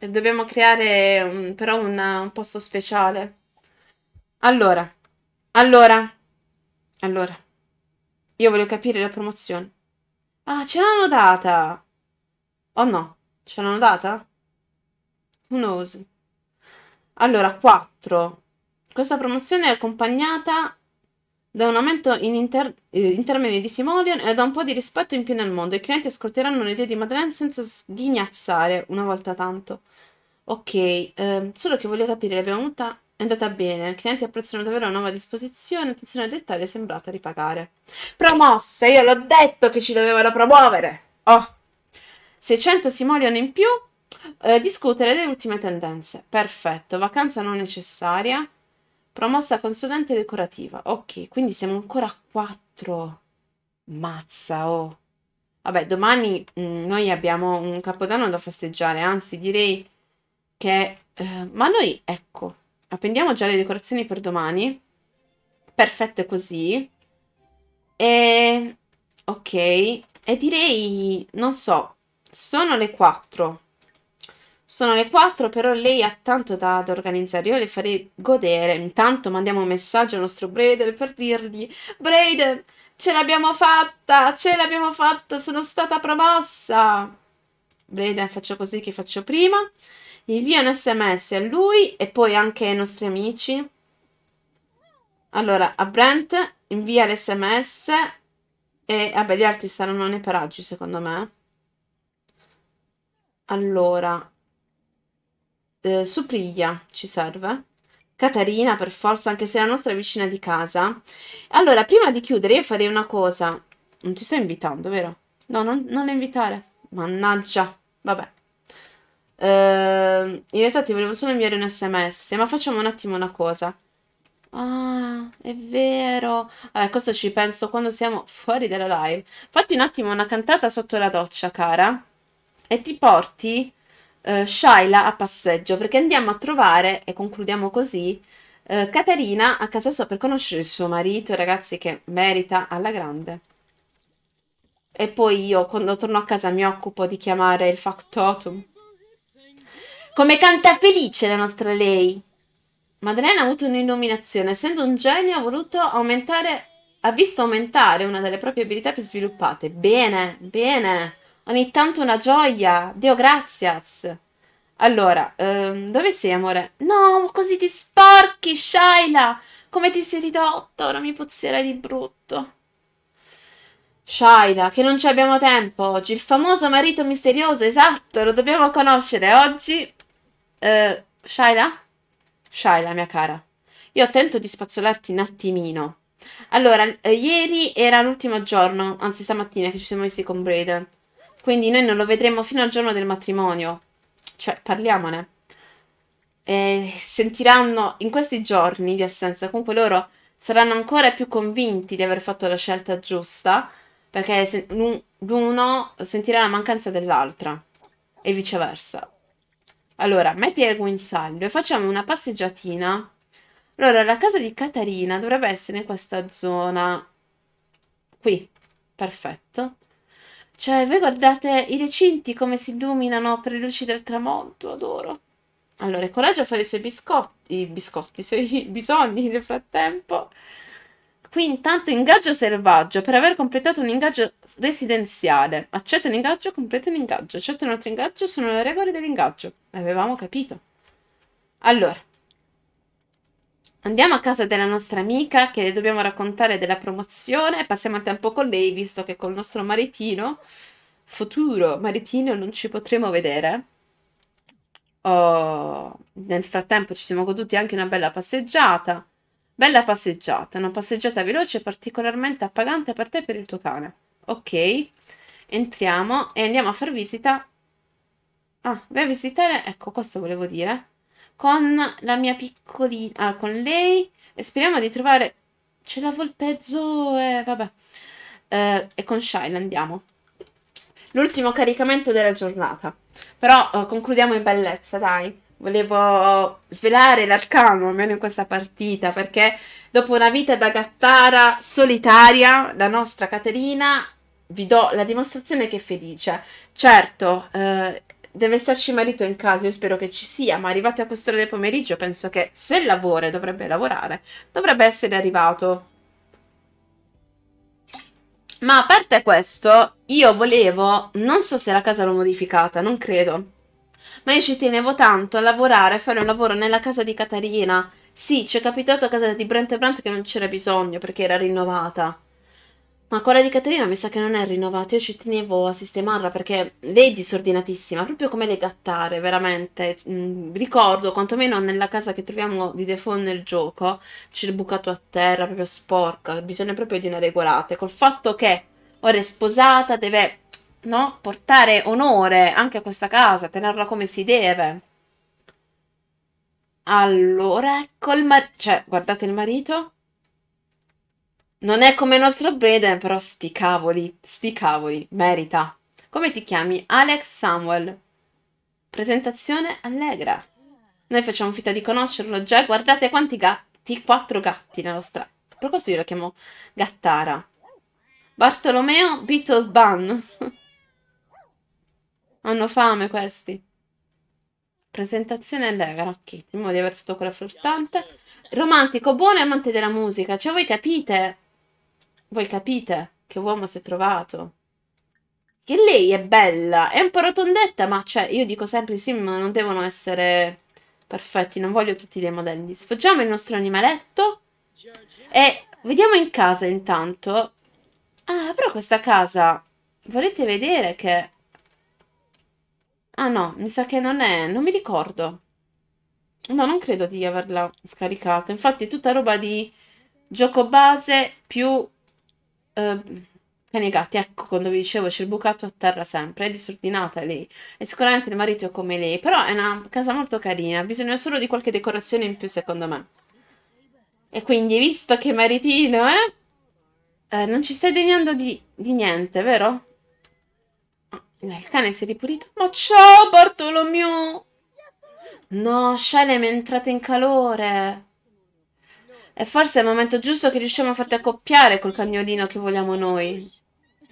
dobbiamo creare un, però una, un posto speciale. Allora, allora, allora. Io voglio capire la promozione. Ah, ce l'hanno data! O oh no? Ce l'hanno data? Who knows? Allora, 4. Questa promozione è accompagnata da un aumento in, inter eh, in, termini di simoleon e da un po' di rispetto in più nel mondo. I clienti ascolteranno le idee di Madeleine senza sghignazzare una volta tanto. Ok, eh, solo che voglio capire, l'abbiamo avuta è andata bene, i clienti apprezzano davvero la nuova disposizione, attenzione al dettaglio, è sembrata ripagare. Promossa, io l'ho detto che ci dovevano promuovere! Oh! 600 simoleon in più, eh, discutere delle ultime tendenze. Perfetto, vacanza non necessaria, promossa consulente decorativa. Ok, quindi siamo ancora a 4. Mazza, oh! Vabbè, domani mh, mm, noi abbiamo un capodanno da festeggiare, anzi direi che... Eh, ma noi, ecco, appendiamo già le decorazioni per domani. Perfette così. E ok, e direi, non so, sono le 4. Sono le 4, però lei ha tanto da, da, organizzare. Io le farei godere. Intanto mandiamo un messaggio al nostro Braden per dirgli: Braden, ce l'abbiamo fatta! Ce l'abbiamo fatta! Sono stata promossa! Braden, faccio così che faccio prima invia un sms a lui e poi anche ai nostri amici. Allora, a Brent invia l'sms e vabbè, gli altri saranno nei paraggi, secondo me. Allora, eh, Supriglia ci serve. Caterina, per forza, anche se è la nostra vicina di casa. Allora, prima di chiudere, io farei una cosa. Non ti sto invitando, vero? No, non, non invitare. Mannaggia. Vabbè. Ehm, in realtà ti volevo solo inviare un SMS, ma facciamo un attimo una cosa. Ah, è vero. Vabbè, questo ci penso quando siamo fuori dalla live. Fatti un attimo una cantata sotto la doccia, cara, e ti porti eh, Shaila a passeggio, perché andiamo a trovare, e concludiamo così, eh, Caterina a casa sua per conoscere il suo marito, ragazzi, che merita alla grande. E poi io, quando torno a casa, mi occupo di chiamare il factotum. Come canta felice la nostra lei. Madeleine ha avuto un'illuminazione. Essendo un genio, ha voluto aumentare. Ha visto aumentare una delle proprie abilità più sviluppate. Bene, bene. Ogni tanto una gioia. Dio grazias. Allora, ehm, dove sei, amore? No, così ti sporchi, Shaila. Come ti sei ridotta? Ora mi pozzerai di brutto. Shaila, che non ci abbiamo tempo oggi. Il famoso marito misterioso, esatto, lo dobbiamo conoscere oggi. Eh, Shaila? Shaila, mia cara, io tento di spazzolarti un attimino. Allora, eh, ieri era l'ultimo giorno, anzi stamattina che ci siamo visti con Braden. Quindi noi non lo vedremo fino al giorno del matrimonio. Cioè, parliamone. Eh, sentiranno in questi giorni di assenza, comunque loro saranno ancora più convinti di aver fatto la scelta giusta, perché l'uno sentirà la mancanza dell'altra e viceversa. Allora, metti il guinzaglio e facciamo una passeggiatina. Allora, la casa di Caterina dovrebbe essere in questa zona. Qui. Perfetto. Cioè, voi guardate i recinti come si illuminano per le luci del tramonto, adoro. Allora, coraggio a fare i suoi biscotti, i biscotti, i suoi bisogni nel frattempo. Qui intanto ingaggio selvaggio per aver completato un ingaggio residenziale. Accetto un ingaggio, completo un ingaggio. Accetto un altro ingaggio, sono le regole dell'ingaggio. Avevamo capito. Allora, andiamo a casa della nostra amica che le dobbiamo raccontare della promozione. Passiamo il tempo con lei, visto che col nostro maritino, futuro maritino, non ci potremo vedere. Oh, nel frattempo ci siamo goduti anche una bella passeggiata Bella passeggiata, una passeggiata veloce e particolarmente appagante per te e per il tuo cane. Ok, entriamo e andiamo a far visita. Ah, vai a visitare, ecco, questo volevo dire. Con la mia piccolina, ah, con lei e speriamo di trovare... C'è la volpezzo e eh, vabbè. Eh, e con Shine andiamo l'ultimo caricamento della giornata. Però eh, concludiamo in bellezza, dai volevo svelare l'arcano almeno in questa partita perché dopo una vita da gattara solitaria la nostra Caterina vi do la dimostrazione che è felice certo eh, deve esserci marito in casa io spero che ci sia ma arrivati a quest'ora del pomeriggio penso che se lavora dovrebbe lavorare dovrebbe essere arrivato ma a parte questo io volevo non so se la casa l'ho modificata non credo ma io ci tenevo tanto a lavorare, a fare un lavoro nella casa di Caterina. Sì, ci è capitato a casa di Brent e Brent che non c'era bisogno perché era rinnovata. Ma quella di Caterina mi sa che non è rinnovata. Io ci tenevo a sistemarla perché lei è disordinatissima, proprio come le gattare, veramente. Mm, ricordo, quantomeno nella casa che troviamo di default nel gioco, c'è il bucato a terra, proprio sporca. Bisogna proprio di una regolata. Col fatto che ora è sposata, deve no? Portare onore anche a questa casa, tenerla come si deve. Allora, ecco il marito. Cioè, guardate il marito. Non è come il nostro Braden, però sti cavoli, sti cavoli, merita. Come ti chiami? Alex Samuel. Presentazione allegra. Noi facciamo finta di conoscerlo già. Guardate quanti gatti, quattro gatti nella nostra... Per questo io lo chiamo Gattara. Bartolomeo Beetle Bun. Hanno fame questi. Presentazione allegra, Kitty, in modo di aver fatto quella fruttante. Romantico, buono e amante della musica. Cioè, voi capite? Voi capite che uomo si è trovato? Che lei è bella, è un po' rotondetta, ma cioè, io dico sempre sì, ma non devono essere perfetti, non voglio tutti dei modelli. Sfoggiamo il nostro animaletto e vediamo in casa intanto. Ah, però questa casa, volete vedere che Ah no, mi sa che non è, non mi ricordo. No, non credo di averla scaricata. Infatti è tutta roba di gioco base più eh, cani e gatti. Ecco, quando vi dicevo c'è il bucato a terra sempre, è disordinata lei. E sicuramente il marito è come lei, però è una casa molto carina. Bisogna solo di qualche decorazione in più, secondo me. E quindi, visto che maritino, eh, eh non ci stai degnando di, di niente, vero? Il cane si è ripulito. Ma ciao, Bartolomeo! No, Shelem è entrata in calore. E forse è il momento giusto che riusciamo a farti accoppiare col cagnolino che vogliamo noi.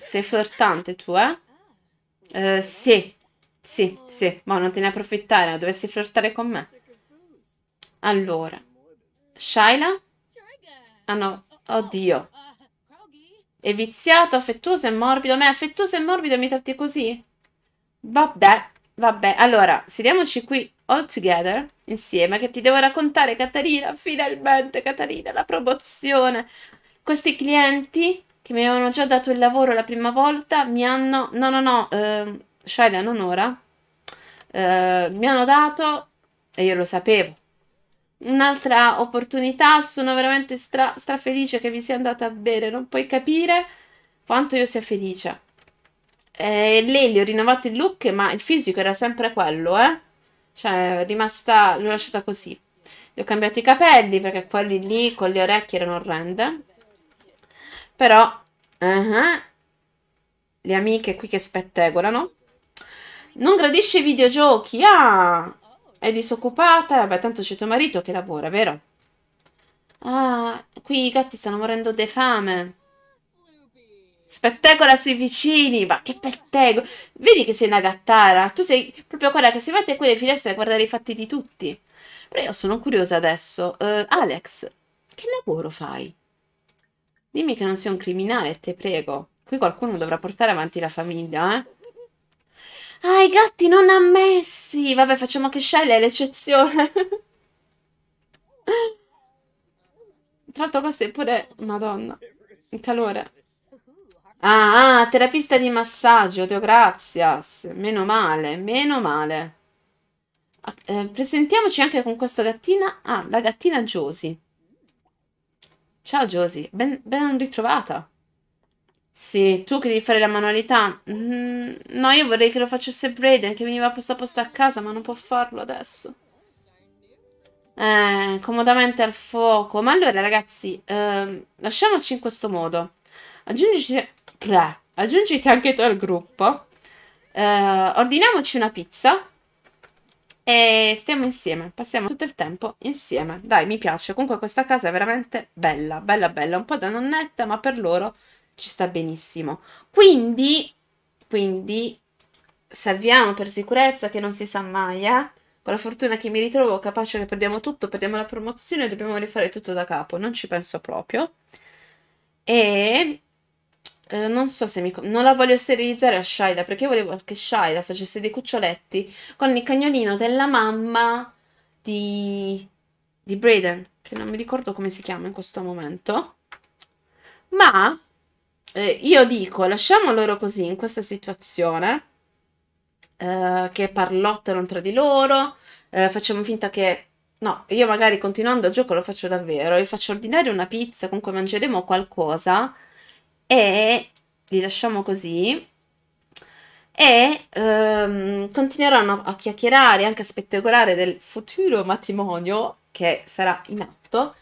Sei flirtante tu, eh? Eh, sì. Sì, sì. Ma non te ne approfittare, dovessi flirtare con me. Allora. Shaila? Ah no, oddio. È viziato, affettuoso e morbido. Ma è affettuoso e morbido mi tratti così? Vabbè, vabbè. Allora, sediamoci qui all together, insieme, che ti devo raccontare, Caterina, finalmente, Caterina, la promozione. Questi clienti che mi avevano già dato il lavoro la prima volta mi hanno... No, no, no, eh, Shaila, non ora. Eh, mi hanno dato, e io lo sapevo, un'altra opportunità. Sono veramente stra, stra felice che vi sia andata a bere. Non puoi capire quanto io sia felice. Eh, lei gli ho rinnovato il look, ma il fisico era sempre quello, eh? Cioè, è rimasta, l'ho lasciata così. Gli ho cambiato i capelli perché quelli lì con le orecchie erano orrende. Però, uh -huh, le amiche qui che spettegolano. Non gradisce i videogiochi? Ah, è disoccupata? Vabbè, tanto c'è tuo marito che lavora, vero? Ah, qui i gatti stanno morendo di fame. Spettacola sui vicini, ma che pettegolo. Vedi che sei una gattara. Tu sei proprio quella che si mette qui le finestre a guardare i fatti di tutti. Però io sono curiosa adesso. Uh, Alex, che lavoro fai? Dimmi che non sei un criminale, te prego. Qui qualcuno dovrà portare avanti la famiglia, eh? Ah, i gatti non ammessi! Vabbè, facciamo che Shell l'eccezione. Tra l'altro questo è pure... Madonna, il calore. Ah, ah, terapista di massaggio, Teograzias. Meno male, meno male. Ah, eh, presentiamoci anche con questa gattina. Ah, la gattina Josie. Ciao Josie, ben, ben ritrovata. Sì, tu che devi fare la manualità? Mm, no, io vorrei che lo facesse Braden, che veniva apposta posta a casa, ma non può farlo adesso. Eh, comodamente al fuoco. Ma allora, ragazzi, eh, lasciamoci in questo modo. Aggiungiti, bleh, aggiungiti anche tu al gruppo. Eh, ordiniamoci una pizza e stiamo insieme, passiamo tutto il tempo insieme. Dai, mi piace. Comunque questa casa è veramente bella, bella bella, un po' da nonnetta, ma per loro ci sta benissimo. Quindi, quindi salviamo per sicurezza che non si sa mai, eh? Con la fortuna che mi ritrovo capace che perdiamo tutto, perdiamo la promozione e dobbiamo rifare tutto da capo. Non ci penso proprio. E eh, non so se mi... non la voglio sterilizzare a Shaila perché io volevo che Shaila facesse dei cuccioletti con il cagnolino della mamma di... di Brayden, che non mi ricordo come si chiama in questo momento. Ma eh, io dico, lasciamo loro così in questa situazione, eh, che parlottano tra di loro, eh, facciamo finta che... No, io magari continuando il gioco lo faccio davvero, vi faccio ordinare una pizza, comunque mangeremo qualcosa e li lasciamo così e ehm, continueranno a chiacchierare, anche a spettegolare del futuro matrimonio che sarà in atto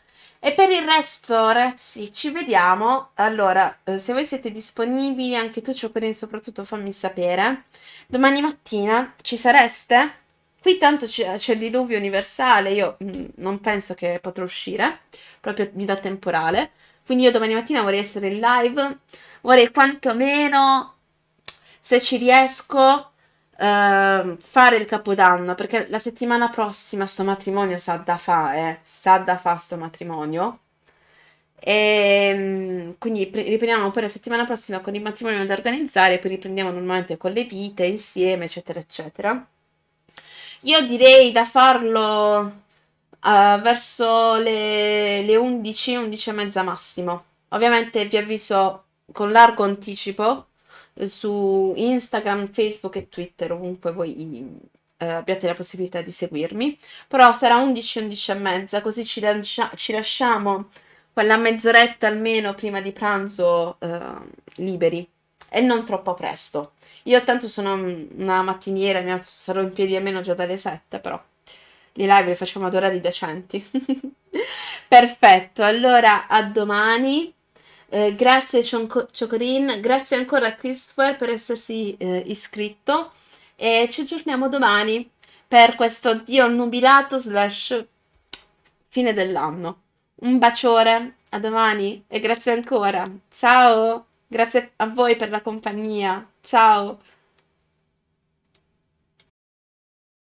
e per il resto, ragazzi, ci vediamo. Allora, eh, se voi siete disponibili, anche tu, Ciocorin, soprattutto fammi sapere. Domani mattina ci sareste? Qui tanto c'è, il diluvio universale, io mm, non penso che potrò uscire, proprio mi dà temporale. Quindi io domani mattina vorrei essere in live, vorrei quantomeno, se ci riesco, Ehm, fare il capodanno, perché la settimana prossima sto matrimonio sa da fa, eh, sa da fa sto matrimonio. E, ehm, quindi riprendiamo poi la settimana prossima con il matrimonio da organizzare, poi riprendiamo normalmente con le vite insieme, eccetera, eccetera. Io direi da farlo uh, verso le, le 11, 11 e mezza massimo. Ovviamente vi avviso con largo anticipo su Instagram, Facebook e Twitter, ovunque voi eh, abbiate la possibilità di seguirmi. Però sarà 11, 11 e mezza, così ci, lancia- ci lasciamo quella mezz'oretta almeno prima di pranzo eh, liberi e non troppo presto. Io tanto sono una mattiniera, mi alzo, sarò in piedi almeno già dalle 7, però le live le facciamo ad orari decenti. Perfetto, allora a domani. Eh, grazie Chocorin, grazie ancora a Christopher per essersi eh, iscritto e ci aggiorniamo domani per questo Dio nubilato slash fine dell'anno. Un bacione, a domani e grazie ancora. Ciao, grazie a voi per la compagnia. Ciao.